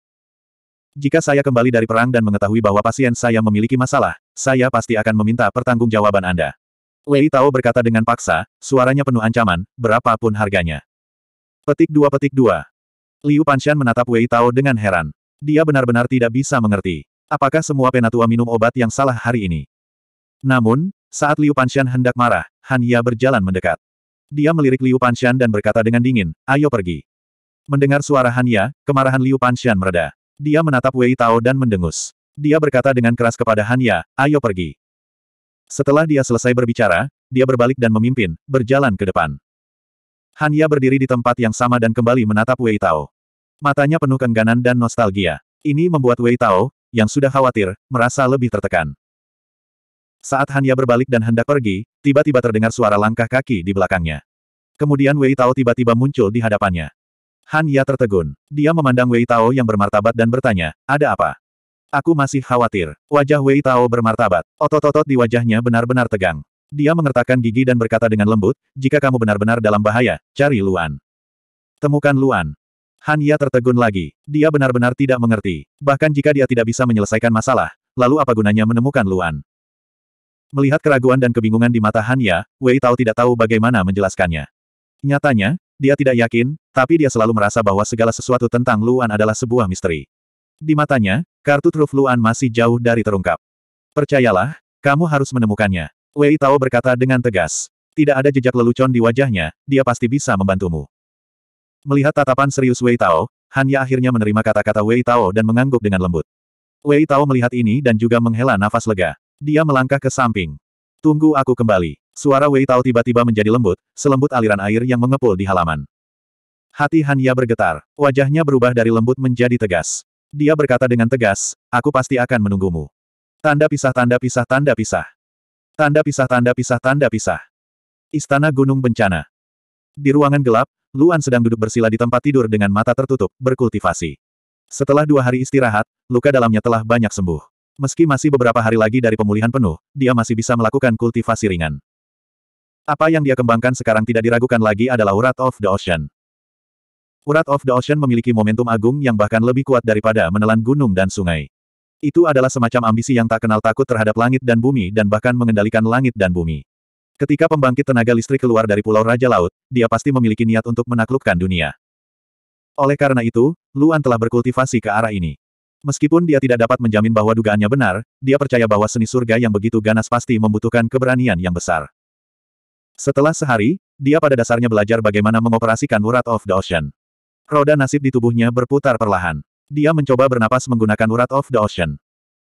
Jika saya kembali dari perang dan mengetahui bahwa pasien saya memiliki masalah, saya pasti akan meminta pertanggungjawaban Anda. Wei Tao berkata dengan paksa, suaranya penuh ancaman, berapapun harganya. Petik dua petik dua. Liu Panshan menatap Wei Tao dengan heran. Dia benar-benar tidak bisa mengerti. Apakah semua penatua minum obat yang salah hari ini? Namun, saat Liu Panshan hendak marah, Han Ya berjalan mendekat. Dia melirik Liu Panshan dan berkata dengan dingin, ayo pergi. Mendengar suara Han Ya, kemarahan Liu Panshan mereda. Dia menatap Wei Tao dan mendengus. Dia berkata dengan keras kepada Han Ya, ayo pergi. Setelah dia selesai berbicara, dia berbalik dan memimpin, berjalan ke depan. Hanya berdiri di tempat yang sama dan kembali menatap Wei Tao. Matanya penuh kengganan dan nostalgia. Ini membuat Wei Tao, yang sudah khawatir, merasa lebih tertekan. Saat Hanya berbalik dan hendak pergi, tiba-tiba terdengar suara langkah kaki di belakangnya. Kemudian Wei Tao tiba-tiba muncul di hadapannya. Han Ya tertegun. Dia memandang Wei Tao yang bermartabat dan bertanya, ada apa? Aku masih khawatir. Wajah Wei Tao bermartabat. Otot-otot di wajahnya benar-benar tegang. Dia mengertakkan gigi dan berkata dengan lembut, jika kamu benar-benar dalam bahaya, cari Luan. Temukan Luan. Han Ya tertegun lagi. Dia benar-benar tidak mengerti. Bahkan jika dia tidak bisa menyelesaikan masalah, lalu apa gunanya menemukan Luan? Melihat keraguan dan kebingungan di mata Han Ya, Wei Tao tidak tahu bagaimana menjelaskannya. Nyatanya, dia tidak yakin, tapi dia selalu merasa bahwa segala sesuatu tentang Luan adalah sebuah misteri. Di matanya, Kartu Truf Luan masih jauh dari terungkap. Percayalah, kamu harus menemukannya. Wei Tao berkata dengan tegas. Tidak ada jejak lelucon di wajahnya, dia pasti bisa membantumu. Melihat tatapan serius Wei Tao, Hanya akhirnya menerima kata-kata Wei Tao dan mengangguk dengan lembut. Wei Tao melihat ini dan juga menghela nafas lega. Dia melangkah ke samping. Tunggu aku kembali. Suara Wei Tao tiba-tiba menjadi lembut, selembut aliran air yang mengepul di halaman. Hati Hanya bergetar, wajahnya berubah dari lembut menjadi tegas. Dia berkata dengan tegas, aku pasti akan menunggumu. Tanda pisah tanda pisah tanda pisah. Tanda pisah tanda pisah tanda pisah. Istana Gunung Bencana. Di ruangan gelap, Luan sedang duduk bersila di tempat tidur dengan mata tertutup, berkultivasi. Setelah dua hari istirahat, luka dalamnya telah banyak sembuh. Meski masih beberapa hari lagi dari pemulihan penuh, dia masih bisa melakukan kultivasi ringan. Apa yang dia kembangkan sekarang tidak diragukan lagi adalah Urat of the Ocean. Urat of the Ocean memiliki momentum agung yang bahkan lebih kuat daripada menelan gunung dan sungai. Itu adalah semacam ambisi yang tak kenal takut terhadap langit dan bumi dan bahkan mengendalikan langit dan bumi. Ketika pembangkit tenaga listrik keluar dari Pulau Raja Laut, dia pasti memiliki niat untuk menaklukkan dunia. Oleh karena itu, Luan telah berkultivasi ke arah ini. Meskipun dia tidak dapat menjamin bahwa dugaannya benar, dia percaya bahwa seni surga yang begitu ganas pasti membutuhkan keberanian yang besar. Setelah sehari, dia pada dasarnya belajar bagaimana mengoperasikan urat of the ocean. Roda nasib di tubuhnya berputar perlahan. Dia mencoba bernapas menggunakan urat of the ocean.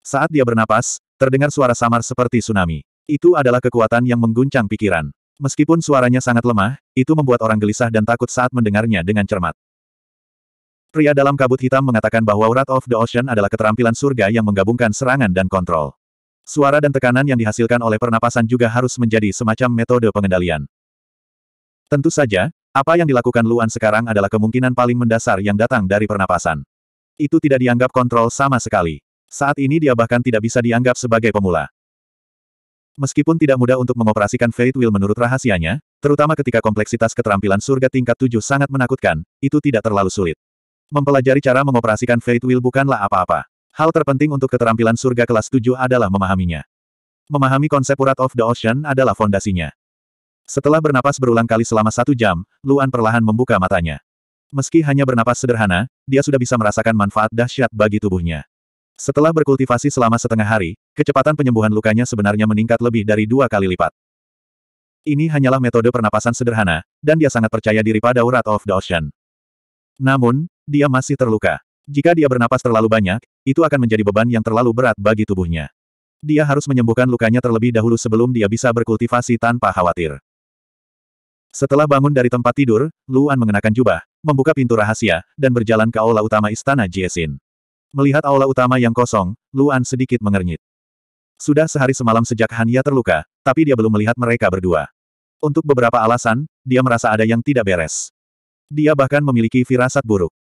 Saat dia bernapas, terdengar suara samar seperti tsunami. Itu adalah kekuatan yang mengguncang pikiran. Meskipun suaranya sangat lemah, itu membuat orang gelisah dan takut saat mendengarnya dengan cermat. Pria dalam kabut hitam mengatakan bahwa urat of the ocean adalah keterampilan surga yang menggabungkan serangan dan kontrol. Suara dan tekanan yang dihasilkan oleh pernapasan juga harus menjadi semacam metode pengendalian. Tentu saja, apa yang dilakukan Luan sekarang adalah kemungkinan paling mendasar yang datang dari pernapasan. Itu tidak dianggap kontrol sama sekali. Saat ini dia bahkan tidak bisa dianggap sebagai pemula. Meskipun tidak mudah untuk mengoperasikan Fate Wheel menurut rahasianya, terutama ketika kompleksitas keterampilan surga tingkat 7 sangat menakutkan, itu tidak terlalu sulit. Mempelajari cara mengoperasikan Fate Wheel bukanlah apa-apa. Hal terpenting untuk keterampilan surga kelas 7 adalah memahaminya. Memahami konsep urat of the ocean adalah fondasinya. Setelah bernapas berulang kali selama satu jam, Luan perlahan membuka matanya. Meski hanya bernapas sederhana, dia sudah bisa merasakan manfaat dahsyat bagi tubuhnya. Setelah berkultivasi selama setengah hari, kecepatan penyembuhan lukanya sebenarnya meningkat lebih dari dua kali lipat. Ini hanyalah metode pernapasan sederhana, dan dia sangat percaya diri pada Urat of the Ocean. Namun, dia masih terluka. Jika dia bernapas terlalu banyak, itu akan menjadi beban yang terlalu berat bagi tubuhnya. Dia harus menyembuhkan lukanya terlebih dahulu sebelum dia bisa berkultivasi tanpa khawatir. Setelah bangun dari tempat tidur, Luan mengenakan jubah, membuka pintu rahasia, dan berjalan ke aula utama istana Jiesin. Melihat aula utama yang kosong, Luan sedikit mengernyit. Sudah sehari semalam sejak Hanya terluka, tapi dia belum melihat mereka berdua. Untuk beberapa alasan, dia merasa ada yang tidak beres. Dia bahkan memiliki firasat buruk.